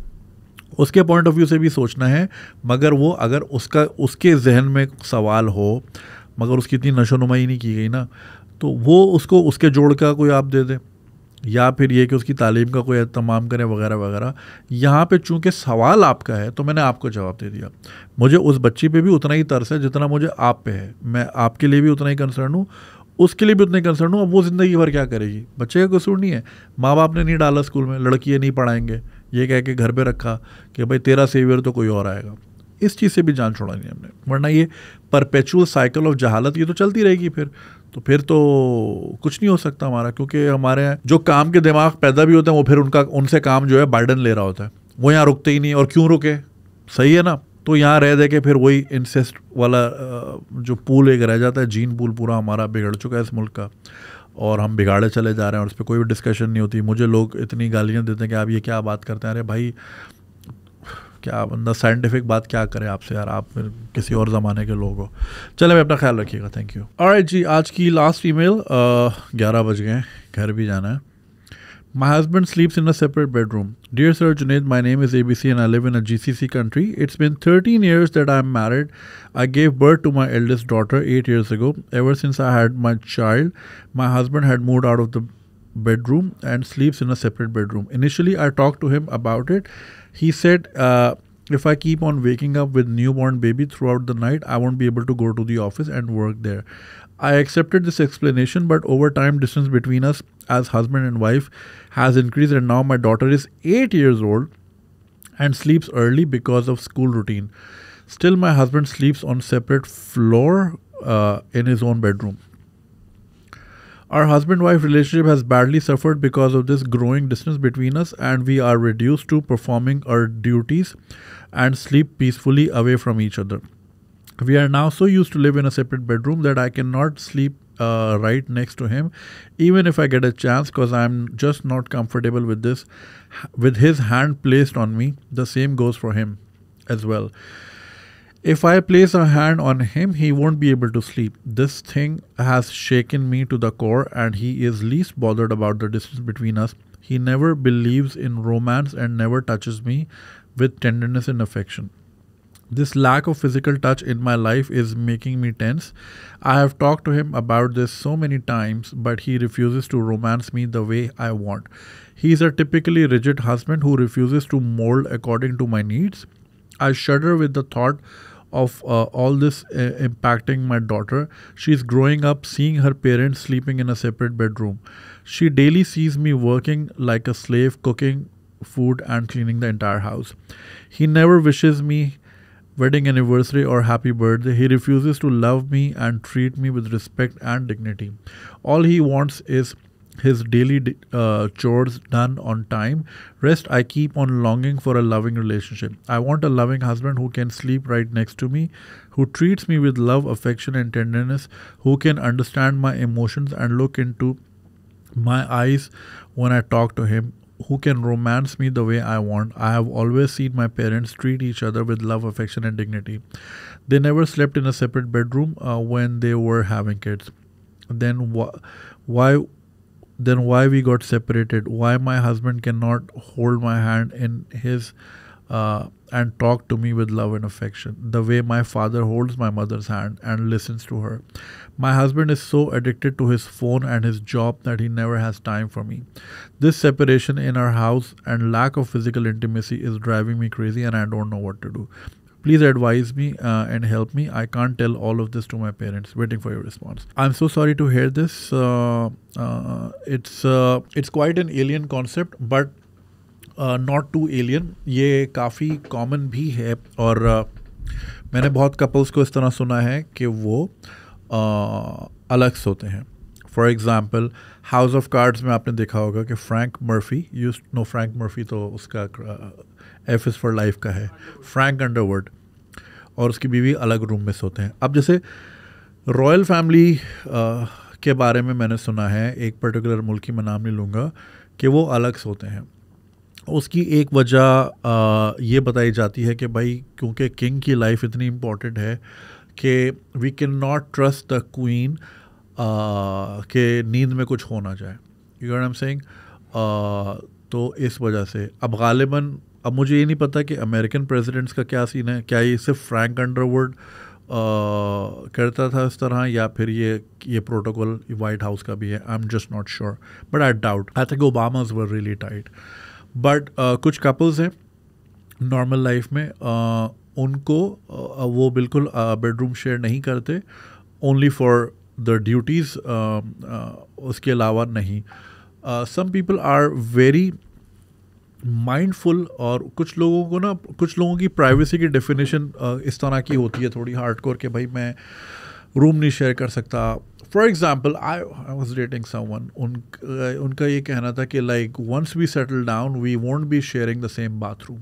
S1: उसके पॉइंट ऑफ व्यू से भी सोचना है मगर वो अगर उसका उसके जहन में सवाल हो मगर उसकी इतनी नशोनुमाई नहीं की गई ना तो वो उसको उसके जोड़ का कोई आप दे दें या फिर ये कि उसकी तालीम का कोई तमाम करें वगैरह वगैरह यहाँ पे चूंकि सवाल आपका है तो मैंने आपको जवाब दे दिया मुझे उस बच्ची पे भी उतना ही तरस है जितना मुझे आप पे है मैं आपके लिए भी उतना ही कंसर्न हूँ उसके लिए भी उतना ही कंसर्न हूँ अब वो ज़िंदगी भर क्या करेगी बच्चे का कसूर नहीं है माँ बाप ने नहीं डाला स्कूल में लड़की नहीं पढ़ाएंगे ये कह के घर पर रखा कि भाई तेरा सेवियर तो कोई और आएगा इस चीज़ से भी जान छोड़ा नहीं हमने वरना ये परपेचुअल साइकिल ऑफ जहालत ये तो चलती रहेगी फिर तो फिर तो कुछ नहीं हो सकता हमारा क्योंकि हमारे जो काम के दिमाग पैदा भी होते हैं वो फिर उनका उनसे काम जो है बर्डन ले रहा होता है वो यहाँ रुकते ही नहीं और क्यों रुके सही है ना तो यहाँ रह दे के फिर वही इंसेस्ट वाला जो पूल एक रह जाता है जीन पूल पूरा हमारा बिगड़ चुका है इस मुल्क का और हम बिगाड़े चले जा रहे हैं और उस पर कोई भी डिस्कशन नहीं होती मुझे लोग इतनी गालियाँ देते हैं कि आप ये क्या बात करते हैं अरे भाई क्या बंदा साइंटिफिक बात क्या करें आपसे यार आप फिर किसी और ज़माने के लोग हो चले भाई अपना ख्याल रखिएगा थैंक यू और जी आज की लास्ट ईमेल ग्यारह बज गए घर भी जाना है My husband sleeps in a separate bedroom. Dear Sir Junaid, my name is ABC and I live in a GCC country. It's been 13 years that I'm married. I gave birth to my eldest daughter 8 years ago. Ever since I had my child, my husband had moved out of the bedroom and sleeps in a separate bedroom. Initially, I talked to him about it He said, uh, if I keep on waking up with newborn baby throughout the night, I won't be able to go to the office and work there. I accepted this explanation, but over time, distance between us as husband and wife has increased, and now my daughter is eight years old and sleeps early because of school routine. Still, my husband sleeps on separate floor uh, in his own bedroom. Our husband wife relationship has badly suffered because of this growing distance between us, and we are reduced to performing our duties and sleep peacefully away from each other. We are now so used to live in a separate bedroom that I cannot sleep uh, right next to him, even if I get a chance, because I'm just not comfortable with this. With his hand placed on me, the same goes for him as well. If I place a hand on him, he won't be able to sleep. This thing has shaken me to the core, and he is least bothered about the distance between us. He never believes in romance and never touches me with tenderness and affection. This lack of physical touch in my life is making me tense. I have talked to him about this so many times, but he refuses to romance me the way I want. He is a typically rigid husband who refuses to mold according to my needs. I shudder with the thought of uh, all this uh, impacting my daughter. She's growing up seeing her parents sleeping in a separate bedroom. She daily sees me working like a slave, cooking food and cleaning the entire house. He never wishes me wedding anniversary or happy birthday. He refuses to love me and treat me with respect and dignity. All he wants is his daily uh, chores done on time. Rest, I keep on longing for a loving relationship. I want a loving husband who can sleep right next to me, who treats me with love, affection, and tenderness, who can understand my emotions and look into my eyes when I talk to him, who can romance me the way I want. I have always seen my parents treat each other with love, affection, and dignity. They never slept in a separate bedroom uh, when they were having kids. Then wh- why then why we got separated why my husband cannot hold my hand in his uh, and talk to me with love and affection the way my father holds my mother's hand and listens to her my husband is so addicted to his phone and his job that he never has time for me this separation in our house and lack of physical intimacy is driving me crazy and i don't know what to do please advise me and help me I can't tell all of this to my parents waiting for your response I am so sorry to hear this it's it's quite an alien concept but not too alien ये काफ़ी common भी है और uh, मैंने बहुत couples को इस तरह सुना है कि वो uh, अलग सोते हैं for example house of cards में आपने देखा होगा कि Frank Murphy you know Frank Murphy तो उसका एफ इज़ फॉर लाइफ का है फ्रैंक अंडरवर्ड और उसकी बीवी अलग रूम में सोते हैं अब जैसे रॉयल फैमिली के बारे में मैंने सुना है एक पर्टिकुलर मुल्क की मैं नाम नहीं लूँगा कि वो अलग सोते हैं उसकी एक वजह ये बताई जाती है कि भाई क्योंकि किंग की लाइफ इतनी इम्पॉर्टेंट है कि we can not trust the queen के नींद में कुछ होना चाहे जाए यू एम सेइंग तो इस वजह से अब गालिबा अब मुझे ये नहीं पता कि अमेरिकन प्रेसिडेंट्स का क्या सीन है क्या ये सिर्फ फ्रैंक अंडरवुड करता था इस तरह या फिर ये ये प्रोटोकॉल वाइट हाउस का भी है I am just not sure but I doubt I think Obamas were really tight but कुछ कपल्स हैं नॉर्मल लाइफ में uh, उनको uh, वो बिल्कुल बेडरूम uh, शेयर नहीं करते ओनली फॉर द ड्यूटीज़ उसके अलावा नहीं some people are very mindful और कुछ लोगों को ना कुछ लोगों की प्राइवेसी की डेफिनेशन इस तरह की होती है थोड़ी हार्ड कोर के भाई मैं रूम नहीं शेयर कर सकता for example I I was dating someone उनका ये कहना था कि like once we settle down we won't be sharing the same bathroom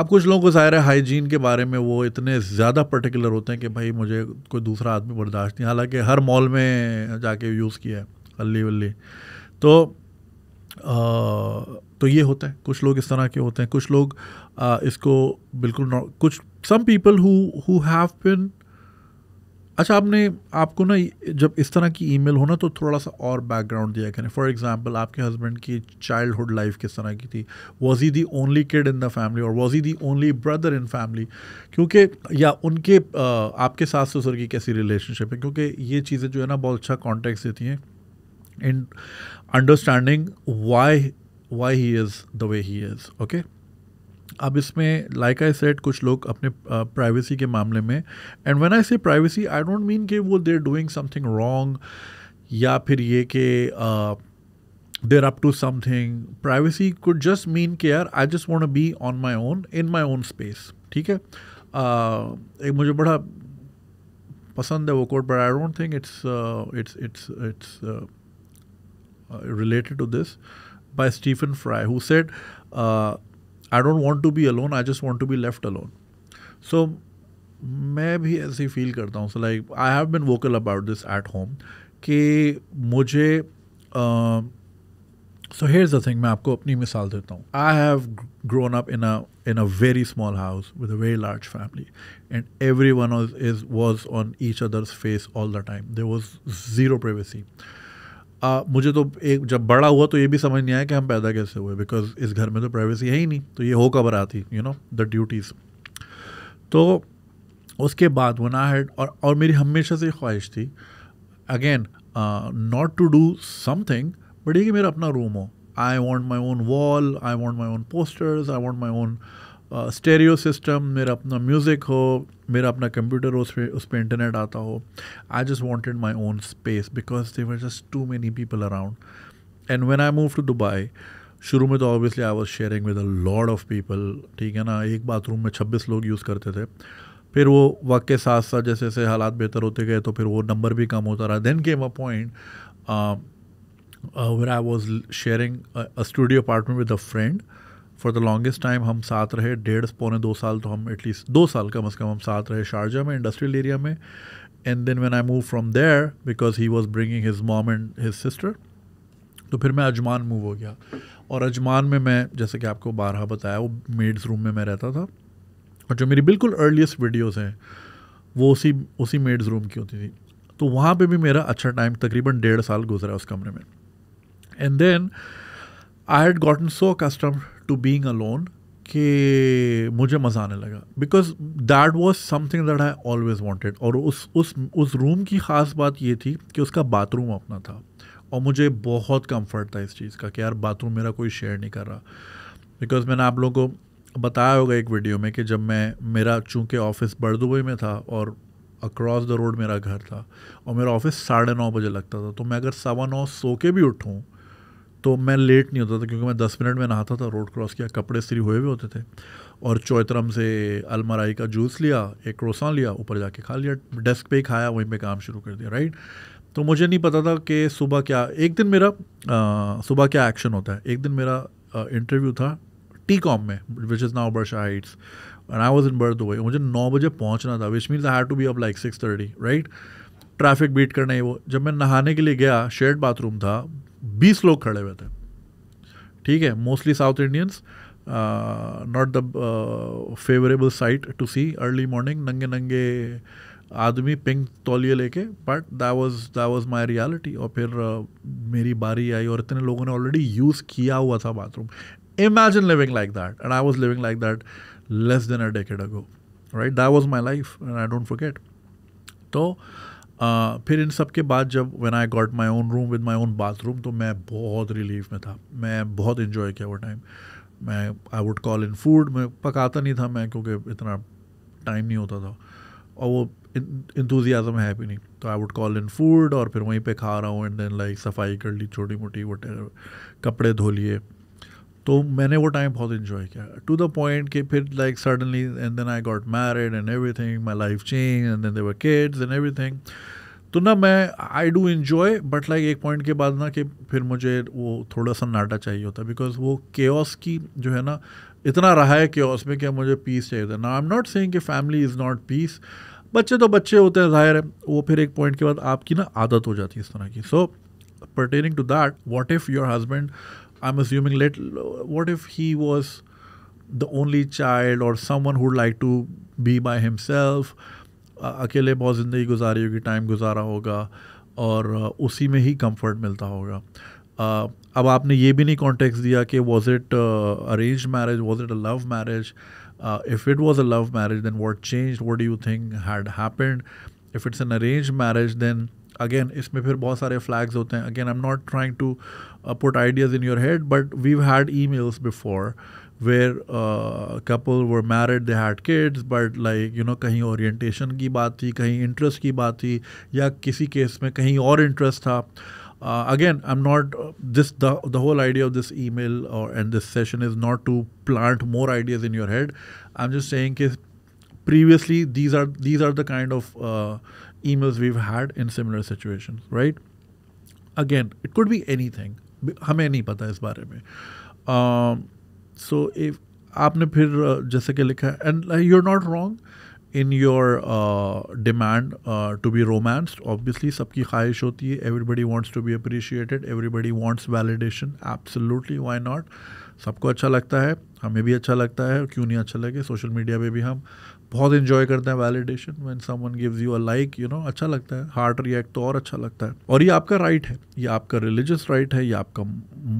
S1: अब कुछ लोगों को ज़ाहिर है हाइजीन के बारे में वो इतने ज़्यादा पर्टिकुलर होते हैं कि भाई मुझे कोई दूसरा आदमी बर्दाश्त नहीं हालांकि हर मॉल में जाके यूज़ किया है अल्ली वल्ली तो आ, तो ये होता है कुछ लोग इस तरह के होते हैं कुछ लोग आ, इसको बिल्कुल कुछ some people who have been अच्छा आपने आपको ना जब इस तरह की ईमेल ना तो थोड़ा सा और बैकग्राउंड दिया करें फॉर एग्जांपल आपके हस्बैंड की चाइल्डहुड लाइफ किस तरह की थी was he the only kid in the family और was he the only brother in family क्योंकि या उनके आपके सास ससुर की कैसी रिलेशनशिप है क्योंकि ये चीज़ें जो है ना बहुत अच्छा कॉन्टेक्ट देती हैं in understanding why why he is the way he is okay अब इसमें लाइक आई सेट कुछ लोग अपने प्राइवेसी के मामले में एंड व्हेन आई से प्राइवेसी आई डोंट मीन कि वो देर डूइंग समथिंग रॉन्ग या फिर ये कि there up to something privacy could just mean कि यार I just want be on my own in my own space ठीक है एक मुझे बड़ा पसंद है वो quote but I don't think it's it's it's it's related to this by Stephen Fry, who said, uh, I don't want to be alone, I just want to be left alone. So, maybe as ऐसे feel करता हूँ like I have been vocal about this at home कि मुझे uh, so here's the thing. मैं आपको अपनी मिसाल देता हूँ have grown up in a in a very small house with a very large family and everyone was, is, was on each other's face all the time there was zero privacy आ, मुझे तो एक जब बड़ा हुआ तो ये भी समझ नहीं आया कि हम पैदा कैसे हुए बिकॉज इस घर में तो प्राइवेसी है ही नहीं तो ये हो कब आती यू नो द ड्यूटीज़ तो उसके बाद वन आई हेड और और मेरी हमेशा से ख्वाहिश थी again not to do something but ये कि मेरा अपना रूम हो I want my own wall I want my own posters I want my own stereo system मेरा अपना म्यूज़िक हो मेरा अपना कंप्यूटर हो उस पर उस पर इंटरनेट आता हो I just wanted my own space because they were just too many people around and when I move to Dubai शुरू में तो obviously I was sharing with a lot of people ठीक है ना एक बाथरूम में छब्बीस लोग यूज़ करते थे फिर वो वक्त के साथ साथ जैसे जैसे हालात बेहतर होते गए तो फिर वो नंबर भी कम होता रहा then came a point where I was sharing studio apartment with a friend for the longest time हम साथ रहे डेढ़ पौने दो साल तो हम एटलीस्ट दो साल कम अज़ कम हम साथ रहे शारजा में इंडस्ट्रियल एरिया में and then when I move from there because he was bringing his mom and his sister तो फिर मैं अजमान मूव हो गया और अजमान में मैं जैसे कि आपको बारह बताया वो मेड्स रूम में मैं रहता था और जो मेरी बिल्कुल अर्लीस्ट वीडियोज़ हैं वो उसी उसी मेड्स रूम की होती थी तो वहाँ पे भी मेरा अच्छा टाइम तकरीबन डेढ़ साल गुजरा उस कमरे में and then I had gotten so accustomed to being alone कि मुझे मज़ा आने लगा because that was something that I always wanted और उस उस उस रूम की ख़ास बात ये थी कि उसका बाथरूम अपना था और मुझे बहुत कंफर्ट था इस चीज़ का कि यार बाथरूम मेरा कोई शेयर नहीं कर रहा बिकॉज मैंने आप लोगों को बताया होगा एक वीडियो में कि जब मैं मेरा चूँकि ऑफिस बड़दुबई में था और अक्रॉस द रोड मेरा घर था और मेरा ऑफिस साढ़े नौ बजे लगता था तो मैं अगर सवा नौ सो के भी उठूँ तो मैं लेट नहीं होता था क्योंकि मैं दस मिनट में नहाता था रोड क्रॉस किया कपड़े स्त्री हुए भी होते थे और चौतरम से अलमराई का जूस लिया एक क्रोसान लिया ऊपर जाके खा लिया डेस्क पे ही खाया वहीं पे काम शुरू कर दिया राइट तो मुझे नहीं पता था कि सुबह क्या एक दिन मेरा सुबह क्या एक्शन होता है एक दिन मेरा इंटरव्यू था टी कॉम में which is now Barsha heights and I was in Bur Dubai मुझे नौ बजे पहुँचना था which means I to be up like six thirty right traffic beat ही वो जब मैं नहाने के लिए गया शेड बाथरूम था बीस लोग खड़े हुए थे ठीक है mostly South Indians not the favourable sight to see early morning नंगे नंगे आदमी पिंक तौलिए लेके but that was that was my reality और फिर uh, मेरी बारी आई और इतने लोगों ने ऑलरेडी यूज़ किया हुआ था bathroom imagine living like that and I was living like that less than a decade ago right that was my life and I don't forget तो uh, फिर इन सब के बाद जब when I got my own room with my own bathroom तो मैं बहुत रिलीफ में था मैं बहुत इन्जॉय किया वो टाइम मैं I would call in food मैं पकाता नहीं था मैं क्योंकि इतना टाइम नहीं होता था और वो इंतज़ियाज़म है भी नहीं तो I would call in food और फिर वहीं पे खा रहा हूँ एंड देन लाइक सफाई कर ली छोटी मोटी वट कपड़े धो लिए तो मैंने वो टाइम बहुत इन्जॉय किया टू द पॉइंट कि फिर like suddenly and then I got married and everything my life change and then देवर किड्स एंड एवरी थिंग तो ना मैं I do enjoy but like एक पॉइंट के बाद ना कि फिर मुझे वो थोड़ा सा नाटा चाहिए होता बिकॉज वो केओस की जो है ना इतना रहा है केओस में कि मुझे पीस चाहिए था ना आई एम नॉट सेइंग कि फैमिली इज़ नॉट पीस बच्चे तो बच्चे होते हैं जाहिर है वो फिर एक पॉइंट के बाद आपकी ना आदत हो जाती है इस तरह की so pertaining to that what if your husband I'm assuming let what if he was the only child or someone who'd like to be by himself akele uh, time guzara hoga aur usi mein hi comfort milta hoga uh, अब आपने ये भी नहीं context दिया कि was it arrange marriage was it a love marriage if it was a love marriage then what change what do you think had happen if it's an arrange marriage then again इसमें फिर बहुत सारे flags होते हैं again I am not trying to uh, put ideas in your head, but we've had emails before where uh, couple were married they had kids but like you know kahin orientation ki बात थी interest ki बात थी या किसी case में kahin और interest tha. uh, again i'm not uh, this the, the whole idea of this email or uh, and this session is not to plant more ideas in your head i'm just saying that previously these are these are the kind of uh, emails we've had in similar situations right again it could be anything हमें नहीं पता इस बारे में सो uh, so, आपने फिर जैसे कि लिखा है and you are not wrong in your demand to be romance obviously सबकी ख्वाहिश होती है everybody wants to be appreciated everybody wants validation absolutely why not सबको अच्छा लगता है हमें भी अच्छा लगता है क्यों नहीं अच्छा लगे सोशल मीडिया पर भी हम बहुत इन्जॉय करते हैं validation when someone gives you a like you know अच्छा लगता है हार्ट रिएक्ट तो और अच्छा लगता है और ये आपका राइट right है ये आपका रिलीजियस राइट right है ये आपका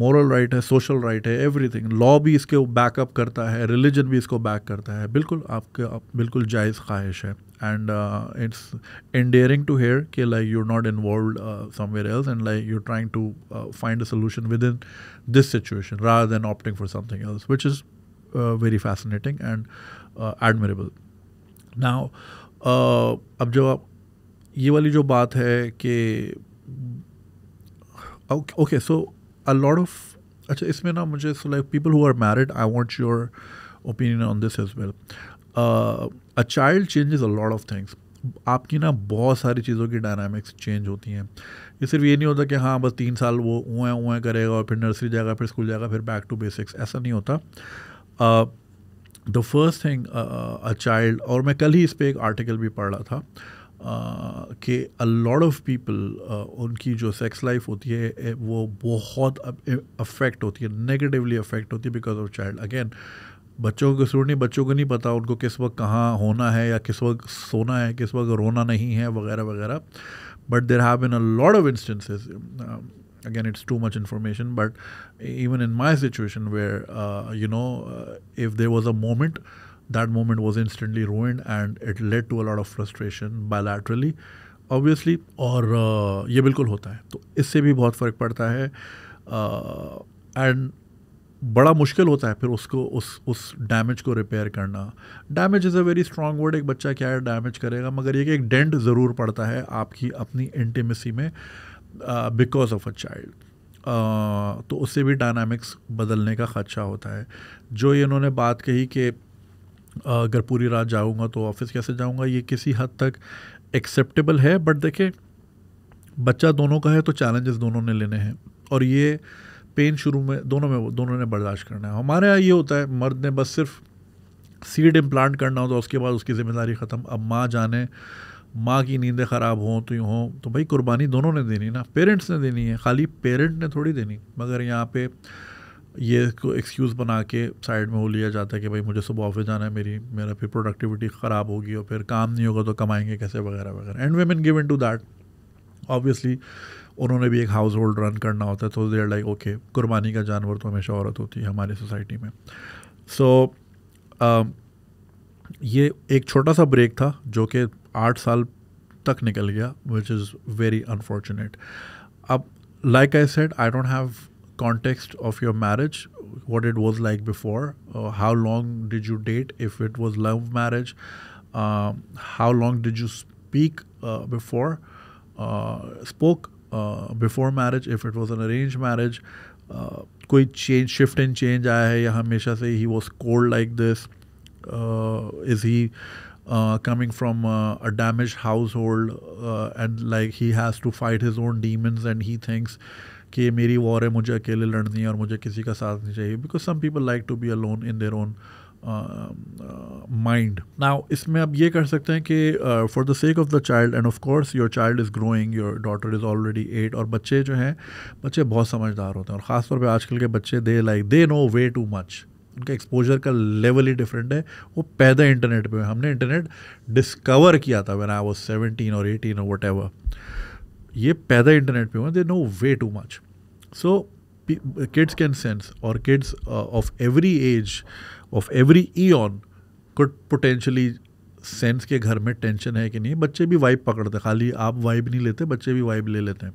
S1: मॉरल राइट right है सोशल राइट right है एवरीथिंग लॉ भी इसके बैकअप करता है रिलीजन भी इसको बैक करता है बिल्कुल आपके आप बिल्कुल जायज़ ख्वाहिश है and it's endearing to hear कि like you not involve somewhere else and like you trying to find a solution within this situation rather than opting for something else which is very fascinating and admirable ना uh, अब जो आप ये वाली जो बात है कि okay so a lot of अच्छा इसमें ना मुझे so like people who are married I want your opinion on this is well a child is a lot of things आपकी ना बहुत सारी चीज़ों की डायनामिक्स चेंज होती हैं ये सिर्फ ये नहीं होता कि हाँ बस तीन साल वो ऊँ ऊँ करेगा और फिर नर्सरी जाएगा फिर स्कूल जाएगा फिर बैक टू बेसिक्स ऐसा नहीं होता uh, the first thing a child और मैं कल ही इस पर एक आर्टिकल भी पढ़ रहा था uh, कि अ लॉट ऑफ पीपल उनकी जो सेक्स लाइफ होती है वो बहुत अफेक्ट होती है नेगेटिवली अफेक्ट होती है बिकॉज ऑफ चाइल्ड अगेन बच्चों को कसूर नहीं बच्चों को नहीं पता उनको किस वक्त कहाँ होना है या किस वक्त सोना है किस वक्त रोना नहीं है वगैरह वगैरह but there have been a lot of instances again it's too much information but even in my situation where uh, you know uh, if there was a moment that moment was instantly ruined and it led to a lot of frustration bilaterally obviously or uh, ये बिल्कुल होता है तो इससे भी बहुत फ़र्क पड़ता है एंड uh, बड़ा मुश्किल होता है फिर उसको उस उस डैमेज को रिपेयर करना damage is a very strong word एक बच्चा क्या है डैमेज करेगा मगर ये कि एक डेंट ज़रूर पड़ता है आपकी अपनी इंटीमेसी में बिकॉज ऑफ अ चाइल्ड तो उससे भी डायनामिक्स बदलने का ख़दशा होता है जो ये इन्होंने बात कही कि uh, अगर पूरी रात जाऊंगा तो ऑफिस कैसे जाऊंगा ये किसी हद तक एक्सेप्टेबल है बट देखें बच्चा दोनों का है तो चैलेंजेस दोनों ने लेने हैं और ये पेन शुरू में दोनों में दोनों ने बर्दाश्त करना है हमारे यहाँ ये होता है मर्द ने बस सिर्फ सीड इम्प्लांट करना होता तो है उसके बाद उसकी ज़िम्मेदारी ख़त्म अब माँ जाने माँ की नींदें ख़राब हों तो यूँ हों तो भाई कुर्बानी दोनों ने देनी ना पेरेंट्स ने देनी है खाली पेरेंट ने थोड़ी देनी मगर यहाँ पे ये को एक्सक्यूज़ बना के साइड में हो लिया जाता है कि भाई मुझे सुबह ऑफिस जाना है मेरी मेरा फिर प्रोडक्टिविटी ख़राब होगी और फिर काम नहीं होगा तो कमाएंगे कैसे वगैरह वगैरह and women into that obviously उन्होंने भी एक हाउस होल्ड रन करना होता है तो देर लाइक ओके कुर्बानी का जानवर तो हमेशा औरत होती है हमारी सोसाइटी में सो so, uh, ये एक छोटा सा ब्रेक था जो कि आठ साल तक निकल गया विच इज़ वेरी अनफॉर्चुनेट अब like I said I don't have context of your marriage what it was like before how long did you date if it was love marriage how long did you speak before spoke before marriage if it was an arrange marriage कोई change shift in change आया है या हमेशा से ही was cold like this is he coming uh, coming from uh, a damaged household uh, and like he has to fight his own demons and he thinks कि मेरी war है मुझे अकेले लड़नी है और मुझे किसी का साथ नहीं चाहिए because some people like to be alone in their own mind now इसमें आप ये कर सकते हैं कि for the sake of the child and of course your child is growing your daughter is already eight और बच्चे जो हैं बच्चे बहुत समझदार होते हैं और ख़ासतौर पर आजकल के बच्चे they like they know way too much उनका एक्सपोजर का लेवल ही डिफरेंट है वो पैदा इंटरनेट पे हमने इंटरनेट डिस्कवर किया था व्हेन आई वाज सेवनटीन और एटीन और वट ये पैदा इंटरनेट पे हुआ they know way too much so kids can sense और kids of every age of every eon could potentially sense के घर में टेंशन है कि नहीं बच्चे भी वाइब पकड़ते खाली आप वाइब नहीं लेते बच्चे भी वाइब ले लेते हैं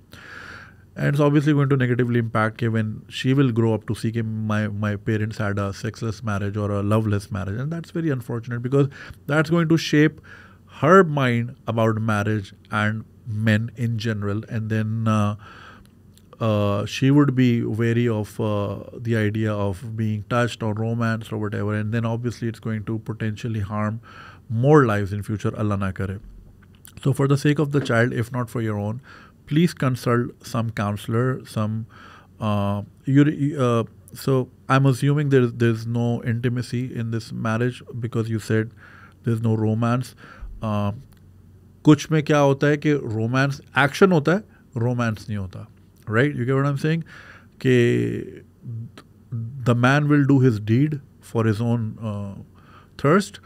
S1: and it's obviously going to negatively impact K when she will grow up to see my, my parents had a sexless marriage or a loveless marriage. And that's very unfortunate because that's going to shape her mind about marriage and men in general. And then uh, uh, she would be wary of uh, the idea of being touched or romance or whatever. And then obviously it's going to potentially harm more lives in future, Allah na kare. So for the sake of the child, if not for your own, please consult some counselor, some uh, you. Uh, so I'm assuming there's there's no intimacy in this marriage because you said there's no romance. Kuch कुछ में क्या होता है कि romance action होता है romance नहीं होता, right? You get what I'm saying? कि the man will do his deed for his own uh, thirst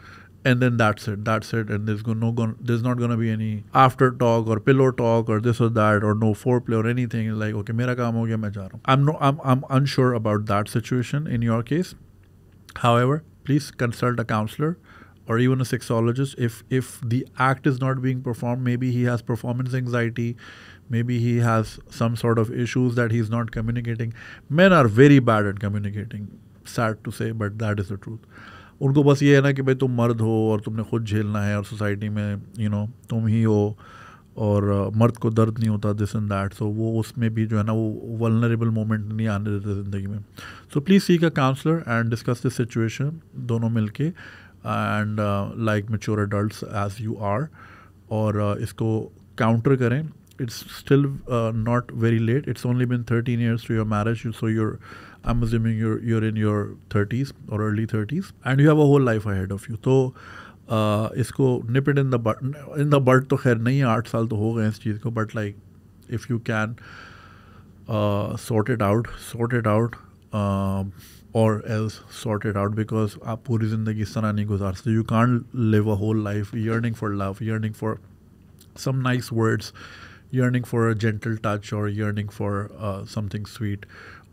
S1: and then that's it that's it and there's no gonna, there's not gonna be any after talk or pillow talk or this or that or no foreplay or anything like okay mera kaam ho gaya main ja i'm no I'm, I'm unsure about that situation in your case however please consult a counselor or even a sexologist if if the act is not being performed maybe he has performance anxiety maybe he has some sort of issues that he's not communicating men are very bad at communicating sad to say but that is the truth उनको बस ये है ना कि भाई तुम मर्द हो और तुमने खुद झेलना है और सोसाइटी में यू नो तुम ही हो और uh, मर्द को दर्द नहीं होता दिस एंड दैट सो वो उसमें भी जो है ना वो वलनरेबल मोमेंट नहीं आने देते ज़िंदगी में so please seek a counsellor and discuss this situation दोनों मिल के and like mature adult as you are और uh, इसको काउंटर करें it's still not very late it's only been thirteen years to your marriage so your I'm assuming you're you're in your 30s or early 30s, and you have a whole life ahead of you. So, isko uh, nip it in the butt. In the butt, to khair nahi eight saal to ho gaye is cheez but like, if you can uh, sort it out, sort it out. Um, or else sort it out because aap puri zindagi is tarah nahi guzar sakte you can't live a whole life yearning for love yearning for some nice words yearning for a gentle touch or yearning for uh, something sweet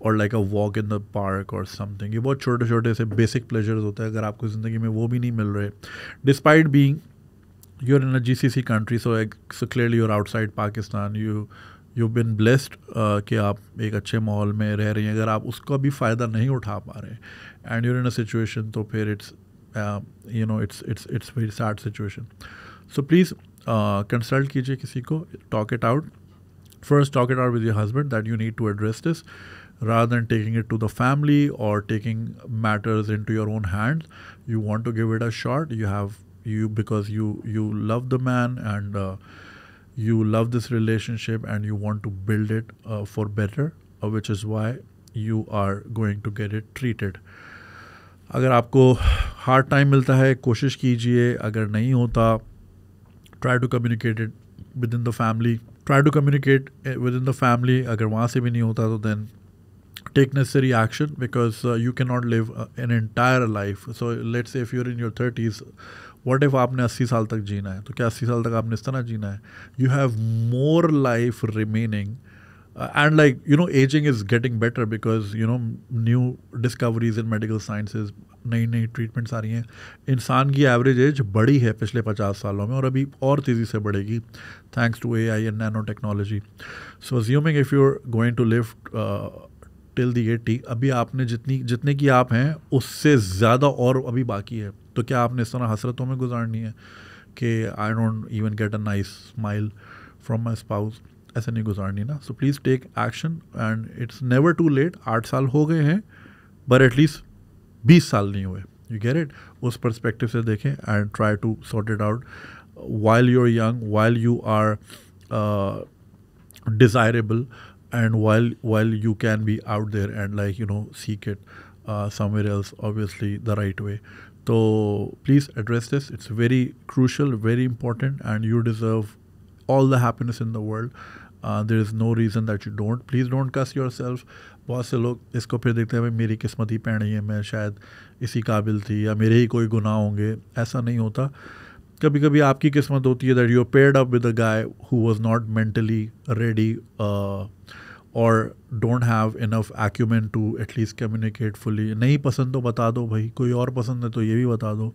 S1: और like a walk in the park और something ये बहुत छोटे छोटे से basic pleasures होते हैं अगर आपको ज़िंदगी में वो भी नहीं मिल रहे despite being you're in a G C C country so so clearly you're outside Pakistan you you been blessed कि आप एक अच्छे माहौल में रह रही हैं अगर आप उसका भी फ़ायदा नहीं उठा पा रहे and you're in a situation तो फिर it's you know it's it's it's very sad situation so please consult कीजिए किसी को talk it out first talk it out with your husband that you need to address this rather than taking it to the family or taking matters into your own hands you want to give it a shot you have you because you you love the man and uh, you love this relationship and you want to build it uh, for better uh, which is why you are going to get it treated अगर आपको hard time मिलता है कोशिश कीजिए अगर नहीं होता try to communicate it within the family try to communicate within the family अगर वहाँ से भी नहीं होता तो then take necessary action because uh, you cannot live uh, an entire life so let's say if you're in your 30s what if आपने 80 साल तक जीना है तो क्या 80 साल तक आपने इस तरह जीना है you have more life remaining and like you know ageing is getting better because you know new discoveries in medical sciences नई नई ट्रीटमेंट्स आ रही हैं इंसान की एवरेज एज बढ़ी है पिछले पचास सालों में और अभी और तेज़ी से बढ़ेगी thanks to A I and nanotechnology so assuming if you are going to live till the eighty अभी आपने जितनी जितने की आप हैं उससे ज़्यादा और अभी बाकी है तो क्या आपने इस तरह हसरतों में गुजारनी है कि I don't even get a nice smile from my spouse ऐसे नहीं गुजारनी ना so please take action and it's never too late आठ साल हो गए हैं बट एटलीस्ट बीस साल नहीं हुए यू गेट इट उस परस्पेक्टिव से देखें and try to sort it out while you are young while you are desirable and while while you can be out there and like you know seek it uh, somewhere else obviously the right way so please address this it's very crucial very important and you deserve all the happiness in the world uh, there is no reason that you don't please don't cuss yourself बहुत से लोग इसको फिर देखते हैं मेरी किस्मत ही पैणी है मैं शायद इसी काबिल थी या मेरे ही कोई गुनाह होंगे ऐसा नहीं होता कभी कभी आपकी किस्मत होती है that you paired up with a guy who was not mentally ready और don't have enough acumen to at least communicate fully नहीं पसंद तो बता दो भाई कोई और पसंद है तो ये भी बता दो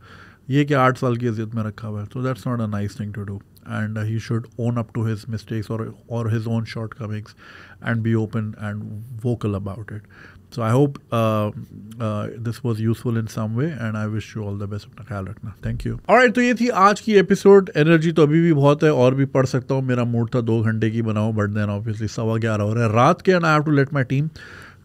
S1: ये कि आठ साल की इज्जत में रखा हुआ है तो that's not a nice thing to do and he should own up to his mistakes और his own shortcomings and be open and vocal about it so I hope this was useful in some way and I wish you all the best अपना ख्याल रखना thank you और तो ये थी आज की एपिसोड एनर्जी तो अभी भी बहुत है और भी पढ़ सकता हूँ मेरा मूड था दो घंटे की बनाओ बट देन ऑब्वियसली सवा ग्यारह हो रहा है रात के and I have to let my team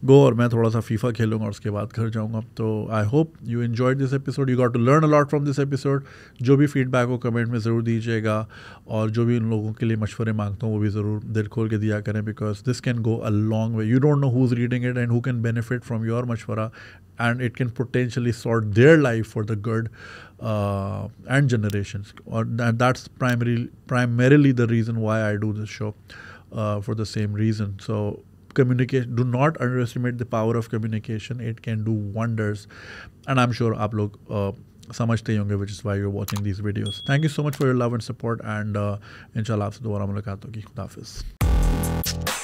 S1: go और मैं थोड़ा सा फीफा खेलूँगा और उसके बाद घर जाऊँगा तो I hope you enjoy this episode you got to learn a lot from this episode जो भी फीडबैक हो कमेंट में ज़रूर दीजिएगा और जो भी उन लोगों के लिए मशवरे मांगता हूँ वो भी ज़रूर दिल खोल के दिया करें because this can go a long way you don't know who is reading it and who can benefit from your मशवरा and it can potentially sort their life for the good and generation और that's primary primarily the reason why I do this show for the same reason so communication do not underestimate the power of communication it can do wonders and I am sure आप लोग uh, समझते होंगे which is why you're watching this videos thank you so much for your love and support and इन शाला आपसे दोबारा मुलाकात होगी खुदाफिज़